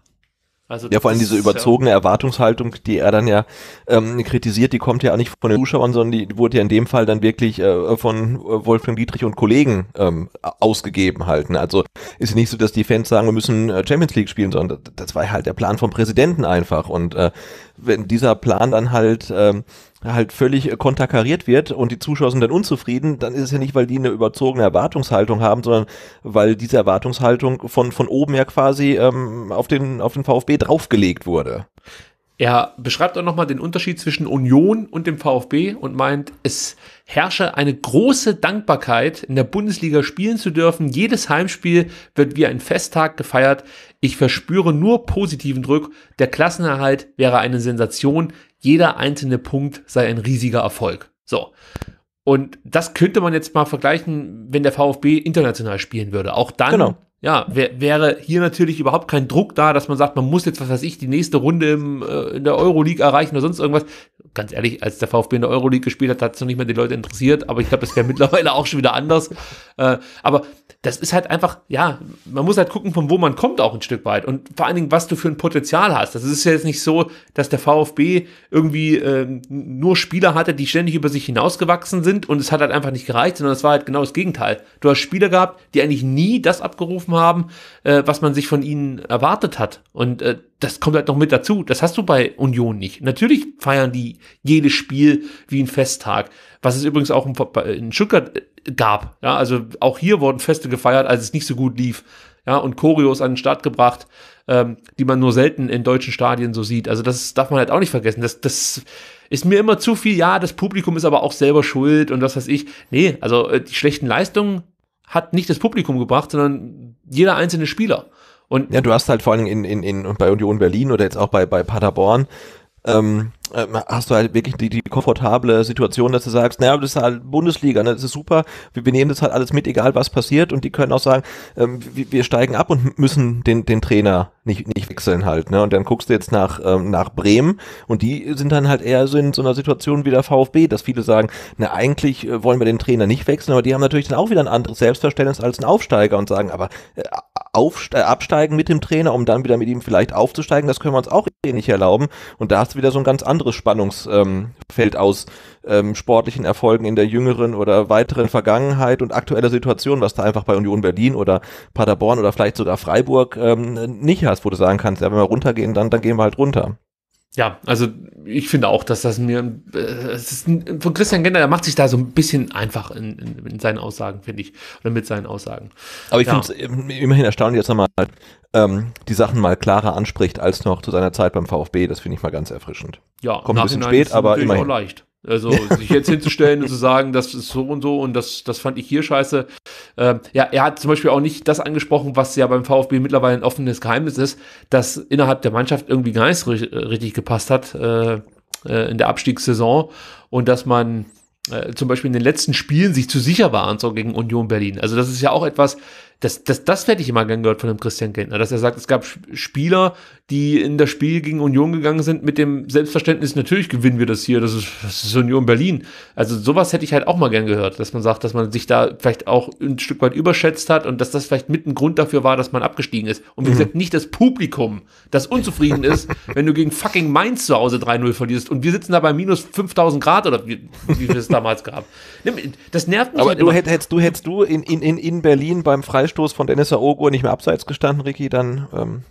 Speaker 1: Also ja, vor allem diese überzogene
Speaker 2: ja Erwartungshaltung, die er dann ja ähm, kritisiert, die kommt ja auch nicht von den Zuschauern, sondern die wurde ja in dem Fall dann wirklich äh, von äh, Wolfgang Dietrich und Kollegen ähm, ausgegeben halten. Also ist nicht so, dass die Fans sagen, wir müssen äh, Champions League spielen, sondern das war halt der Plan vom Präsidenten einfach. Und äh, wenn dieser Plan dann halt ähm, halt völlig äh, konterkariert wird und die Zuschauer sind dann unzufrieden, dann ist es ja nicht, weil die eine überzogene Erwartungshaltung haben, sondern weil diese Erwartungshaltung von, von oben her quasi ähm, auf, den, auf den VfB draufgelegt wurde.
Speaker 1: Er beschreibt auch nochmal den Unterschied zwischen Union und dem VfB und meint, es herrsche eine große Dankbarkeit, in der Bundesliga spielen zu dürfen. Jedes Heimspiel wird wie ein Festtag gefeiert. Ich verspüre nur positiven Druck. Der Klassenerhalt wäre eine Sensation jeder einzelne Punkt sei ein riesiger Erfolg. So. Und das könnte man jetzt mal vergleichen, wenn der VfB international spielen würde. Auch dann genau. ja, wär, wäre hier natürlich überhaupt kein Druck da, dass man sagt, man muss jetzt, was weiß ich, die nächste Runde im, äh, in der Euroleague erreichen oder sonst irgendwas. Ganz ehrlich, als der VfB in der Euroleague gespielt hat, hat es noch nicht mal die Leute interessiert, aber ich glaube, das wäre mittlerweile auch schon wieder anders. Äh, aber das ist halt einfach, ja, man muss halt gucken, von wo man kommt auch ein Stück weit und vor allen Dingen, was du für ein Potenzial hast. Das ist ja jetzt nicht so, dass der VfB irgendwie äh, nur Spieler hatte, die ständig über sich hinausgewachsen sind und es hat halt einfach nicht gereicht, sondern es war halt genau das Gegenteil. Du hast Spieler gehabt, die eigentlich nie das abgerufen haben, äh, was man sich von ihnen erwartet hat und äh, das kommt halt noch mit dazu. Das hast du bei Union nicht. Natürlich feiern die jedes Spiel wie ein Festtag was es übrigens auch in Stuttgart äh, gab. Ja, also auch hier wurden Feste gefeiert, als es nicht so gut lief. Ja, und Choreos an den Start gebracht, ähm, die man nur selten in deutschen Stadien so sieht. Also das darf man halt auch nicht vergessen. Das, das ist mir immer zu viel. Ja, das Publikum ist aber auch selber schuld und was weiß ich. Nee, also äh, die schlechten Leistungen hat nicht das Publikum gebracht, sondern jeder einzelne
Speaker 2: Spieler. Und ja, du hast halt vor allen Dingen in, in, in, bei Union Berlin oder jetzt auch bei, bei Paderborn ähm, äh, hast du halt wirklich die, die komfortable Situation, dass du sagst, naja, das ist halt Bundesliga, ne, das ist super, wir wir nehmen das halt alles mit, egal was passiert und die können auch sagen, ähm, wir, wir, steigen ab und müssen den, den Trainer nicht, nicht wechseln halt, ne, und dann guckst du jetzt nach, ähm, nach Bremen und die sind dann halt eher so in so einer Situation wie der VfB, dass viele sagen, na, eigentlich äh, wollen wir den Trainer nicht wechseln, aber die haben natürlich dann auch wieder ein anderes Selbstverständnis als ein Aufsteiger und sagen, aber äh, aufste äh, absteigen mit dem Trainer, um dann wieder mit ihm vielleicht aufzusteigen, das können wir uns auch nicht erlauben. Und da hast du wieder so ein ganz anderes Spannungsfeld ähm, aus ähm, sportlichen Erfolgen in der jüngeren oder weiteren Vergangenheit und aktueller Situation, was da einfach bei Union Berlin oder Paderborn oder vielleicht sogar Freiburg ähm, nicht hast, wo du sagen kannst, ja, wenn wir runtergehen, dann, dann gehen wir halt runter. Ja, also ich finde auch, dass das mir, äh, es ist ein, von Christian Gender, der macht sich da so ein bisschen
Speaker 1: einfach in, in, in seinen Aussagen, finde ich, oder mit seinen Aussagen. Aber ich ja. finde es ähm, immerhin
Speaker 2: erstaunlich, dass er mal ähm, die Sachen mal klarer anspricht als noch zu seiner Zeit beim VfB. Das finde ich mal ganz erfrischend. Ja, kommt ein bisschen spät, aber immerhin. Auch leicht. Also sich jetzt
Speaker 1: hinzustellen und zu sagen, das ist so und so und das, das fand ich hier scheiße. Ähm, ja, er hat zum Beispiel auch nicht das angesprochen, was ja beim VfB mittlerweile ein offenes Geheimnis ist, dass innerhalb der Mannschaft irgendwie gar nichts äh, richtig gepasst hat äh, äh, in der Abstiegssaison und dass man äh, zum Beispiel in den letzten Spielen sich zu sicher war und so gegen Union Berlin. Also das ist ja auch etwas, das, das, das hätte ich immer gern gehört von dem Christian Gentner, dass er sagt, es gab Spieler, die in das Spiel gegen Union gegangen sind mit dem Selbstverständnis, natürlich gewinnen wir das hier, das ist, das ist Union Berlin. Also sowas hätte ich halt auch mal gern gehört, dass man sagt, dass man sich da vielleicht auch ein Stück weit überschätzt hat und dass das vielleicht mit ein Grund dafür war, dass man abgestiegen ist. Und wie mhm. gesagt, nicht das Publikum, das unzufrieden ist, wenn du gegen fucking Mainz zu Hause 3-0 verlierst und wir sitzen da bei minus 5000 Grad oder wie, wie es damals gab.
Speaker 2: Das nervt mich. Aber halt du, hättest, du hättest du in, in, in Berlin beim Freistaat Freistoß von Dennis Aogo nicht mehr abseits gestanden, Ricky, dann ähm,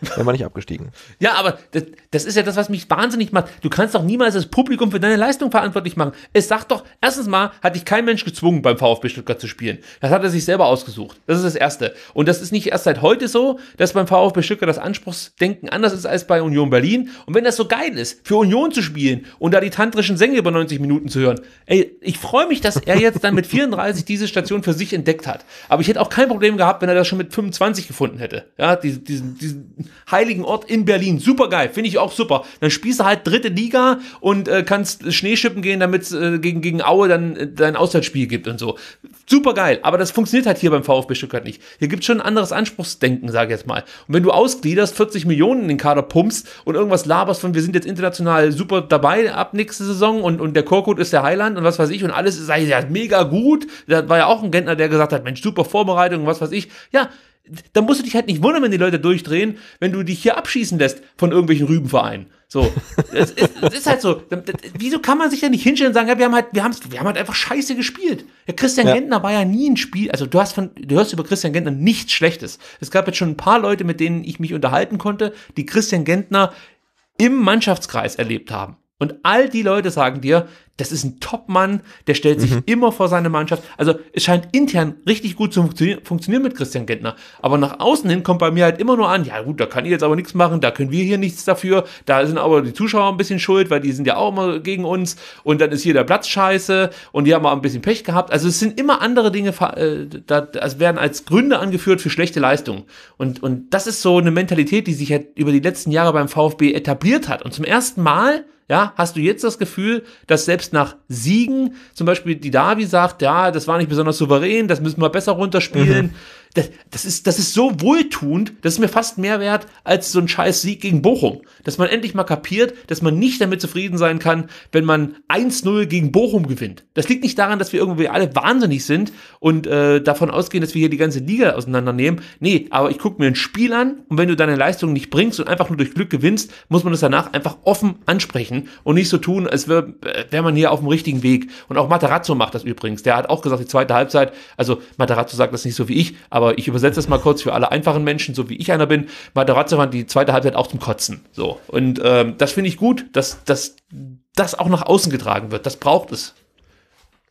Speaker 2: wären wir nicht abgestiegen.
Speaker 1: Ja, aber das, das, ist ja das, was mich wahnsinnig macht. Du kannst doch niemals das Publikum für deine Leistung verantwortlich machen. Es sagt doch, erstens mal hat dich kein Mensch gezwungen, beim VfB Stuttgart zu spielen. Das hat er sich selber ausgesucht. Das ist das Erste. Und das ist nicht erst seit heute so, dass beim VfB Stuttgart das Anspruchsdenken anders ist als bei Union Berlin. Und wenn das so geil ist, für Union zu spielen und da die tantrischen Sänge über 90 Minuten zu hören, ey, ich freue mich, dass er jetzt dann mit 34 diese Station für sich entdeckt hat. Aber ich hätte auch kein Problem gehabt, wenn er das schon mit 25 gefunden hätte. Ja, diesen, diesen, diesen heiligen Ort in Berlin. Super geil, finde ich auch super. Dann spielst du halt dritte Liga und äh, kannst Schneeschippen gehen, damit es äh, gegen, gegen Aue dann äh, dein Auswärtsspiel gibt und so. Super geil, aber das funktioniert halt hier beim VfB Stuttgart nicht. Hier gibt es schon ein anderes Anspruchsdenken, sage ich jetzt mal. Und wenn du ausgliederst, 40 Millionen in den Kader pumpst und irgendwas laberst von, wir sind jetzt international super dabei ab nächste Saison und, und der Chorcode ist der Heiland und was weiß ich und alles sei ja mega gut. Da war ja auch ein Gentner, der gesagt hat, Mensch, super Vorbereitung, und was weiß ich. Ja, dann musst du dich halt nicht wundern, wenn die Leute durchdrehen, wenn du dich hier abschießen lässt von irgendwelchen Rübenvereinen. So, es ist, das ist halt so. Wieso kann man sich da nicht hinstellen und sagen, ja, wir haben halt, wir haben, wir haben halt einfach Scheiße gespielt. Ja, Christian ja. Gentner war ja nie ein Spiel. Also du hast von, du hörst über Christian Gentner nichts Schlechtes. Es gab jetzt schon ein paar Leute, mit denen ich mich unterhalten konnte, die Christian Gentner im Mannschaftskreis erlebt haben. Und all die Leute sagen dir, das ist ein Top-Mann, der stellt sich mhm. immer vor seine Mannschaft. Also es scheint intern richtig gut zu funktio funktionieren mit Christian Gentner. Aber nach außen hin kommt bei mir halt immer nur an, ja gut, da kann ich jetzt aber nichts machen, da können wir hier nichts dafür, da sind aber die Zuschauer ein bisschen schuld, weil die sind ja auch immer gegen uns und dann ist hier der Platz scheiße und die haben auch ein bisschen Pech gehabt. Also es sind immer andere Dinge, äh, da, das also werden als Gründe angeführt für schlechte Leistungen. Und, und das ist so eine Mentalität, die sich halt über die letzten Jahre beim VfB etabliert hat. Und zum ersten Mal ja, hast du jetzt das Gefühl, dass selbst nach Siegen, zum Beispiel die Davi sagt, ja, das war nicht besonders souverän, das müssen wir besser runterspielen. Mhm das, das, ist, das ist so wohltuend, das ist mir fast mehr wert als so ein scheiß Sieg gegen Bochum. Dass man endlich mal kapiert, dass man nicht damit zufrieden sein kann, wenn man 1-0 gegen Bochum gewinnt. Das liegt nicht daran, dass wir irgendwie alle wahnsinnig sind und äh, davon ausgehen, dass wir hier die ganze Liga auseinandernehmen. Nee, aber ich gucke mir ein Spiel an und wenn du deine Leistung nicht bringst und einfach nur durch Glück gewinnst, muss man das danach einfach offen ansprechen und nicht so tun, als wäre äh, wär man hier auf dem richtigen Weg. Und auch Materazzo macht das übrigens. Der hat auch gesagt, die zweite Halbzeit, also Materazzo sagt das nicht so wie ich, aber aber ich übersetze das mal kurz für alle einfachen Menschen, so wie ich einer bin. Matarazzo waren die zweite Halbzeit auch zum Kotzen. So. Und ähm, das finde ich gut, dass, dass das auch nach außen getragen wird. Das braucht es.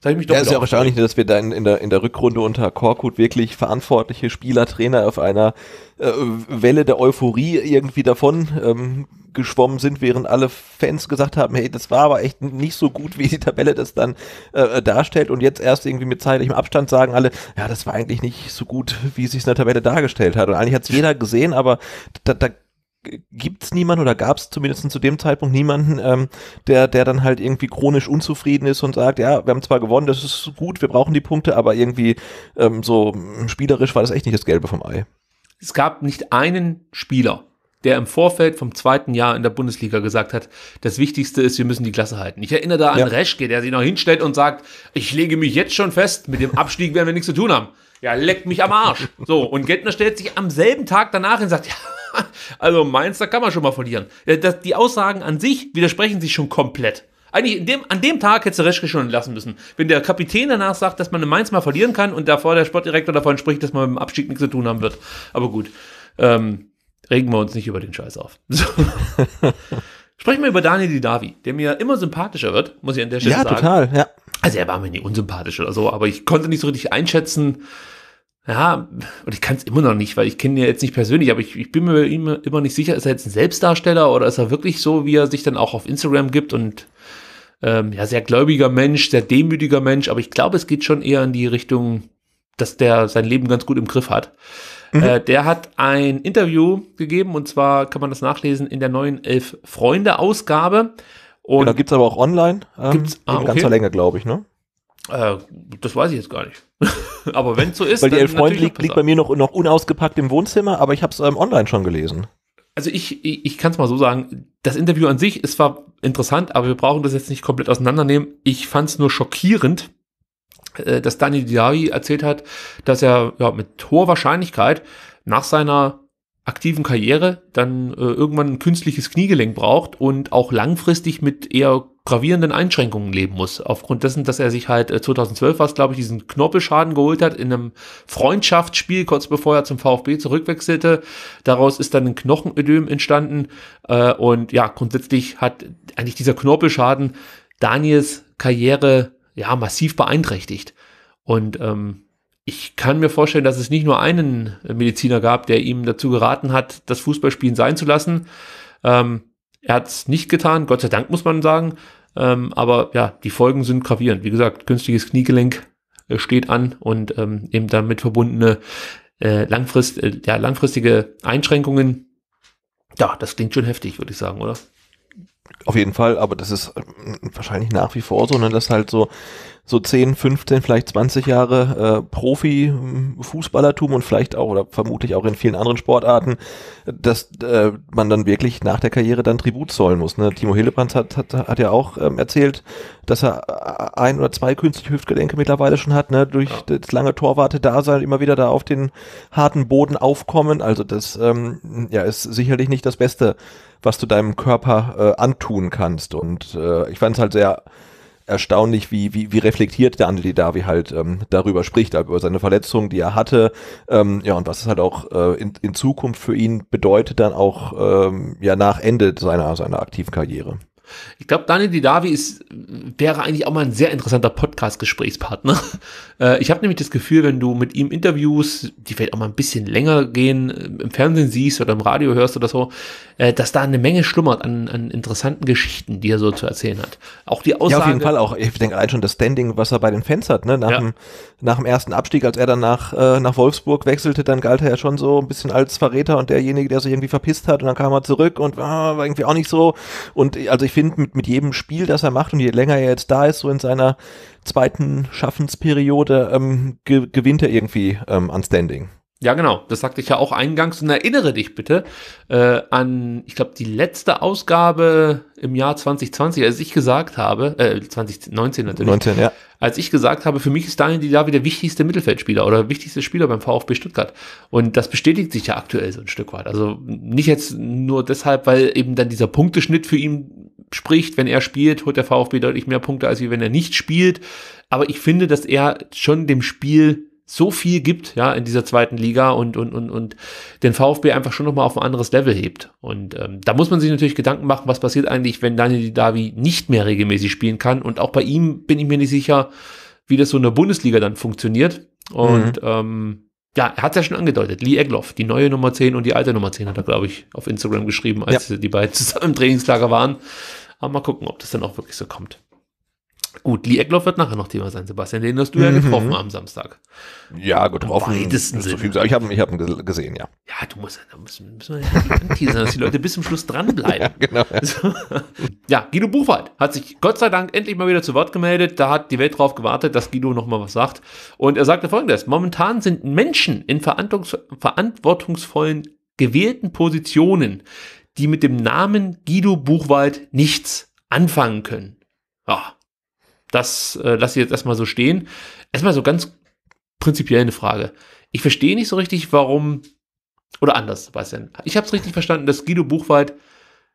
Speaker 1: Da ich mich doch ja, ist ja auch erstaunlich,
Speaker 2: dass wir dann in der, in der Rückrunde unter Korkut wirklich verantwortliche Spieler, Trainer auf einer äh, Welle der Euphorie irgendwie davon ähm, geschwommen sind, während alle Fans gesagt haben, hey, das war aber echt nicht so gut, wie die Tabelle das dann äh, äh darstellt und jetzt erst irgendwie mit zeitlichem Abstand sagen alle, ja, das war eigentlich nicht so gut, wie es sich in der Tabelle dargestellt hat. Und eigentlich hat es jeder gesehen, aber da, da gibt es niemanden oder gab es zumindest zu dem Zeitpunkt niemanden, ähm, der, der dann halt irgendwie chronisch unzufrieden ist und sagt, ja, wir haben zwar gewonnen, das ist gut, wir brauchen die Punkte, aber irgendwie ähm, so hm, spielerisch war das echt nicht das Gelbe vom Ei.
Speaker 1: Es gab nicht einen Spieler, der im Vorfeld vom zweiten Jahr in der Bundesliga gesagt hat, das Wichtigste ist, wir müssen die Klasse halten. Ich erinnere da an ja. Reschke, der sich noch hinstellt und sagt, ich lege mich jetzt schon fest, mit dem Abstieg werden wir nichts zu tun haben. Ja, leckt mich am Arsch. So, und Gentner stellt sich am selben Tag danach und sagt, ja, also Mainz, da kann man schon mal verlieren. Äh, die Aussagen an sich widersprechen sich schon komplett. Eigentlich dem, an dem Tag hätte Reschke schon lassen müssen. Wenn der Kapitän danach sagt, dass man in Mainz mal verlieren kann und davor der Sportdirektor davon spricht, dass man mit dem Abstieg nichts zu tun haben wird. Aber gut, ähm, regen wir uns nicht über den Scheiß auf. So. Sprechen wir über Daniel Didavi, der mir immer sympathischer wird, muss ich an der Stelle ja, sagen. Ja, total, ja. Also er war mir nicht unsympathisch oder so, aber ich konnte nicht so richtig einschätzen, ja, und ich kann es immer noch nicht, weil ich kenne ihn ja jetzt nicht persönlich, aber ich, ich bin mir immer, immer nicht sicher, ist er jetzt ein Selbstdarsteller oder ist er wirklich so, wie er sich dann auch auf Instagram gibt und ähm, ja, sehr gläubiger Mensch, sehr demütiger Mensch, aber ich glaube, es geht schon eher in die Richtung, dass der sein Leben ganz gut im Griff hat. Mhm. Äh, der hat ein Interview gegeben und zwar kann man das nachlesen in der neuen Elf Freunde Ausgabe.
Speaker 2: Und genau, gibt's aber auch online. Ähm, gibt's, ah, in okay. ganzer Länge, glaube ich, ne?
Speaker 1: Äh, das weiß ich jetzt gar nicht. aber wenn es so ist. Weil die Elf Freunde liegt, liegt, bei
Speaker 2: mir noch, noch unausgepackt im Wohnzimmer, aber ich habe es ähm, online schon gelesen. Also
Speaker 1: ich, ich, ich kann es mal so sagen, das Interview an sich ist zwar interessant, aber wir brauchen das jetzt nicht komplett auseinandernehmen. Ich fand es nur schockierend, äh, dass Dani Diari erzählt hat, dass er ja, mit hoher Wahrscheinlichkeit nach seiner aktiven Karriere dann äh, irgendwann ein künstliches Kniegelenk braucht und auch langfristig mit eher gravierenden Einschränkungen leben muss. Aufgrund dessen, dass er sich halt 2012 was, glaube ich, diesen Knorpelschaden geholt hat in einem Freundschaftsspiel, kurz bevor er zum VfB zurückwechselte. Daraus ist dann ein Knochenödem entstanden. Äh, und ja, grundsätzlich hat eigentlich dieser Knorpelschaden Daniels Karriere ja massiv beeinträchtigt. Und ähm, ich kann mir vorstellen, dass es nicht nur einen Mediziner gab, der ihm dazu geraten hat, das Fußballspielen sein zu lassen. Ähm, er hat es nicht getan, Gott sei Dank muss man sagen. Ähm, aber ja, die Folgen sind gravierend. Wie gesagt, künstliches Kniegelenk äh, steht an und ähm, eben damit verbundene äh, langfrist, äh, ja,
Speaker 2: langfristige Einschränkungen. Ja, das klingt schon heftig, würde ich sagen, oder? Auf jeden Fall, aber das ist ähm, wahrscheinlich nach wie vor so, ne, dass halt so so 10, 15, vielleicht 20 Jahre äh, Profi-Fußballertum und vielleicht auch oder vermutlich auch in vielen anderen Sportarten, dass äh, man dann wirklich nach der Karriere dann Tribut zollen muss. Ne? Timo Hillebrand hat, hat, hat ja auch ähm, erzählt, dass er äh, ein oder zwei künstliche Hüftgelenke mittlerweile schon hat, ne? durch ja. das lange Torwarte-Dasein immer wieder da auf den harten Boden aufkommen. Also das ähm, ja, ist sicherlich nicht das Beste, was du deinem Körper äh, antun kannst. Und äh, ich fand es halt sehr erstaunlich, wie, wie, wie reflektiert der André Davi halt ähm, darüber spricht, über seine Verletzung, die er hatte, ähm, ja, und was es halt auch äh, in, in Zukunft für ihn bedeutet, dann auch ähm, ja nach Ende seiner, seiner aktiven Karriere. Ich glaube, Daniel Didavi ist, wäre eigentlich auch mal ein sehr interessanter Podcast-Gesprächspartner.
Speaker 1: Äh, ich habe nämlich das Gefühl, wenn du mit ihm Interviews, die vielleicht auch mal ein bisschen länger gehen, äh, im Fernsehen siehst oder im Radio hörst oder so, äh, dass da eine Menge schlummert an, an, interessanten
Speaker 2: Geschichten, die er so zu erzählen hat. Auch die Aussage. Ja, auf jeden Fall auch. Ich denke allein schon das Standing, was er bei den Fans hat. Ne? Nach, ja. dem, nach dem ersten Abstieg, als er dann nach, nach Wolfsburg wechselte, dann galt er ja schon so ein bisschen als Verräter und derjenige, der sich irgendwie verpisst hat. Und dann kam er zurück und ah, war irgendwie auch nicht so. Und also ich finde mit, mit jedem Spiel, das er macht und je länger er jetzt da ist, so in seiner zweiten Schaffensperiode, ähm, ge gewinnt er irgendwie ähm, an Standing.
Speaker 1: Ja, genau. Das sagte ich ja auch eingangs und erinnere dich bitte äh, an, ich glaube, die letzte Ausgabe im Jahr 2020, als ich gesagt habe, äh, 2019 natürlich. 19, ja. Als ich gesagt habe, für mich ist Daniel Didavi der wichtigste Mittelfeldspieler oder wichtigste Spieler beim VfB Stuttgart. Und das bestätigt sich ja aktuell so ein Stück weit. Also nicht jetzt nur deshalb, weil eben dann dieser Punkteschnitt für ihn spricht. Wenn er spielt, holt der VfB deutlich mehr Punkte, als wenn er nicht spielt. Aber ich finde, dass er schon dem Spiel so viel gibt, ja, in dieser zweiten Liga und, und, und, und den VfB einfach schon nochmal auf ein anderes Level hebt. Und ähm, da muss man sich natürlich Gedanken machen, was passiert eigentlich, wenn Daniel Davi nicht mehr regelmäßig spielen kann. Und auch bei ihm bin ich mir nicht sicher, wie das so in der Bundesliga dann funktioniert. Und mhm. ähm, ja, er hat es ja schon angedeutet, Lee Egloff, die neue Nummer 10 und die alte Nummer 10 hat er, glaube ich, auf Instagram geschrieben, als ja. die beiden zusammen im Trainingslager waren.
Speaker 2: Aber mal gucken, ob das dann auch wirklich so kommt.
Speaker 1: Gut, Lee Eckloff wird nachher noch Thema sein, Sebastian. Den hast du ja mhm. getroffen am Samstag. Ja, getroffen. Im weitesten Sinne. viel, ich habe ich hab ihn gesehen, ja. Ja, du musst, da müssen, müssen wir sein, dass die Leute bis zum Schluss dranbleiben. ja, genau. Ja. Also, ja, Guido Buchwald hat sich Gott sei Dank endlich mal wieder zu Wort gemeldet. Da hat die Welt drauf gewartet, dass Guido nochmal was sagt. Und er sagte folgendes. Momentan sind Menschen in verantwortungsvollen gewählten Positionen, die mit dem Namen Guido Buchwald nichts anfangen können. Ja. Das äh, lasse ich jetzt erstmal so stehen. Erstmal so ganz prinzipiell eine Frage. Ich verstehe nicht so richtig, warum, oder anders, Sebastian. Ich habe es richtig verstanden, dass Guido Buchwald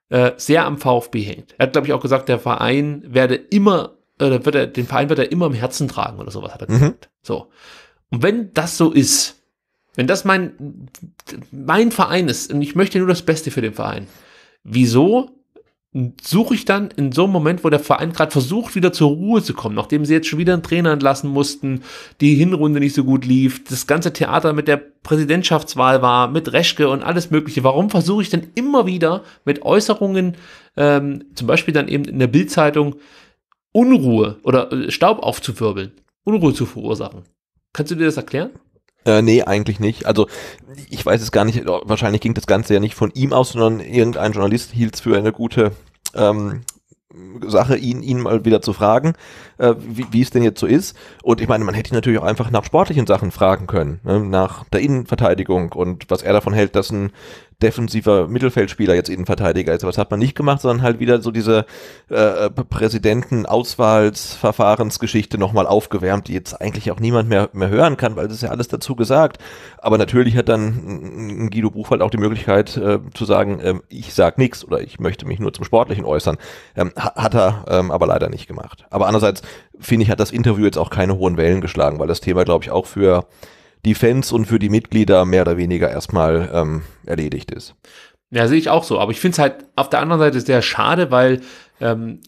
Speaker 1: äh, sehr am VfB hängt. Er hat, glaube ich, auch gesagt, der Verein werde immer, oder äh, wird er, den Verein wird er immer im Herzen tragen oder sowas, hat er mhm. gesagt. Mhm. So. Und wenn das so ist, wenn das mein, mein Verein ist und ich möchte nur das Beste für den Verein, wieso suche ich dann in so einem Moment, wo der Verein gerade versucht, wieder zur Ruhe zu kommen, nachdem sie jetzt schon wieder einen Trainer entlassen mussten, die Hinrunde nicht so gut lief, das ganze Theater mit der Präsidentschaftswahl war, mit Reschke und alles Mögliche. Warum versuche ich dann immer wieder mit Äußerungen, ähm, zum Beispiel dann eben in der Bildzeitung, Unruhe oder äh, Staub aufzuwirbeln, Unruhe zu verursachen? Kannst du dir das erklären?
Speaker 2: Äh, nee, eigentlich nicht. Also ich weiß es gar nicht, wahrscheinlich ging das Ganze ja nicht von ihm aus, sondern irgendein Journalist hielt es für eine gute ähm, Sache, ihn, ihn mal wieder zu fragen, äh, wie, wie es denn jetzt so ist. Und ich meine, man hätte ihn natürlich auch einfach nach sportlichen Sachen fragen können, ne? nach der Innenverteidigung und was er davon hält, dass ein defensiver Mittelfeldspieler jetzt Innenverteidiger ist. Also aber das hat man nicht gemacht, sondern halt wieder so diese äh, Präsidenten-Auswahlsverfahrensgeschichte nochmal aufgewärmt, die jetzt eigentlich auch niemand mehr, mehr hören kann, weil das ist ja alles dazu gesagt. Aber natürlich hat dann Guido Buchwald auch die Möglichkeit äh, zu sagen, äh, ich sag nichts oder ich möchte mich nur zum Sportlichen äußern. Ähm, hat er ähm, aber leider nicht gemacht. Aber andererseits finde ich, hat das Interview jetzt auch keine hohen Wellen geschlagen, weil das Thema, glaube ich, auch für die Fans und für die Mitglieder mehr oder weniger erstmal ähm, erledigt ist. Ja, sehe ich
Speaker 1: auch so. Aber ich finde es halt auf der anderen Seite sehr schade, weil ähm,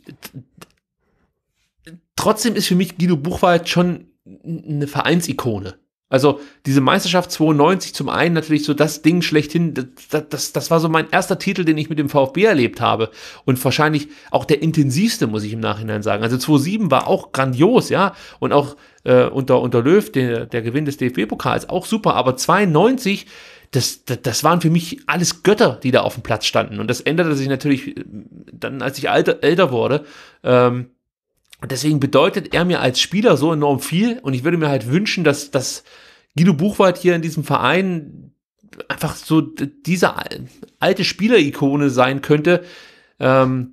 Speaker 1: trotzdem ist für mich Guido Buchwald schon eine Vereinsikone. Also diese Meisterschaft 92 zum einen natürlich so das Ding schlechthin, das, das, das war so mein erster Titel, den ich mit dem VfB erlebt habe und wahrscheinlich auch der intensivste, muss ich im Nachhinein sagen. Also 2007 war auch grandios, ja, und auch äh, unter, unter Löw, der, der Gewinn des DFB-Pokals, auch super, aber 92, das, das, das waren für mich alles Götter, die da auf dem Platz standen und das änderte sich natürlich äh, dann, als ich alter, älter wurde, ähm, und deswegen bedeutet er mir als Spieler so enorm viel. Und ich würde mir halt wünschen, dass, dass Guido Buchwald hier in diesem Verein einfach so diese alte Spielerikone sein könnte, ähm,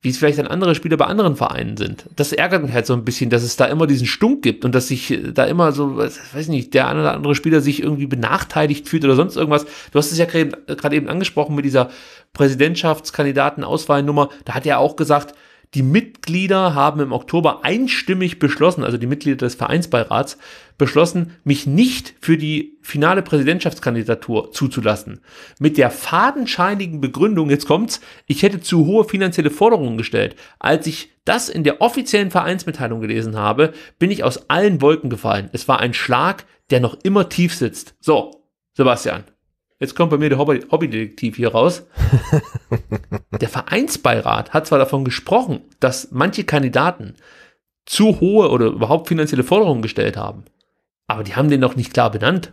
Speaker 1: wie es vielleicht dann andere Spieler bei anderen Vereinen sind. Das ärgert mich halt so ein bisschen, dass es da immer diesen Stunk gibt und dass sich äh, da immer so, weiß nicht, der eine oder andere Spieler sich irgendwie benachteiligt fühlt oder sonst irgendwas. Du hast es ja äh, gerade eben angesprochen mit dieser Präsidentschaftskandidatenauswahlnummer. Da hat er auch gesagt, die Mitglieder haben im Oktober einstimmig beschlossen, also die Mitglieder des Vereinsbeirats, beschlossen, mich nicht für die finale Präsidentschaftskandidatur zuzulassen. Mit der fadenscheinigen Begründung, jetzt kommt's, ich hätte zu hohe finanzielle Forderungen gestellt. Als ich das in der offiziellen Vereinsmitteilung gelesen habe, bin ich aus allen Wolken gefallen. Es war ein Schlag, der noch immer tief sitzt. So, Sebastian, Jetzt kommt bei mir der Hobbydetektiv hier raus. der Vereinsbeirat hat zwar davon gesprochen, dass manche Kandidaten zu hohe oder überhaupt finanzielle Forderungen gestellt haben, aber die haben den doch nicht klar benannt.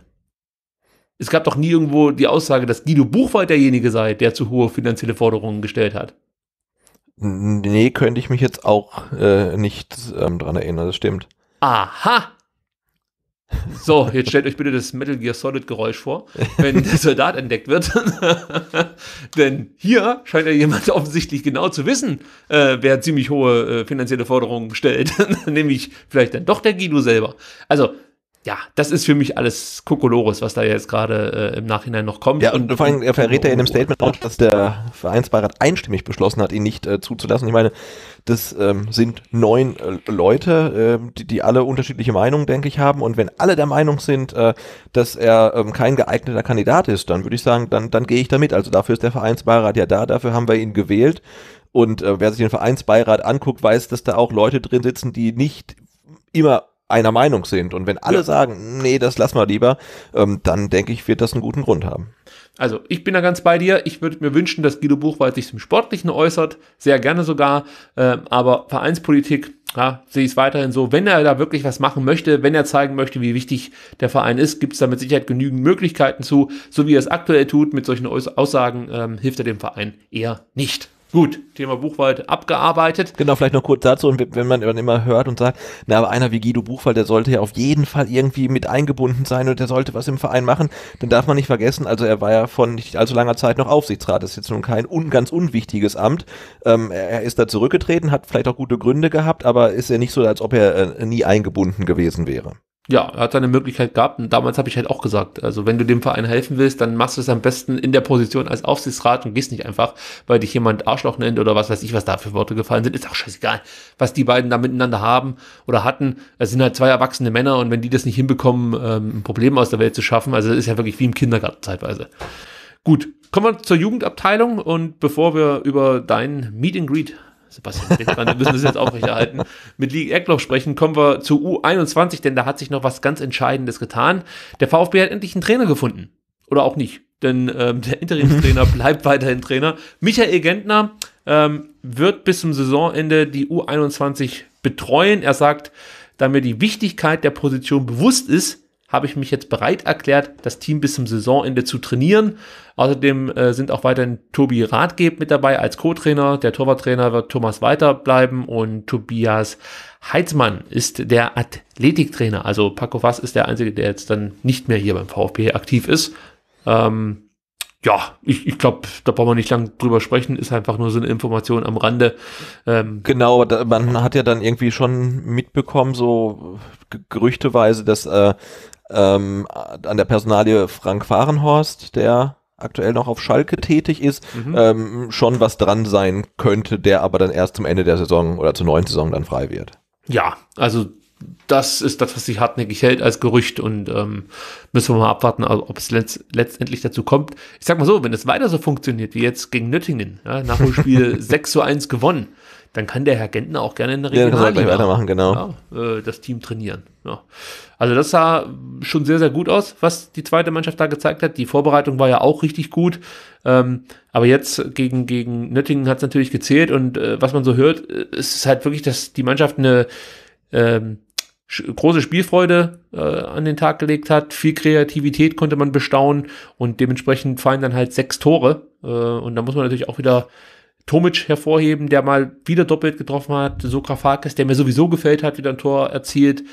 Speaker 1: Es gab doch nie irgendwo die Aussage, dass Guido Buchwald derjenige sei, der zu hohe finanzielle Forderungen gestellt hat.
Speaker 2: Nee, könnte ich mich jetzt auch äh, nicht ähm, dran erinnern, das stimmt.
Speaker 1: Aha! So, jetzt stellt euch bitte das Metal Gear Solid Geräusch vor, wenn der Soldat entdeckt wird. Denn hier scheint ja jemand offensichtlich genau zu wissen, äh, wer ziemlich hohe äh, finanzielle Forderungen stellt. Nämlich vielleicht dann doch der Guido selber. Also, ja, das ist für mich alles Kokolores, was da jetzt gerade äh, im Nachhinein noch
Speaker 2: kommt. Ja, und, und vor allem verrät er in dem Statement auch, dass der Vereinsbeirat einstimmig beschlossen hat, ihn nicht äh, zuzulassen. Ich meine, das ähm, sind neun äh, Leute, äh, die, die alle unterschiedliche Meinungen, denke ich, haben. Und wenn alle der Meinung sind, äh, dass er ähm, kein geeigneter Kandidat ist, dann würde ich sagen, dann, dann gehe ich damit. Also dafür ist der Vereinsbeirat ja da, dafür haben wir ihn gewählt. Und äh, wer sich den Vereinsbeirat anguckt, weiß, dass da auch Leute drin sitzen, die nicht immer einer Meinung sind. Und wenn alle ja. sagen, nee, das lassen wir lieber, ähm, dann denke ich, wird das einen guten Grund haben. Also, ich bin da ganz bei dir. Ich würde mir wünschen, dass Guido Buchwald sich zum Sportlichen äußert, sehr gerne
Speaker 1: sogar. Äh, aber Vereinspolitik, ja, sehe ich es weiterhin so. Wenn er da wirklich was machen möchte, wenn er zeigen möchte, wie wichtig der Verein ist, gibt es da mit Sicherheit genügend Möglichkeiten zu. So wie er es aktuell tut mit solchen Aussagen, ähm,
Speaker 2: hilft er dem Verein eher nicht. Gut, Thema Buchwald abgearbeitet. Genau, vielleicht noch kurz dazu, und wenn man immer hört und sagt, na, aber einer wie Guido Buchwald, der sollte ja auf jeden Fall irgendwie mit eingebunden sein und der sollte was im Verein machen, dann darf man nicht vergessen, also er war ja von nicht allzu langer Zeit noch Aufsichtsrat, das ist jetzt nun kein un ganz unwichtiges Amt. Ähm, er ist da zurückgetreten, hat vielleicht auch gute Gründe gehabt, aber ist ja nicht so, als ob er äh, nie eingebunden gewesen wäre
Speaker 1: ja, er hat eine Möglichkeit gehabt. Und damals habe ich halt auch gesagt, also wenn du dem Verein helfen willst, dann machst du es am besten in der Position als Aufsichtsrat und gehst nicht einfach, weil dich jemand Arschloch nennt oder was weiß ich, was da für Worte gefallen sind. Ist auch scheißegal, was die beiden da miteinander haben oder hatten. Es sind halt zwei erwachsene Männer und wenn die das nicht hinbekommen, ähm, ein Problem aus der Welt zu schaffen, also ist ja wirklich wie im Kindergarten zeitweise. Gut, kommen wir zur Jugendabteilung und bevor wir über dein Meet and Greet Sebastian wir müssen das jetzt aufrechterhalten, mit Lee Eckloff sprechen, kommen wir zu U21, denn da hat sich noch was ganz Entscheidendes getan. Der VfB hat endlich einen Trainer gefunden. Oder auch nicht, denn ähm, der Interimstrainer bleibt weiterhin Trainer. Michael Gentner ähm, wird bis zum Saisonende die U21 betreuen. Er sagt, da mir die Wichtigkeit der Position bewusst ist, habe ich mich jetzt bereit erklärt, das Team bis zum Saisonende zu trainieren. Außerdem äh, sind auch weiterhin Tobi Rathgeb mit dabei als Co-Trainer. Der Torwarttrainer wird Thomas Walter bleiben und Tobias Heitzmann ist der Athletiktrainer. Also Paco Vass ist der Einzige, der jetzt dann nicht mehr hier beim VfB aktiv ist. Ähm,
Speaker 2: ja, ich, ich glaube, da brauchen wir nicht lange drüber sprechen, ist einfach nur so eine Information am Rande. Ähm genau, da, man hat ja dann irgendwie schon mitbekommen, so gerüchteweise, dass äh, ähm, an der Personalie Frank Fahrenhorst, der aktuell noch auf Schalke tätig ist, mhm. ähm, schon was dran sein könnte, der aber dann erst zum Ende der Saison oder zur neuen Saison dann frei wird.
Speaker 1: Ja, also das ist das, was sich hartnäckig hält als Gerücht und ähm, müssen wir mal abwarten, ob es letzt, letztendlich dazu kommt. Ich sag mal so, wenn es weiter so funktioniert wie jetzt gegen Nöttingen, ja, Spiel 6 zu 1 gewonnen, dann kann der Herr Gentner auch gerne in der Regionalliga ja, dann kann er weitermachen, genau. Ja, äh, das Team trainieren. Ja. Also das sah schon sehr, sehr gut aus, was die zweite Mannschaft da gezeigt hat. Die Vorbereitung war ja auch richtig gut. Ähm, aber jetzt gegen, gegen Nöttingen hat es natürlich gezählt und äh, was man so hört, äh, es ist halt wirklich, dass die Mannschaft eine ähm, große Spielfreude äh, an den Tag gelegt hat, viel Kreativität konnte man bestaunen und dementsprechend fallen dann halt sechs Tore. Äh, und da muss man natürlich auch wieder Tomic hervorheben, der mal wieder doppelt getroffen hat, Sokrafakis, der mir sowieso gefällt hat, wieder ein Tor erzielt,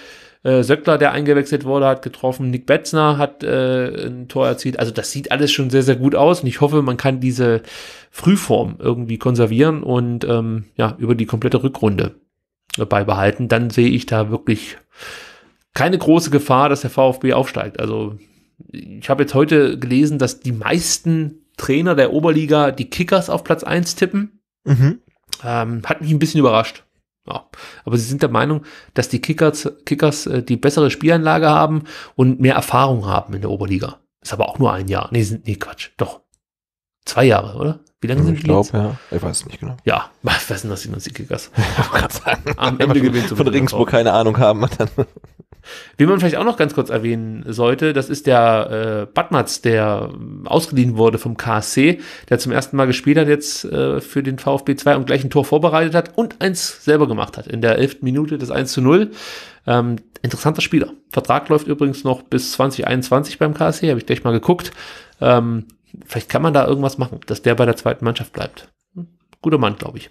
Speaker 1: äh, Söckler, der eingewechselt wurde, hat getroffen, Nick Betzner hat äh, ein Tor erzielt. Also das sieht alles schon sehr, sehr gut aus und ich hoffe, man kann diese Frühform irgendwie konservieren und ähm, ja, über die komplette Rückrunde beibehalten. Dann sehe ich da wirklich keine große Gefahr, dass der VfB aufsteigt. Also ich habe jetzt heute gelesen, dass die meisten Trainer der Oberliga die Kickers auf Platz 1 tippen. Mhm. Ähm, hat mich ein bisschen überrascht. Ja. Aber sie sind der Meinung, dass die Kickers, Kickers äh, die bessere Spielanlage haben und mehr Erfahrung haben in der Oberliga. Ist aber auch nur ein Jahr. Nee, sind, nee Quatsch.
Speaker 2: Doch. Zwei Jahre, oder? Wie lange also sind ich die glaub, jetzt? Ja. Ich weiß es nicht genau. Ja, was sind das, die Sieg Kickers? Am Ende gewinnt Von Regensburg keine Ahnung haben. Dann.
Speaker 1: Wie man vielleicht auch noch ganz kurz erwähnen sollte, das ist der äh, Badmatz, der ausgeliehen wurde vom KSC, der zum ersten Mal gespielt hat jetzt äh, für den VfB 2 und gleich ein Tor vorbereitet hat und eins selber gemacht hat in der elften Minute des 1 zu 0. Ähm, interessanter Spieler. Vertrag läuft übrigens noch bis 2021 beim KSC, habe ich gleich mal geguckt. Ähm, Vielleicht kann man da irgendwas machen, dass der bei der zweiten Mannschaft bleibt. Guter Mann, glaube ich.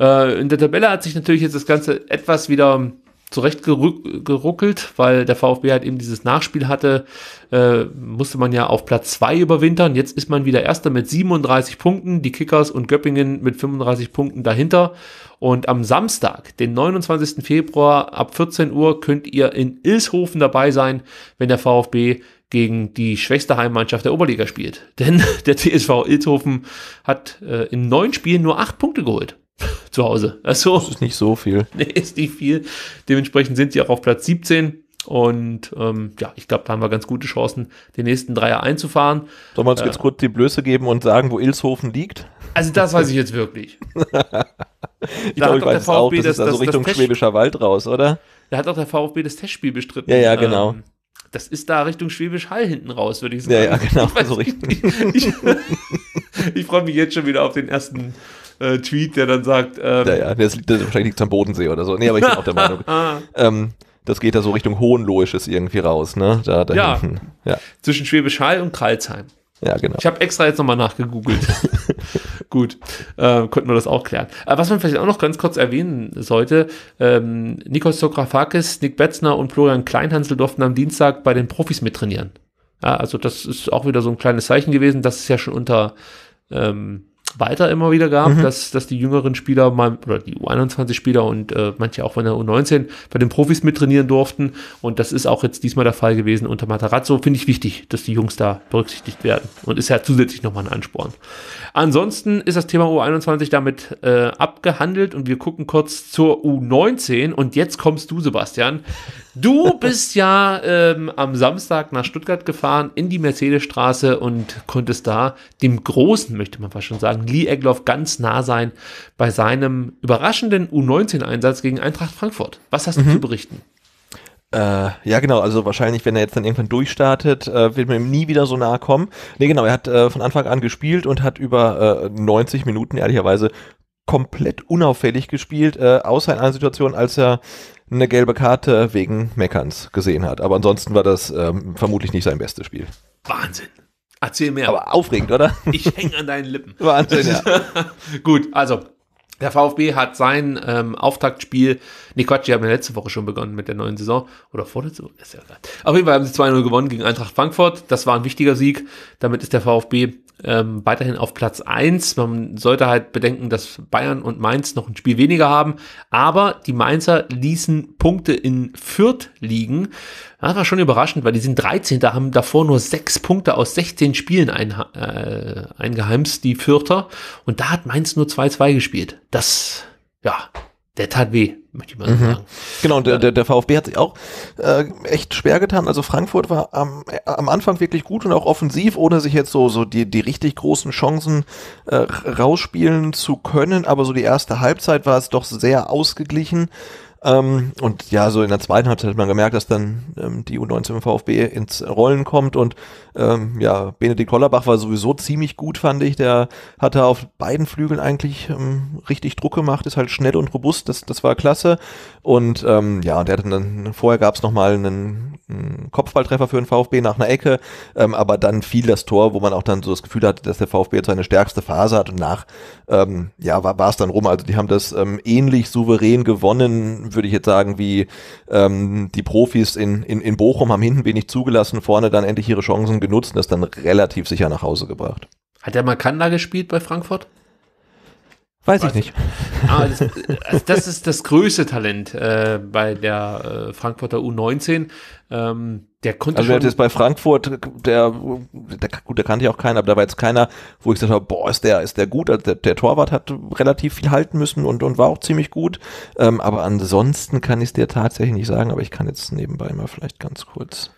Speaker 1: Äh, in der Tabelle hat sich natürlich jetzt das Ganze etwas wieder zurechtgeruckelt, weil der VfB halt eben dieses Nachspiel hatte, äh, musste man ja auf Platz 2 überwintern. Jetzt ist man wieder Erster mit 37 Punkten, die Kickers und Göppingen mit 35 Punkten dahinter. Und am Samstag, den 29. Februar ab 14 Uhr, könnt ihr in Ilshofen dabei sein, wenn der VfB gegen die schwächste Heimmannschaft der Oberliga spielt. Denn der TSV Ilzhofen hat äh, in neun Spielen nur acht Punkte geholt zu Hause. Also, das
Speaker 2: ist nicht so viel.
Speaker 1: Nee, ist nicht viel. Dementsprechend sind sie auch auf Platz 17. Und ähm, ja, ich glaube, da haben wir ganz gute Chancen, den nächsten Dreier einzufahren. Sollen wir uns äh, jetzt
Speaker 2: kurz die Blöße geben und sagen, wo Ilshofen liegt? Also das weiß ich jetzt wirklich. ich glaube, ich weiß es auch. Das, das ist also das, Richtung das Schwäbischer Wald raus, oder?
Speaker 1: Da hat auch der VfB das Testspiel bestritten. Ja, ja, ähm, genau. Ähm, das ist da Richtung Schwäbisch Hall hinten raus, würde ich sagen. Ja, ja genau. Ich, so ich, ich,
Speaker 2: ich freue mich jetzt schon wieder auf den ersten äh, Tweet, der dann sagt. Ähm, ja, ja, das, das wahrscheinlich liegt es am Bodensee oder so. Nee, aber ich bin auch der Meinung. Ah. ähm, das geht da so Richtung Hohenloisches irgendwie raus, ne? Da, da ja. Hinten. ja, zwischen Schwäbisch Hall und Karlsheim. Ja, genau. Ich
Speaker 1: habe extra jetzt nochmal nachgegoogelt. Gut, äh, konnten wir das auch klären. Aber äh, was man vielleicht auch noch ganz kurz erwähnen sollte, ähm, Nikos Sokrafakis, Nick Betzner und Florian Kleinhansel durften am Dienstag bei den Profis mittrainieren. Ja, also das ist auch wieder so ein kleines Zeichen gewesen, das ist ja schon unter ähm, weiter immer wieder gab, mhm. dass, dass die jüngeren Spieler mal, oder die U21-Spieler und äh, manche auch von der U19 bei den Profis mittrainieren durften. Und das ist auch jetzt diesmal der Fall gewesen unter Matarazzo. Finde ich wichtig, dass die Jungs da berücksichtigt werden. Und ist ja zusätzlich nochmal ein Ansporn. Ansonsten ist das Thema U21 damit äh, abgehandelt und wir gucken kurz zur U19. Und jetzt kommst du, Sebastian. Du bist ja ähm, am Samstag nach Stuttgart gefahren in die Mercedesstraße und konntest da dem Großen, möchte man fast schon sagen, Lee Egloff ganz nah sein bei seinem
Speaker 2: überraschenden U19-Einsatz gegen Eintracht Frankfurt. Was hast du mhm. zu berichten? Äh, ja, genau, also wahrscheinlich, wenn er jetzt dann irgendwann durchstartet, äh, wird man ihm nie wieder so nahe kommen. Nee, genau, er hat äh, von Anfang an gespielt und hat über 90 äh, Minuten ehrlicherweise komplett unauffällig gespielt, äh, außer in einer Situation, als er eine gelbe Karte wegen Meckerns gesehen hat. Aber ansonsten war das ähm, vermutlich nicht sein bestes Spiel. Wahnsinn.
Speaker 1: Erzähl mehr. Aber aufregend, oder? Ich hänge an deinen Lippen. Wahnsinn, ja. Gut, also der VfB hat sein ähm, Auftaktspiel, nee Quatsch, die haben ja letzte Woche schon begonnen mit der neuen Saison. Oder vorletzte Woche, ist ja egal. Auf jeden Fall haben sie 2-0 gewonnen gegen Eintracht Frankfurt. Das war ein wichtiger Sieg. Damit ist der VfB ähm, weiterhin auf Platz eins. Man sollte halt bedenken, dass Bayern und Mainz noch ein Spiel weniger haben. Aber die Mainzer ließen Punkte in Fürth liegen. Das war schon überraschend, weil die sind 13. Da haben davor nur sechs Punkte aus 16 Spielen ein, äh, eingeheimst, die Fürther. Und da hat Mainz nur 2-2 gespielt. Das,
Speaker 2: ja, der tat weh möchte ich mal mhm. sagen. Genau, und der, der, der VfB hat sich auch äh, echt schwer getan. Also Frankfurt war am, äh, am Anfang wirklich gut und auch offensiv, ohne sich jetzt so, so die, die richtig großen Chancen äh, rausspielen zu können. Aber so die erste Halbzeit war es doch sehr ausgeglichen. Ähm, und ja, so in der zweiten Halbzeit hat man gemerkt, dass dann ähm, die U19 VfB ins Rollen kommt und ähm, ja, Benedikt Hollerbach war sowieso ziemlich gut, fand ich. Der hatte auf beiden Flügeln eigentlich ähm, richtig Druck gemacht, ist halt schnell und robust, das, das war klasse. Und ähm, ja, der hatte dann, vorher gab es nochmal einen, einen Kopfballtreffer für den VfB nach einer Ecke, ähm, aber dann fiel das Tor, wo man auch dann so das Gefühl hatte, dass der VfB jetzt seine stärkste Phase hat und nach, ähm, ja, war es dann rum. Also die haben das ähm, ähnlich souverän gewonnen, würde ich jetzt sagen, wie ähm, die Profis in, in, in Bochum haben hinten wenig zugelassen, vorne dann endlich ihre Chancen genutzt und das dann relativ sicher nach Hause gebracht.
Speaker 1: Hat der Makanda gespielt bei Frankfurt?
Speaker 2: Weiß ich nicht. Ah, das, also
Speaker 1: das, ist das größte Talent äh, bei der äh, Frankfurter U19.
Speaker 2: Ähm, der konnte also schon. Also bei Frankfurt, der, der, gut, der kannte ich auch keinen, aber da war jetzt keiner, wo ich gesagt habe, boah, ist der, ist der gut. Also der, der Torwart hat relativ viel halten müssen und, und war auch ziemlich gut. Ähm, aber ansonsten kann ich es dir tatsächlich nicht sagen, aber ich kann jetzt nebenbei mal vielleicht ganz kurz.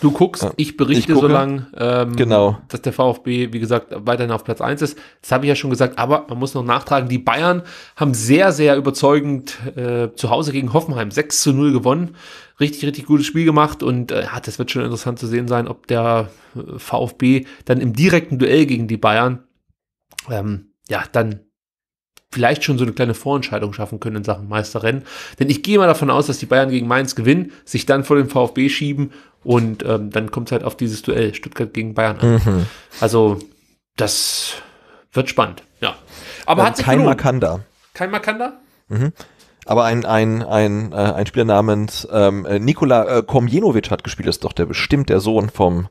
Speaker 2: Du guckst, ja. ich berichte so lange, ähm, genau. dass der VfB,
Speaker 1: wie gesagt, weiterhin auf Platz 1 ist. Das habe ich ja schon gesagt, aber man muss noch nachtragen, die Bayern haben sehr, sehr überzeugend äh, zu Hause gegen Hoffenheim 6 zu 0 gewonnen. Richtig, richtig gutes Spiel gemacht und äh, das wird schon interessant zu sehen sein, ob der äh, VfB dann im direkten Duell gegen die Bayern ähm, ja dann vielleicht schon so eine kleine Vorentscheidung schaffen können in Sachen Meisterrennen. Denn ich gehe mal davon aus, dass die Bayern gegen Mainz gewinnen, sich dann vor den VfB schieben und ähm, dann kommt es halt auf dieses Duell Stuttgart gegen Bayern an. Mhm. Also,
Speaker 2: das wird spannend. Ja. Aber ähm, hat sich Kein gelohnt. Makanda.
Speaker 1: Kein Makanda?
Speaker 2: Mhm. Aber ein, ein, ein, äh, ein Spieler namens ähm, äh, Nikola äh, Komjenovic hat gespielt, das ist doch der bestimmt der Sohn vom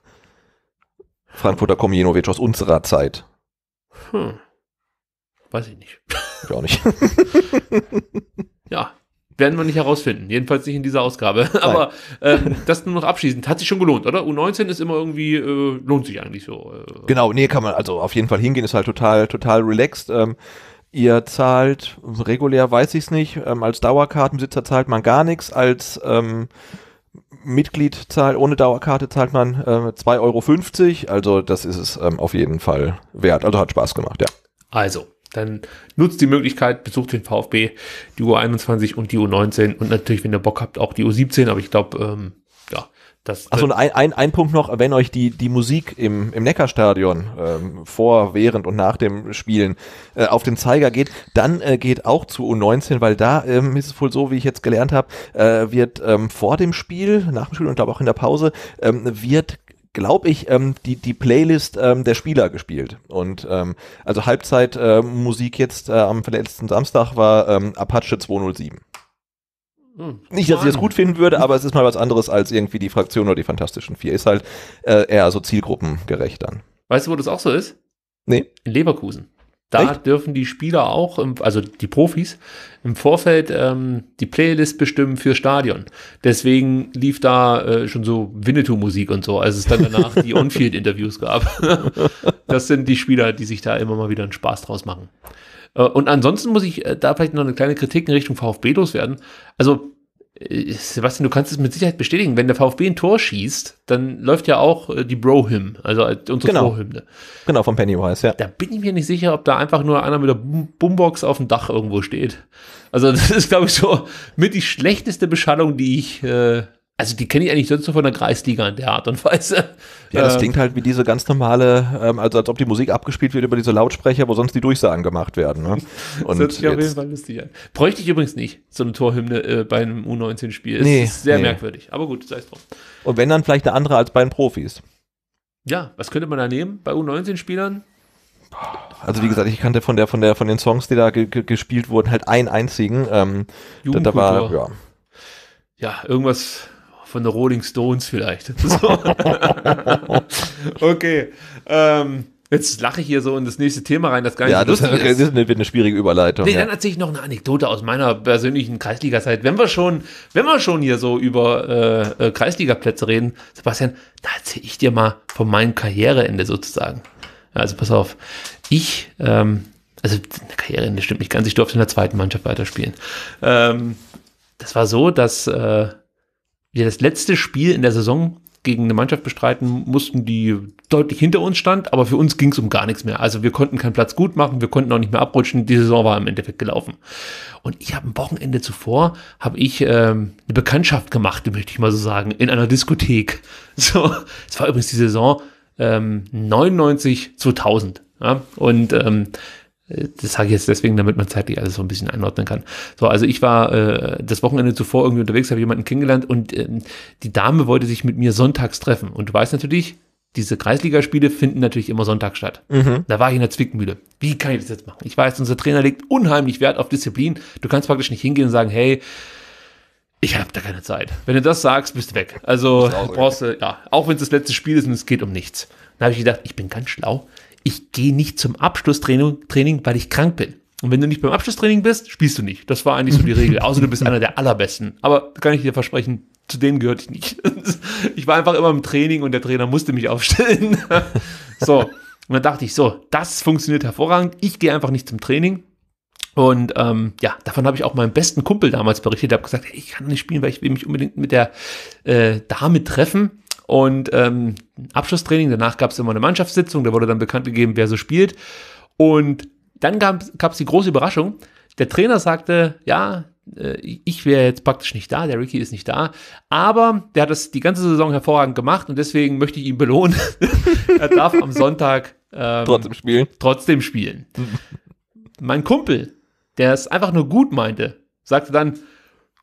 Speaker 2: Frankfurter Komjenovic aus unserer Zeit. Hm.
Speaker 1: Weiß ich nicht. Ich auch nicht. ja, werden wir nicht herausfinden. Jedenfalls nicht in dieser Ausgabe. Aber ähm, das nur noch abschließend. Hat sich schon gelohnt, oder? U19 ist immer irgendwie, äh, lohnt sich eigentlich so. Äh.
Speaker 2: Genau, nee, kann man also auf jeden Fall hingehen. Ist halt total, total relaxed. Ähm, ihr zahlt, regulär weiß ich es nicht, ähm, als Dauerkartenbesitzer zahlt man gar nichts. Als ähm, Mitglied zahlt, ohne Dauerkarte zahlt man äh, 2,50 Euro. Also das ist es ähm, auf jeden Fall wert. Also hat Spaß gemacht, ja.
Speaker 1: Also, dann nutzt die Möglichkeit, besucht den VfB, die U21 und die U19 und natürlich, wenn ihr Bock habt, auch die U17, aber ich glaube, ähm,
Speaker 2: ja, das. Achso, ein, ein, ein Punkt noch, wenn euch die, die Musik im, im Neckarstadion ähm, vor, während und nach dem Spielen äh, auf den Zeiger geht, dann äh, geht auch zu U19, weil da ähm, ist es wohl so, wie ich jetzt gelernt habe, äh, wird ähm, vor dem Spiel, nach dem Spiel und glaube auch in der Pause, ähm, wird glaube ich, ähm, die, die Playlist ähm, der Spieler gespielt. Und ähm, also Halbzeitmusik äh, jetzt äh, am letzten Samstag war ähm, Apache 207. Hm. Nicht, dass ich das gut finden würde, aber es ist mal was anderes als irgendwie die Fraktion oder die Fantastischen Vier. Ist halt äh, eher so zielgruppengerecht dann.
Speaker 1: Weißt du, wo das auch so ist? Nee. In Leverkusen. Da Echt? dürfen
Speaker 2: die Spieler auch, im, also die Profis,
Speaker 1: im Vorfeld ähm, die Playlist bestimmen für Stadion. Deswegen lief da äh, schon so Winnetou-Musik und so, als es dann danach die On-Field-Interviews gab. das sind die Spieler, die sich da immer mal wieder einen Spaß draus machen. Äh, und ansonsten muss ich äh, da vielleicht noch eine kleine Kritik in Richtung VfB loswerden. Also äh, Sebastian, du kannst es mit Sicherheit bestätigen, wenn der VfB ein Tor schießt, dann läuft ja auch äh, die Bro-Hymn, also äh, unsere genau. Torhymne. Genau, von Pennywise, ja. Da bin ich mir nicht sicher, ob da einfach nur einer mit der Boombox auf dem Dach irgendwo steht. Also das ist, glaube ich, so mit die schlechteste Beschallung, die ich äh, also die kenne ich eigentlich sonst nur von der Kreisliga in der Art und Weise.
Speaker 2: Ja, das ähm. klingt halt wie diese ganz normale, ähm, also als ob die Musik abgespielt wird über diese Lautsprecher, wo sonst die Durchsagen gemacht werden. Ne? Und das auf jeden
Speaker 1: Fall lustig an. Bräuchte ich übrigens nicht, so eine Torhymne äh, bei einem U19-Spiel. Nee, ist sehr nee. merkwürdig, aber gut, sei es
Speaker 2: drum. Und wenn dann vielleicht eine andere als bei den Profis. Ja, was könnte man da nehmen bei U19-Spielern? Also wie gesagt, ich kannte von der von der von den Songs, die da ge gespielt wurden, halt einen einzigen. Ähm, da war ja.
Speaker 1: ja, irgendwas von der Rolling Stones vielleicht. So. okay. Ähm, jetzt lache ich hier so in das nächste Thema rein, das gar nicht ja, so das, ist. Ja, das ist eine, eine schwierige
Speaker 2: Überleitung. Nee, ja. dann erzähle ich
Speaker 1: noch eine Anekdote aus meiner persönlichen Kreisliga-Zeit. Wenn wir schon, wenn wir schon hier so über äh, äh Kreisliga-Plätze reden, Sebastian, da erzähle ich dir mal von meinem Karriereende sozusagen. Also pass auf, ich, ähm, also Karriereende stimmt nicht ganz, ich durfte in der zweiten Mannschaft weiterspielen. Ähm, das war so, dass äh, wir das letzte Spiel in der Saison gegen eine Mannschaft bestreiten mussten, die deutlich hinter uns stand, aber für uns ging es um gar nichts mehr. Also wir konnten keinen Platz gut machen, wir konnten auch nicht mehr abrutschen, die Saison war im Endeffekt gelaufen. Und ich habe am Wochenende zuvor, habe ich ähm, eine Bekanntschaft gemacht, möchte ich mal so sagen, in einer Diskothek. So, es war übrigens die Saison ähm, 99, 2000. Ja? Und ähm, das sage ich jetzt deswegen, damit man zeitlich alles so ein bisschen einordnen kann. So, also ich war äh, das Wochenende zuvor irgendwie unterwegs, habe jemanden kennengelernt und ähm, die Dame wollte sich mit mir sonntags treffen. Und du weißt natürlich, diese Kreisligaspiele finden natürlich immer sonntags statt. Mhm. Da war ich in der Zwickmühle. Wie kann ich das jetzt machen? Ich weiß, unser Trainer legt unheimlich Wert auf Disziplin. Du kannst praktisch nicht hingehen und sagen, hey, ich habe da keine Zeit. Wenn du das sagst, bist du weg. Also brauchst du, ja, auch wenn es das letzte Spiel ist und es geht um nichts. Dann habe ich gedacht, ich bin ganz schlau ich gehe nicht zum Abschlusstraining, Training, weil ich krank bin. Und wenn du nicht beim Abschlusstraining bist, spielst du nicht. Das war eigentlich so die Regel. Außer du bist einer der allerbesten. Aber kann ich dir versprechen, zu denen gehörte ich nicht. Ich war einfach immer im Training und der Trainer musste mich aufstellen. So. Und dann dachte ich, so, das funktioniert hervorragend. Ich gehe einfach nicht zum Training. Und ähm, ja, davon habe ich auch meinem besten Kumpel damals berichtet. Ich habe gesagt, hey, ich kann nicht spielen, weil ich will mich unbedingt mit der äh, Dame treffen und ähm, Abschlusstraining. Danach gab es immer eine Mannschaftssitzung, da wurde dann bekannt gegeben, wer so spielt. Und dann gab es die große Überraschung. Der Trainer sagte, ja, äh, ich wäre jetzt praktisch nicht da, der Ricky ist nicht da, aber der hat das die ganze Saison hervorragend gemacht und deswegen möchte ich ihn belohnen. er darf am Sonntag ähm, trotzdem spielen. Trotzdem spielen. mein Kumpel, der es einfach nur gut meinte, sagte dann: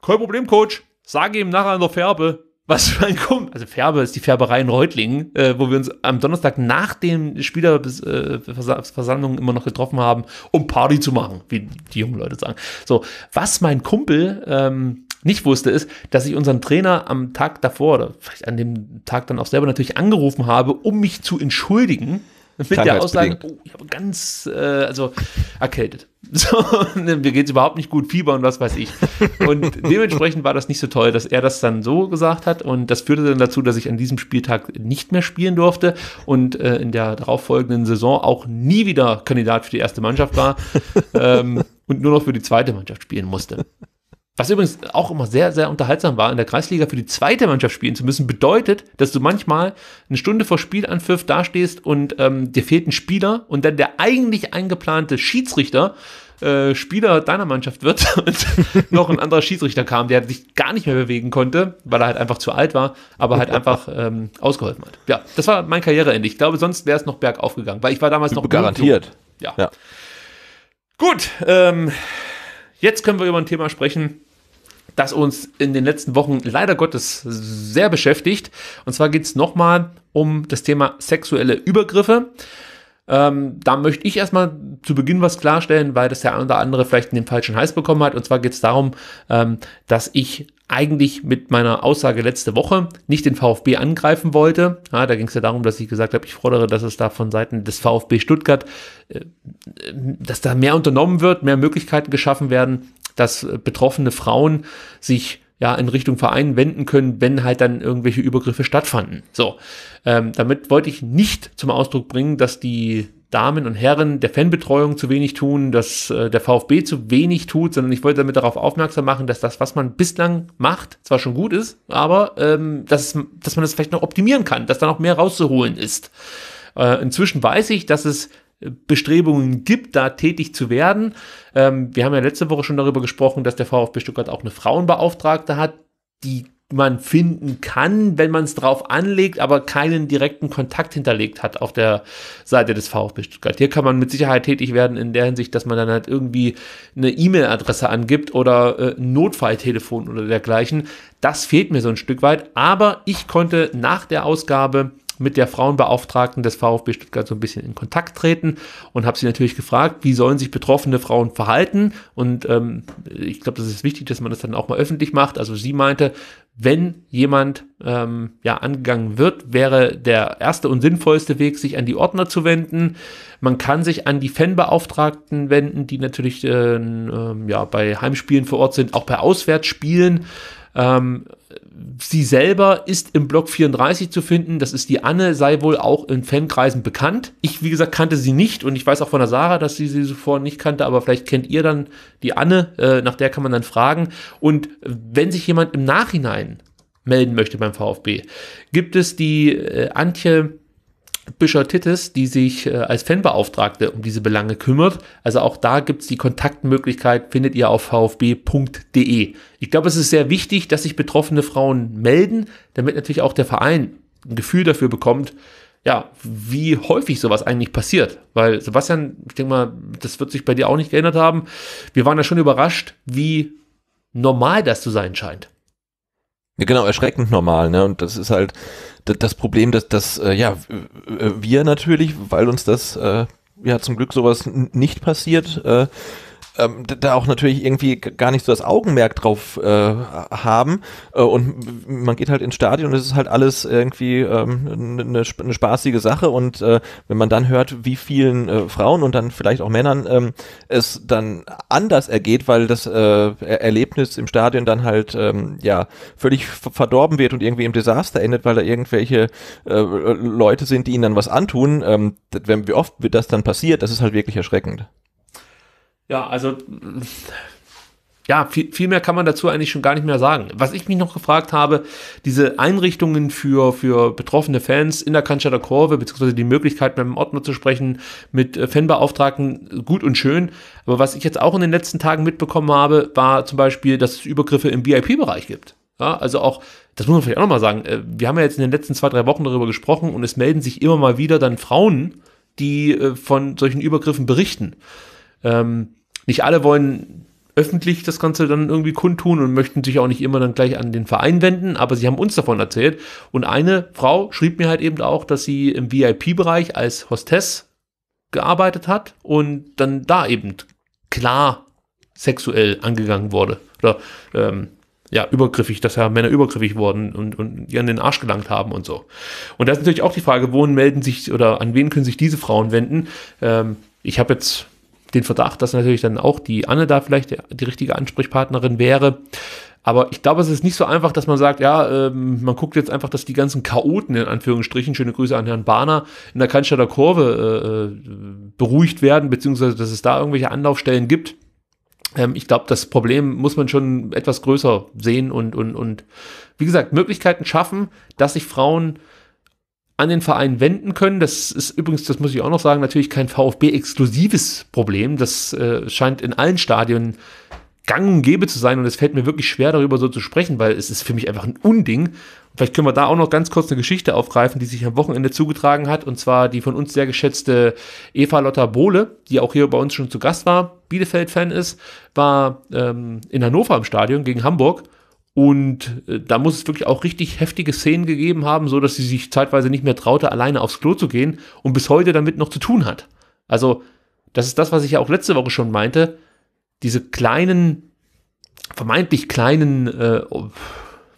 Speaker 1: Kein Problem, Coach, sage ihm nachher in der Färbe, was für ein Kumpel. Also Färbe ist die Färberei in Reutlingen, äh, wo wir uns am Donnerstag nach dem Spielerversammlung äh, immer noch getroffen haben, um Party zu machen, wie die jungen Leute sagen. So, was mein Kumpel ähm, nicht wusste, ist, dass ich unseren Trainer am Tag davor oder vielleicht an dem Tag dann auch selber natürlich angerufen habe, um mich zu entschuldigen, mit der Aussage, oh, ich habe ganz, äh, also erkältet. So, ne, mir geht es überhaupt nicht gut, Fieber und was weiß ich. Und dementsprechend war das nicht so toll, dass er das dann so gesagt hat. Und das führte dann dazu, dass ich an diesem Spieltag nicht mehr spielen durfte und äh, in der darauffolgenden Saison auch nie wieder Kandidat für die erste Mannschaft war ähm, und nur noch für die zweite Mannschaft spielen musste. Was übrigens auch immer sehr, sehr unterhaltsam war, in der Kreisliga für die zweite Mannschaft spielen zu müssen, bedeutet, dass du manchmal eine Stunde vor Spielanpfiff dastehst und ähm, dir fehlt ein Spieler und dann der eigentlich eingeplante Schiedsrichter äh, Spieler deiner Mannschaft wird und noch ein anderer Schiedsrichter kam, der sich gar nicht mehr bewegen konnte, weil er halt einfach zu alt war, aber halt einfach ähm, ausgeholfen hat. Ja, das war mein Karriereende. Ich glaube, sonst wäre es noch bergauf gegangen, weil ich war damals noch garantiert. Ja. ja. Gut, ähm, jetzt können wir über ein Thema sprechen, das uns in den letzten Wochen leider Gottes sehr beschäftigt. Und zwar geht es nochmal um das Thema sexuelle Übergriffe. Ähm, da möchte ich erstmal zu Beginn was klarstellen, weil das der eine oder andere vielleicht in den falschen Hals bekommen hat. Und zwar geht es darum, ähm, dass ich eigentlich mit meiner Aussage letzte Woche nicht den VfB angreifen wollte. Ja, da ging es ja darum, dass ich gesagt habe, ich fordere, dass es da von Seiten des VfB Stuttgart, äh, äh dass da mehr unternommen wird, mehr Möglichkeiten geschaffen werden dass betroffene Frauen sich ja in Richtung Verein wenden können, wenn halt dann irgendwelche Übergriffe stattfanden. So, ähm, damit wollte ich nicht zum Ausdruck bringen, dass die Damen und Herren der Fanbetreuung zu wenig tun, dass äh, der VfB zu wenig tut, sondern ich wollte damit darauf aufmerksam machen, dass das, was man bislang macht, zwar schon gut ist, aber ähm, dass, dass man das vielleicht noch optimieren kann, dass da noch mehr rauszuholen ist. Äh, inzwischen weiß ich, dass es Bestrebungen gibt, da tätig zu werden. Ähm, wir haben ja letzte Woche schon darüber gesprochen, dass der VfB Stuttgart auch eine Frauenbeauftragte hat, die man finden kann, wenn man es drauf anlegt, aber keinen direkten Kontakt hinterlegt hat auf der Seite des VfB Stuttgart. Hier kann man mit Sicherheit tätig werden in der Hinsicht, dass man dann halt irgendwie eine E-Mail-Adresse angibt oder äh, ein Notfalltelefon oder dergleichen. Das fehlt mir so ein Stück weit, aber ich konnte nach der Ausgabe mit der Frauenbeauftragten des VfB Stuttgart so ein bisschen in Kontakt treten und habe sie natürlich gefragt, wie sollen sich betroffene Frauen verhalten. Und ähm, ich glaube, das ist wichtig, dass man das dann auch mal öffentlich macht. Also sie meinte, wenn jemand ähm, ja angegangen wird, wäre der erste und sinnvollste Weg, sich an die Ordner zu wenden. Man kann sich an die Fanbeauftragten wenden, die natürlich äh, äh, ja bei Heimspielen vor Ort sind, auch bei Auswärtsspielen. Ähm, Sie selber ist im Block 34 zu finden. Das ist die Anne, sei wohl auch in Fankreisen bekannt. Ich, wie gesagt, kannte sie nicht und ich weiß auch von der Sarah, dass sie sie zuvor nicht kannte, aber vielleicht kennt ihr dann die Anne, äh, nach der kann man dann fragen. Und wenn sich jemand im Nachhinein melden möchte beim VfB, gibt es die äh, Antje Bischer Tittes, die sich äh, als Fanbeauftragte um diese Belange kümmert. Also auch da gibt's die Kontaktmöglichkeit, findet ihr auf vfb.de. Ich glaube, es ist sehr wichtig, dass sich betroffene Frauen melden, damit natürlich auch der Verein ein Gefühl dafür bekommt, ja, wie häufig sowas eigentlich passiert. Weil Sebastian, ich denke mal, das wird sich bei dir auch nicht geändert haben. Wir waren ja schon überrascht, wie normal das zu sein scheint.
Speaker 2: Ja, genau, erschreckend normal, ne? Und das ist halt das Problem, dass, dass äh, ja, wir natürlich, weil uns das äh, ja zum Glück sowas nicht passiert, äh, ähm, da auch natürlich irgendwie gar nicht so das Augenmerk drauf äh, haben. Äh, und man geht halt ins Stadion und es ist halt alles irgendwie eine ähm, ne, ne spaßige Sache. Und äh, wenn man dann hört, wie vielen äh, Frauen und dann vielleicht auch Männern ähm, es dann anders ergeht, weil das äh, Erlebnis im Stadion dann halt ähm, ja völlig verdorben wird und irgendwie im Desaster endet, weil da irgendwelche äh, Leute sind, die ihnen dann was antun, Ähm, wenn, wie oft wird das dann passiert, das ist halt wirklich erschreckend
Speaker 1: ja, also ja, viel, viel mehr kann man dazu eigentlich schon gar nicht mehr sagen. Was ich mich noch gefragt habe, diese Einrichtungen für, für betroffene Fans in der Cannstatter Kurve, beziehungsweise die Möglichkeit, mit dem Ordner zu sprechen, mit äh, Fanbeauftragten, gut und schön. Aber was ich jetzt auch in den letzten Tagen mitbekommen habe, war zum Beispiel, dass es Übergriffe im VIP-Bereich gibt. Ja, also auch, das muss man vielleicht auch nochmal sagen, äh, wir haben ja jetzt in den letzten zwei, drei Wochen darüber gesprochen und es melden sich immer mal wieder dann Frauen, die äh, von solchen Übergriffen berichten. Ähm, nicht alle wollen öffentlich das Ganze dann irgendwie kundtun und möchten sich auch nicht immer dann gleich an den Verein wenden, aber sie haben uns davon erzählt. Und eine Frau schrieb mir halt eben auch, dass sie im VIP-Bereich als Hostess gearbeitet hat und dann da eben klar sexuell angegangen wurde. Oder ähm, ja, übergriffig, dass ja Männer übergriffig wurden und, und die an den Arsch gelangt haben und so. Und da ist natürlich auch die Frage, wohin melden sich oder an wen können sich diese Frauen wenden? Ähm, ich habe jetzt den Verdacht, dass natürlich dann auch die Anne da vielleicht die, die richtige Ansprechpartnerin wäre. Aber ich glaube, es ist nicht so einfach, dass man sagt, ja, ähm, man guckt jetzt einfach, dass die ganzen Chaoten, in Anführungsstrichen, schöne Grüße an Herrn Barner, in der Cannstatter Kurve äh, äh beruhigt werden, beziehungsweise dass es da irgendwelche Anlaufstellen gibt. Ähm, ich glaube, das Problem muss man schon etwas größer sehen und, und, und wie gesagt, Möglichkeiten schaffen, dass sich Frauen an den Verein wenden können. Das ist übrigens, das muss ich auch noch sagen, natürlich kein VfB-exklusives Problem. Das äh, scheint in allen Stadien gang und gäbe zu sein und es fällt mir wirklich schwer, darüber so zu sprechen, weil es ist für mich einfach ein Unding. Vielleicht können wir da auch noch ganz kurz eine Geschichte aufgreifen, die sich am Wochenende zugetragen hat, und zwar die von uns sehr geschätzte Eva Lotta Bohle, die auch hier bei uns schon zu Gast war, Bielefeld-Fan ist, war ähm, in Hannover im Stadion gegen Hamburg und äh, da muss es wirklich auch richtig heftige Szenen gegeben haben, so dass sie sich zeitweise nicht mehr traute, alleine aufs Klo zu gehen und bis heute damit noch zu tun hat. Also, das ist das, was ich ja auch letzte Woche schon meinte. Diese kleinen, vermeintlich kleinen, äh, oh,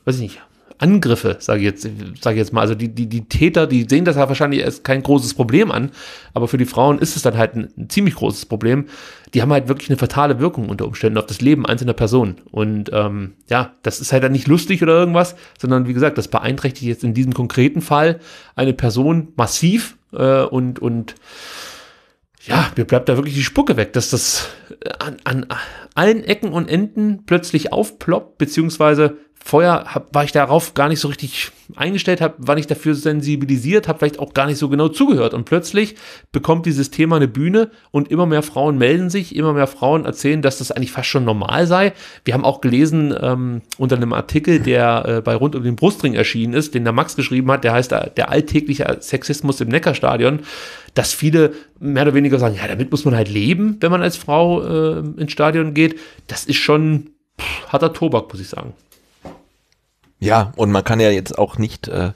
Speaker 1: weiß ich nicht, Angriffe, sage ich jetzt, sag ich jetzt mal. Also die, die, die Täter, die sehen das ja wahrscheinlich als kein großes Problem an, aber für die Frauen ist es dann halt ein, ein, ziemlich großes Problem. Die haben halt wirklich eine fatale Wirkung unter Umständen auf das Leben einzelner Personen. Und ähm, ja, das ist halt dann nicht lustig oder irgendwas, sondern wie gesagt, das beeinträchtigt jetzt in diesem konkreten Fall eine Person massiv äh, und und ja, mir bleibt da wirklich die Spucke weg, dass das an, an allen Ecken und Enden plötzlich aufploppt, beziehungsweise vorher hab, war ich darauf gar nicht so richtig eingestellt, hab, war nicht dafür sensibilisiert, habe vielleicht auch gar nicht so genau zugehört. Und plötzlich bekommt dieses Thema eine Bühne und immer mehr Frauen melden sich, immer mehr Frauen erzählen, dass das eigentlich fast schon normal sei. Wir haben auch gelesen ähm, unter einem Artikel, der äh, bei Rund um den Brustring erschienen ist, den der Max geschrieben hat, der heißt äh, Der alltägliche Sexismus im Neckarstadion, dass viele mehr oder weniger sagen, ja, damit muss man halt leben, wenn man als Frau äh, ins Stadion geht. Das ist schon pff, harter Tobak,
Speaker 2: muss ich sagen. Ja, und man kann ja jetzt auch nicht äh,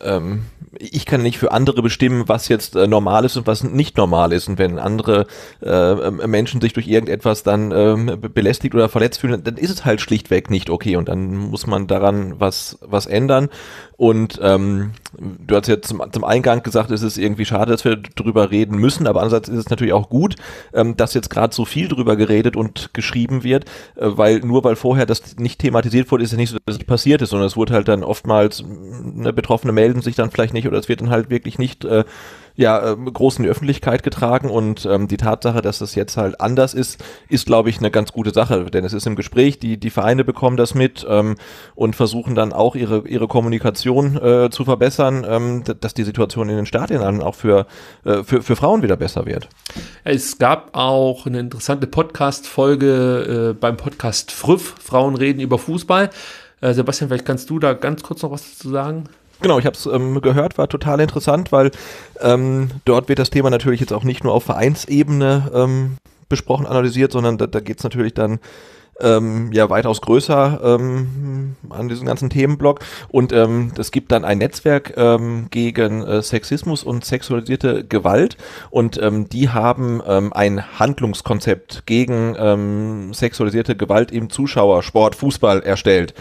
Speaker 2: ähm, ich kann nicht für andere bestimmen, was jetzt äh, normal ist und was nicht normal ist. Und wenn andere äh, Menschen sich durch irgendetwas dann äh, belästigt oder verletzt fühlen, dann ist es halt schlichtweg nicht okay. Und dann muss man daran was, was ändern. Und ähm, du hast ja zum, zum Eingang gesagt, es ist irgendwie schade, dass wir drüber reden müssen, aber andererseits ist es natürlich auch gut, ähm, dass jetzt gerade so viel drüber geredet und geschrieben wird, äh, weil nur weil vorher das nicht thematisiert wurde, ist ja nicht so, dass es nicht passiert ist, sondern es wurde halt dann oftmals, ne, Betroffene melden sich dann vielleicht nicht nicht oder es wird dann halt wirklich nicht äh, ja, äh, groß in die Öffentlichkeit getragen und ähm, die Tatsache, dass das jetzt halt anders ist, ist, glaube ich, eine ganz gute Sache, denn es ist im Gespräch, die, die Vereine bekommen das mit ähm, und versuchen dann auch ihre, ihre Kommunikation äh, zu verbessern, ähm, dass die Situation in den Stadien dann auch für, äh, für, für Frauen wieder besser wird. Es gab auch eine interessante Podcast-Folge äh, beim Podcast Früff, Frauen reden über Fußball. Äh, Sebastian, vielleicht kannst du da ganz kurz noch was dazu sagen? Genau, ich habe es ähm, gehört, war total interessant, weil ähm, dort wird das Thema natürlich jetzt auch nicht nur auf Vereinsebene ähm, besprochen, analysiert, sondern da, da geht es natürlich dann ähm, ja weitaus größer ähm, an diesem ganzen Themenblock. Und ähm, es gibt dann ein Netzwerk ähm, gegen äh, Sexismus und sexualisierte Gewalt. Und ähm, die haben ähm, ein Handlungskonzept gegen ähm, sexualisierte Gewalt im Zuschauersport Fußball erstellt.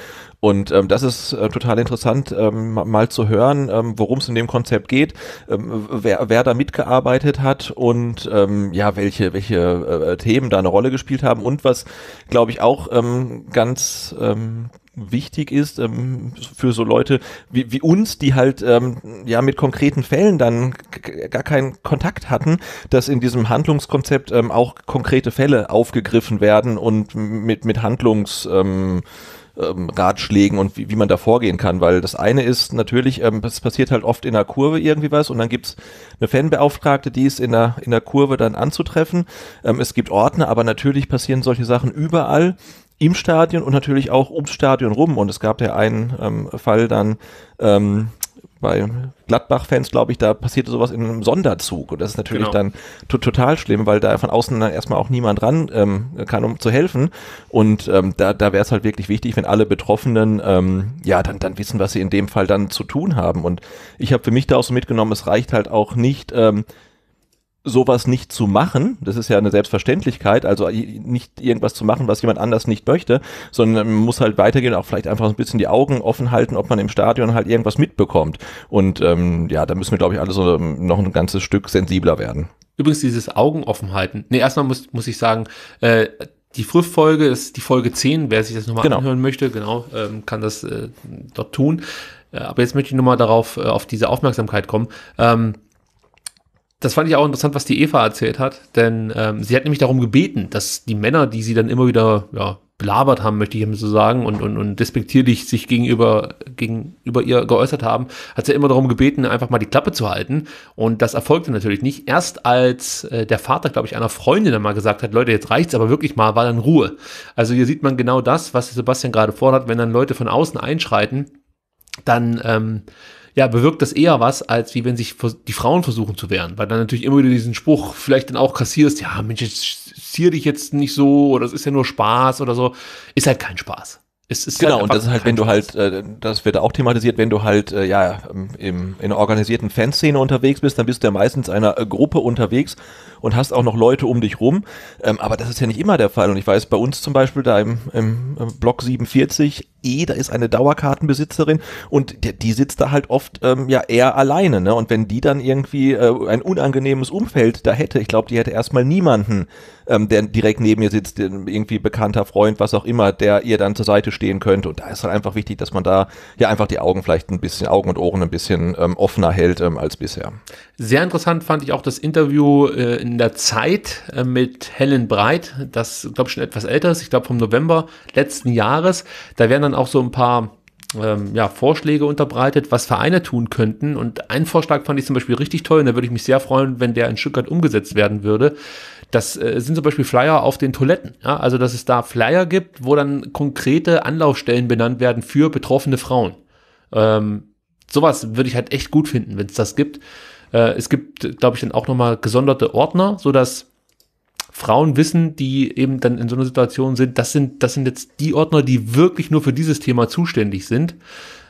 Speaker 2: Und ähm, das ist äh, total interessant, ähm, mal zu hören, ähm, worum es in dem Konzept geht, ähm, wer, wer da mitgearbeitet hat und ähm, ja, welche, welche äh, äh Themen da eine Rolle gespielt haben und was, glaube ich, auch ähm, ganz ähm, wichtig ist ähm, für so Leute wie, wie uns, die halt ähm, ja mit konkreten Fällen dann gar keinen Kontakt hatten, dass in diesem Handlungskonzept ähm, auch konkrete Fälle aufgegriffen werden und mit, mit Handlungs ähm, ähm, Ratschlägen und wie, wie man da vorgehen kann, weil das eine ist natürlich, ähm, es passiert halt oft in der Kurve irgendwie was und dann gibt es eine Fanbeauftragte, die ist in der, in der Kurve dann anzutreffen. Ähm, es gibt Ordner, aber natürlich passieren solche Sachen überall im Stadion und natürlich auch ums Stadion rum. Und es gab ja einen ähm, Fall dann ähm, bei Gladbach-Fans, glaube ich, da passierte sowas in einem Sonderzug. Und das ist natürlich genau. dann total schlimm, weil da von außen dann erstmal auch niemand ran ähm, kann, um zu helfen. Und ähm, da, da wäre es halt wirklich wichtig, wenn alle Betroffenen ähm, ja dann, dann wissen, was sie in dem Fall dann zu tun haben. Und ich habe für mich da auch so mitgenommen, es reicht halt auch nicht, ähm, sowas nicht zu machen, das ist ja eine Selbstverständlichkeit, also nicht irgendwas zu machen, was jemand anders nicht möchte, sondern man muss halt weitergehen, auch vielleicht einfach ein bisschen die Augen offen halten, ob man im Stadion halt irgendwas mitbekommt. Und ähm, ja, da müssen wir, glaube ich, alle so ähm, noch ein ganzes Stück sensibler werden.
Speaker 1: Übrigens dieses Augen offen halten. Nee, erstmal muss, muss ich sagen, äh, die Frühfolge ist die Folge 10, wer sich das nochmal genau. anhören möchte, genau, ähm, kann das äh, dort tun. Äh, aber jetzt möchte ich nochmal darauf, äh, auf diese Aufmerksamkeit kommen. Ähm, das fand ich auch interessant, was die Eva erzählt hat, denn ähm, sie hat nämlich darum gebeten, dass die Männer, die sie dann immer wieder ja, belabert haben, möchte ich so sagen, und, und, und despektierlich sich gegenüber, gegenüber ihr geäußert haben, hat sie immer darum gebeten, einfach mal die Klappe zu halten. Und das erfolgte natürlich nicht. Erst als äh, der Vater, glaube ich, einer Freundin dann mal gesagt hat, Leute, jetzt reicht's aber wirklich mal, war dann Ruhe. Also hier sieht man genau das, was Sebastian gerade fordert, wenn dann Leute von außen einschreiten, dann ähm, ja, bewirkt das eher was, als wie wenn sich die Frauen versuchen zu wehren, weil dann natürlich immer wieder diesen Spruch vielleicht dann auch kassierst, ja, Mensch, jetzt zier dich jetzt nicht so oder es ist ja nur Spaß oder so. Ist halt kein Spaß.
Speaker 2: Es ist genau, halt und das ist halt, wenn du halt, äh, das wird auch thematisiert, wenn du halt äh, ja ähm, im, in einer organisierten Fanszene unterwegs bist, dann bist du ja meistens einer äh, Gruppe unterwegs und hast auch noch Leute um dich rum. Ähm, aber das ist ja nicht immer der Fall. Und ich weiß, bei uns zum Beispiel da im, im Block 47 E, eh, da ist eine Dauerkartenbesitzerin und die, die sitzt da halt oft ähm, ja eher alleine. Ne? Und wenn die dann irgendwie äh, ein unangenehmes Umfeld da hätte, ich glaube, die hätte erstmal niemanden, ähm, der direkt neben ihr sitzt, irgendwie bekannter Freund, was auch immer, der ihr dann zur Seite stehen könnte. Und da ist halt einfach wichtig, dass man da ja einfach die Augen vielleicht ein bisschen, Augen und Ohren ein bisschen ähm, offener hält ähm, als bisher. Sehr interessant fand ich auch das Interview
Speaker 1: äh, in in der Zeit äh, mit Helen Breit, das glaube ich schon etwas älter ist, ich glaube vom November letzten Jahres. Da werden dann auch so ein paar ähm, ja, Vorschläge unterbreitet, was Vereine tun könnten. Und einen Vorschlag fand ich zum Beispiel richtig toll und da würde ich mich sehr freuen, wenn der in Stuttgart umgesetzt werden würde. Das äh, sind zum Beispiel Flyer auf den Toiletten. Ja? Also, dass es da Flyer gibt, wo dann konkrete Anlaufstellen benannt werden für betroffene Frauen. Ähm, sowas würde ich halt echt gut finden, wenn es das gibt. Äh, es gibt, glaube ich, dann auch nochmal gesonderte Ordner, sodass Frauen wissen, die eben dann in so einer Situation sind, das sind, das sind jetzt die Ordner, die wirklich nur für dieses Thema zuständig sind.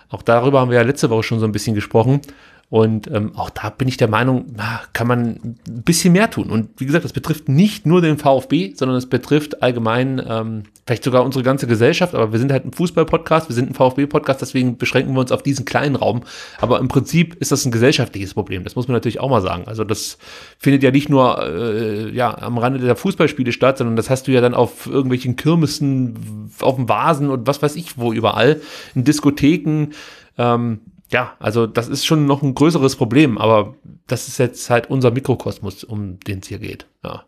Speaker 1: Auch darüber haben wir ja letzte Woche schon so ein bisschen gesprochen. Und ähm, auch da bin ich der Meinung, kann man ein bisschen mehr tun. Und wie gesagt, das betrifft nicht nur den VfB, sondern es betrifft allgemein ähm, vielleicht sogar unsere ganze Gesellschaft. Aber wir sind halt ein Fußball-Podcast, wir sind ein VfB-Podcast, deswegen beschränken wir uns auf diesen kleinen Raum. Aber im Prinzip ist das ein gesellschaftliches Problem. Das muss man natürlich auch mal sagen. Also das findet ja nicht nur äh, ja, am Rande der Fußballspiele statt, sondern das hast du ja dann auf irgendwelchen Kirmessen, auf dem Vasen und was weiß ich wo überall, in Diskotheken. Ähm, ja, also das ist schon noch ein größeres Problem, aber das ist jetzt halt unser Mikrokosmos, um den es hier geht. Ja.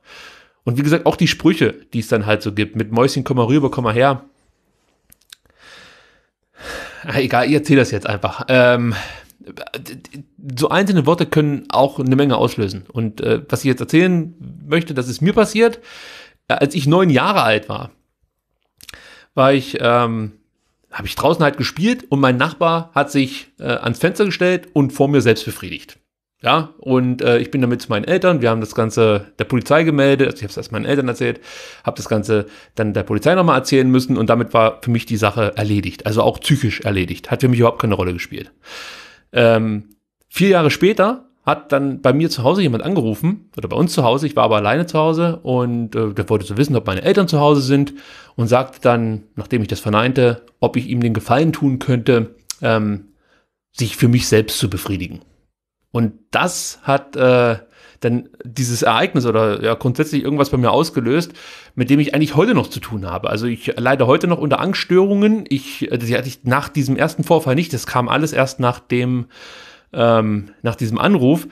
Speaker 1: Und wie gesagt, auch die Sprüche, die es dann halt so gibt, mit Mäuschen, komm mal rüber, komm mal her. Ah, egal, ich erzähle das jetzt einfach. Ähm, so einzelne Worte können auch eine Menge auslösen. Und äh, was ich jetzt erzählen möchte, das ist mir passiert, als ich neun Jahre alt war, war ich ähm, habe ich draußen halt gespielt und mein Nachbar hat sich äh, ans Fenster gestellt und vor mir selbst befriedigt. Ja, und äh, ich bin damit zu meinen Eltern, wir haben das Ganze der Polizei gemeldet, also ich habe es erst meinen Eltern erzählt, habe das Ganze dann der Polizei nochmal erzählen müssen und damit war für mich die Sache erledigt, also auch psychisch erledigt, hat für mich überhaupt keine Rolle gespielt. Ähm, vier Jahre später hat dann bei mir zu Hause jemand angerufen, oder bei uns zu Hause, ich war aber alleine zu Hause und äh, der wollte so wissen, ob meine Eltern zu Hause sind und sagte dann, nachdem ich das verneinte, ob ich ihm den Gefallen tun könnte, ähm, sich für mich selbst zu befriedigen. Und das hat äh, dann dieses Ereignis oder ja grundsätzlich irgendwas bei mir ausgelöst, mit dem ich eigentlich heute noch zu tun habe. Also ich leide heute noch unter Angststörungen. Ich, äh, die hatte ich nach diesem ersten Vorfall nicht. Das kam alles erst nach dem ähm, nach diesem Anruf.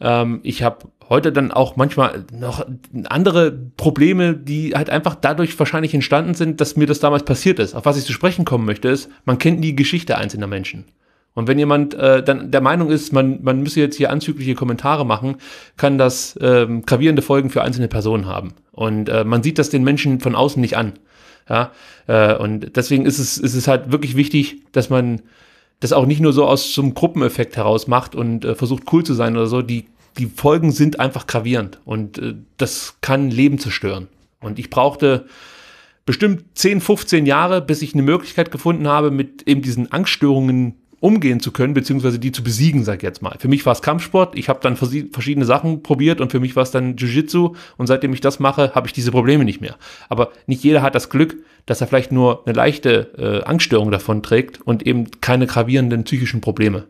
Speaker 1: Ähm, ich habe heute dann auch manchmal noch andere Probleme, die halt einfach dadurch wahrscheinlich entstanden sind, dass mir das damals passiert ist. Auf was ich zu sprechen kommen möchte, ist, man kennt die Geschichte einzelner Menschen. Und wenn jemand äh, dann der Meinung ist, man, man müsse jetzt hier anzügliche Kommentare machen, kann das ähm, gravierende Folgen für einzelne Personen haben. Und äh, man sieht das den Menschen von außen nicht an. Ja? Äh, und deswegen ist es, ist es halt wirklich wichtig, dass man das auch nicht nur so aus zum Gruppeneffekt heraus macht und äh, versucht cool zu sein oder so. Die, die Folgen sind einfach gravierend und äh, das kann Leben zerstören. Und ich brauchte bestimmt 10, 15 Jahre, bis ich eine Möglichkeit gefunden habe, mit eben diesen Angststörungen umgehen zu können, beziehungsweise die zu besiegen, sag ich jetzt mal. Für mich war es Kampfsport, ich habe dann vers verschiedene Sachen probiert und für mich war es dann Jiu-Jitsu und seitdem ich das mache, habe ich diese Probleme nicht mehr. Aber nicht jeder hat das Glück, dass er vielleicht nur eine leichte äh, Angststörung davon trägt und eben keine gravierenden psychischen Probleme.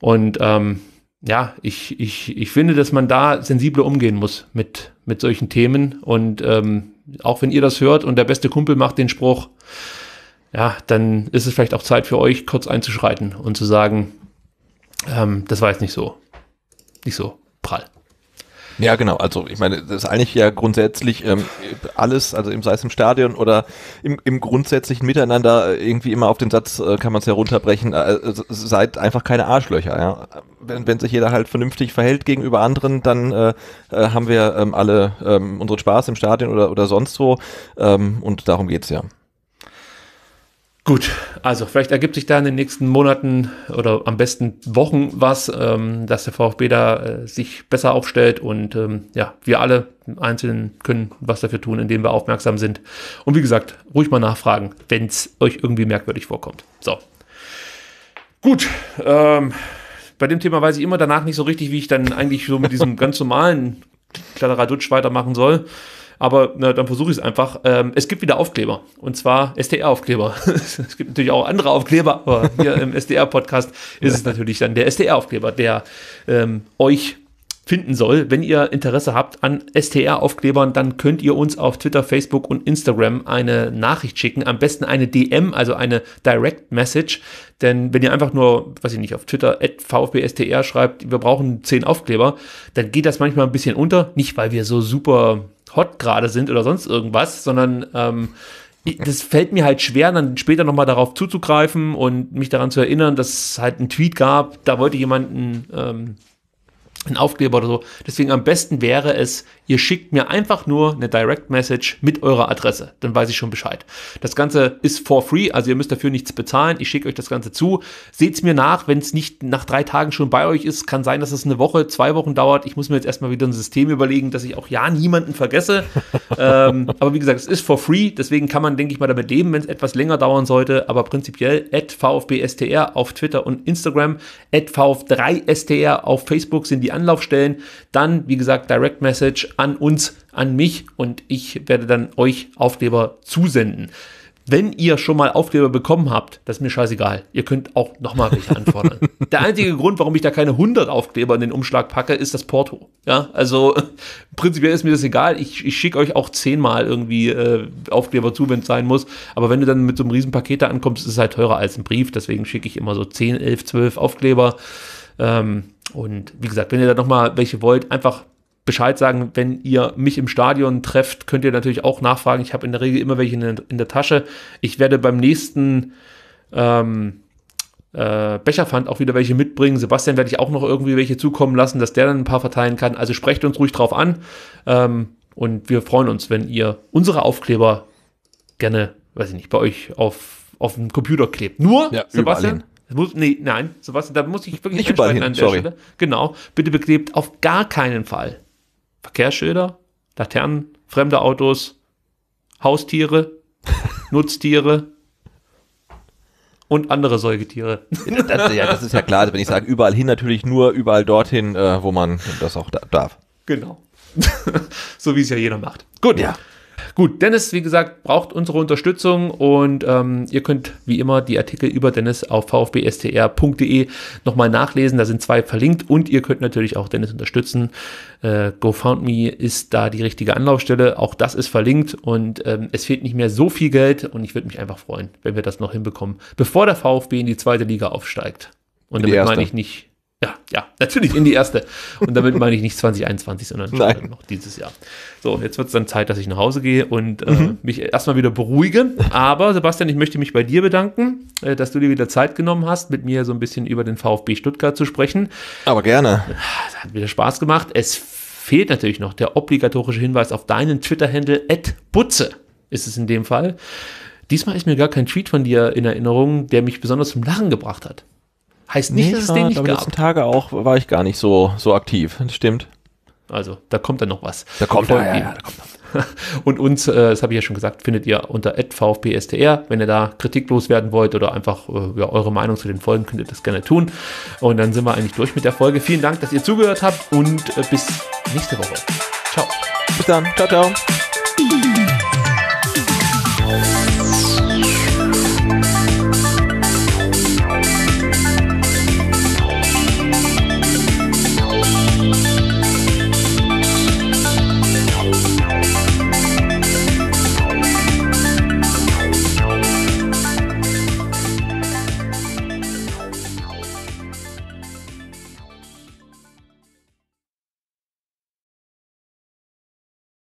Speaker 1: Und ähm, ja, ich, ich, ich finde, dass man da sensibler umgehen muss mit, mit solchen Themen und ähm, auch wenn ihr das hört und der beste Kumpel macht den Spruch, ja, dann ist es vielleicht auch Zeit für euch, kurz einzuschreiten und zu sagen, ähm, das war jetzt nicht so, nicht so prall.
Speaker 2: Ja, genau. Also ich meine, das ist eigentlich ja grundsätzlich ähm, alles, also sei es im Stadion oder im, im grundsätzlichen Miteinander äh, irgendwie immer auf den Satz äh, kann man es herunterbrechen, äh, äh seid einfach keine Arschlöcher. Ja? Wenn, wenn sich jeder halt vernünftig verhält gegenüber anderen, dann äh, äh, haben wir ähm, alle ähm, unseren Spaß im Stadion oder, oder sonst wo ähm, und darum geht es ja. Gut, also vielleicht ergibt sich da in den nächsten Monaten oder am
Speaker 1: besten Wochen was, ähm, dass der VfB da äh, sich besser aufstellt und ähm, ja, wir alle Einzelnen können was dafür tun, indem wir aufmerksam sind. Und wie gesagt, ruhig mal nachfragen, wenn es euch irgendwie merkwürdig vorkommt. So. Gut, ähm, bei dem Thema weiß ich immer danach nicht so richtig, wie ich dann eigentlich so mit diesem ganz normalen Kladderadutsch weitermachen soll aber na, dann versuche ich es einfach. Ähm, es gibt wieder Aufkleber und zwar SDR-Aufkleber. es gibt natürlich auch andere Aufkleber, aber hier im SDR-Podcast ist es natürlich dann der SDR-Aufkleber, der ähm, euch finden soll. Wenn ihr Interesse habt an STR-Aufklebern, dann könnt ihr uns auf Twitter, Facebook und Instagram eine Nachricht schicken. Am besten eine DM, also eine Direct Message. Denn wenn ihr einfach nur, weiß ich nicht, auf Twitter VfBSTR schreibt, wir brauchen zehn Aufkleber, dann geht das manchmal ein bisschen unter. Nicht, weil wir so super hot gerade sind oder sonst irgendwas, sondern ähm, das fällt mir halt schwer, dann später nochmal darauf zuzugreifen und mich daran zu erinnern, dass es halt einen Tweet gab, da wollte jemand ähm, ein Aufkleber oder so. Deswegen am besten wäre es, ihr schickt mir einfach nur eine Direct Message mit eurer Adresse. Dann weiß ich schon Bescheid. Das Ganze ist for free, also ihr müsst dafür nichts bezahlen. Ich schicke euch das Ganze zu. Seht es mir nach, wenn es nicht nach drei Tagen schon bei euch ist. Kann sein, dass es eine Woche, zwei Wochen dauert. Ich muss mir jetzt erstmal wieder ein System überlegen, dass ich auch ja niemanden vergesse. ähm, aber wie gesagt, es ist for free. Deswegen kann man, denke ich mal, damit leben, wenn es etwas länger dauern sollte. Aber prinzipiell at VfBSTR auf Twitter und Instagram, at VF3STR auf Facebook sind die Anlaufstellen. Dann, wie gesagt, Direct Message an uns, an mich und ich werde dann euch Aufkleber zusenden. Wenn ihr schon mal Aufkleber bekommen habt, das ist mir scheißegal. Ihr könnt auch nochmal welche anfordern. Der einzige Grund, warum ich da keine 100 Aufkleber in den Umschlag packe, ist das Porto. Ja, also prinzipiell ist mir das egal. Ich, ich schicke euch auch zehnmal irgendwie äh, Aufkleber zu, wenn es sein muss. Aber wenn du dann mit so einem riesen da ankommst, ist es halt teurer als ein Brief. Deswegen schicke ich immer so 10, 11, 12 Aufkleber. Ähm, und wie gesagt, wenn ihr da nochmal welche wollt, einfach Bescheid sagen. Wenn ihr mich im Stadion trefft, könnt ihr natürlich auch nachfragen. Ich habe in der Regel immer welche in der, in der Tasche. Ich werde beim nächsten ähm, äh, Becherpfand auch wieder welche mitbringen. Sebastian werde ich auch noch irgendwie welche zukommen lassen, dass der dann ein paar verteilen kann. Also sprecht uns ruhig drauf an. Ähm, und wir freuen uns, wenn ihr unsere Aufkleber gerne, weiß ich nicht, bei euch auf, auf dem Computer klebt. Nur, ja, Sebastian, muss, nee, nein, sowas, da muss ich wirklich nicht überall hin, an der sorry. Stelle. Genau, bitte beklebt auf gar keinen Fall. Verkehrsschilder, Laternen, fremde Autos, Haustiere,
Speaker 2: Nutztiere und andere Säugetiere. das, ja, das ist ja klar, also wenn ich sage überall hin, natürlich nur überall dorthin, äh, wo man das auch da darf.
Speaker 1: Genau. so wie es ja jeder macht. Gut. Ja. Gut, Dennis, wie gesagt, braucht unsere Unterstützung und ähm, ihr könnt wie immer die Artikel über Dennis auf vfbstr.de nochmal nachlesen. Da sind zwei verlinkt und ihr könnt natürlich auch Dennis unterstützen. Äh, GoFoundMe ist da die richtige Anlaufstelle. Auch das ist verlinkt und ähm, es fehlt nicht mehr so viel Geld und ich würde mich einfach freuen, wenn wir das noch hinbekommen, bevor der VfB in die zweite Liga aufsteigt. Und damit meine ich nicht ja, ja, natürlich in die erste. Und damit meine ich nicht 2021, sondern Nein. noch dieses Jahr. So, jetzt wird es dann Zeit, dass ich nach Hause gehe und äh, mhm. mich erstmal wieder beruhige. Aber Sebastian, ich möchte mich bei dir bedanken, äh, dass du dir wieder Zeit genommen hast, mit mir so ein bisschen über den VfB Stuttgart zu sprechen. Aber gerne. Das hat wieder Spaß gemacht. Es fehlt natürlich noch der obligatorische Hinweis auf deinen Twitter-Handle, butze ist es in dem Fall. Diesmal ist mir gar kein Tweet von dir in Erinnerung, der mich besonders zum Lachen gebracht hat. Heißt nicht, nee, dass es den nicht gab. Die letzten
Speaker 2: Tage auch war ich gar nicht so, so aktiv. Das stimmt. Also, da kommt dann noch
Speaker 1: was. Da kommt, ja, ja, ja, Und uns, äh, das habe ich ja schon gesagt, findet ihr unter @vfpstr, Wenn ihr da kritiklos werden wollt oder einfach äh, ja, eure Meinung zu den Folgen, könnt ihr das gerne tun. Und dann sind wir eigentlich durch mit der Folge. Vielen Dank, dass ihr zugehört habt und äh, bis nächste Woche.
Speaker 2: Ciao. Bis dann. Ciao,
Speaker 1: ciao.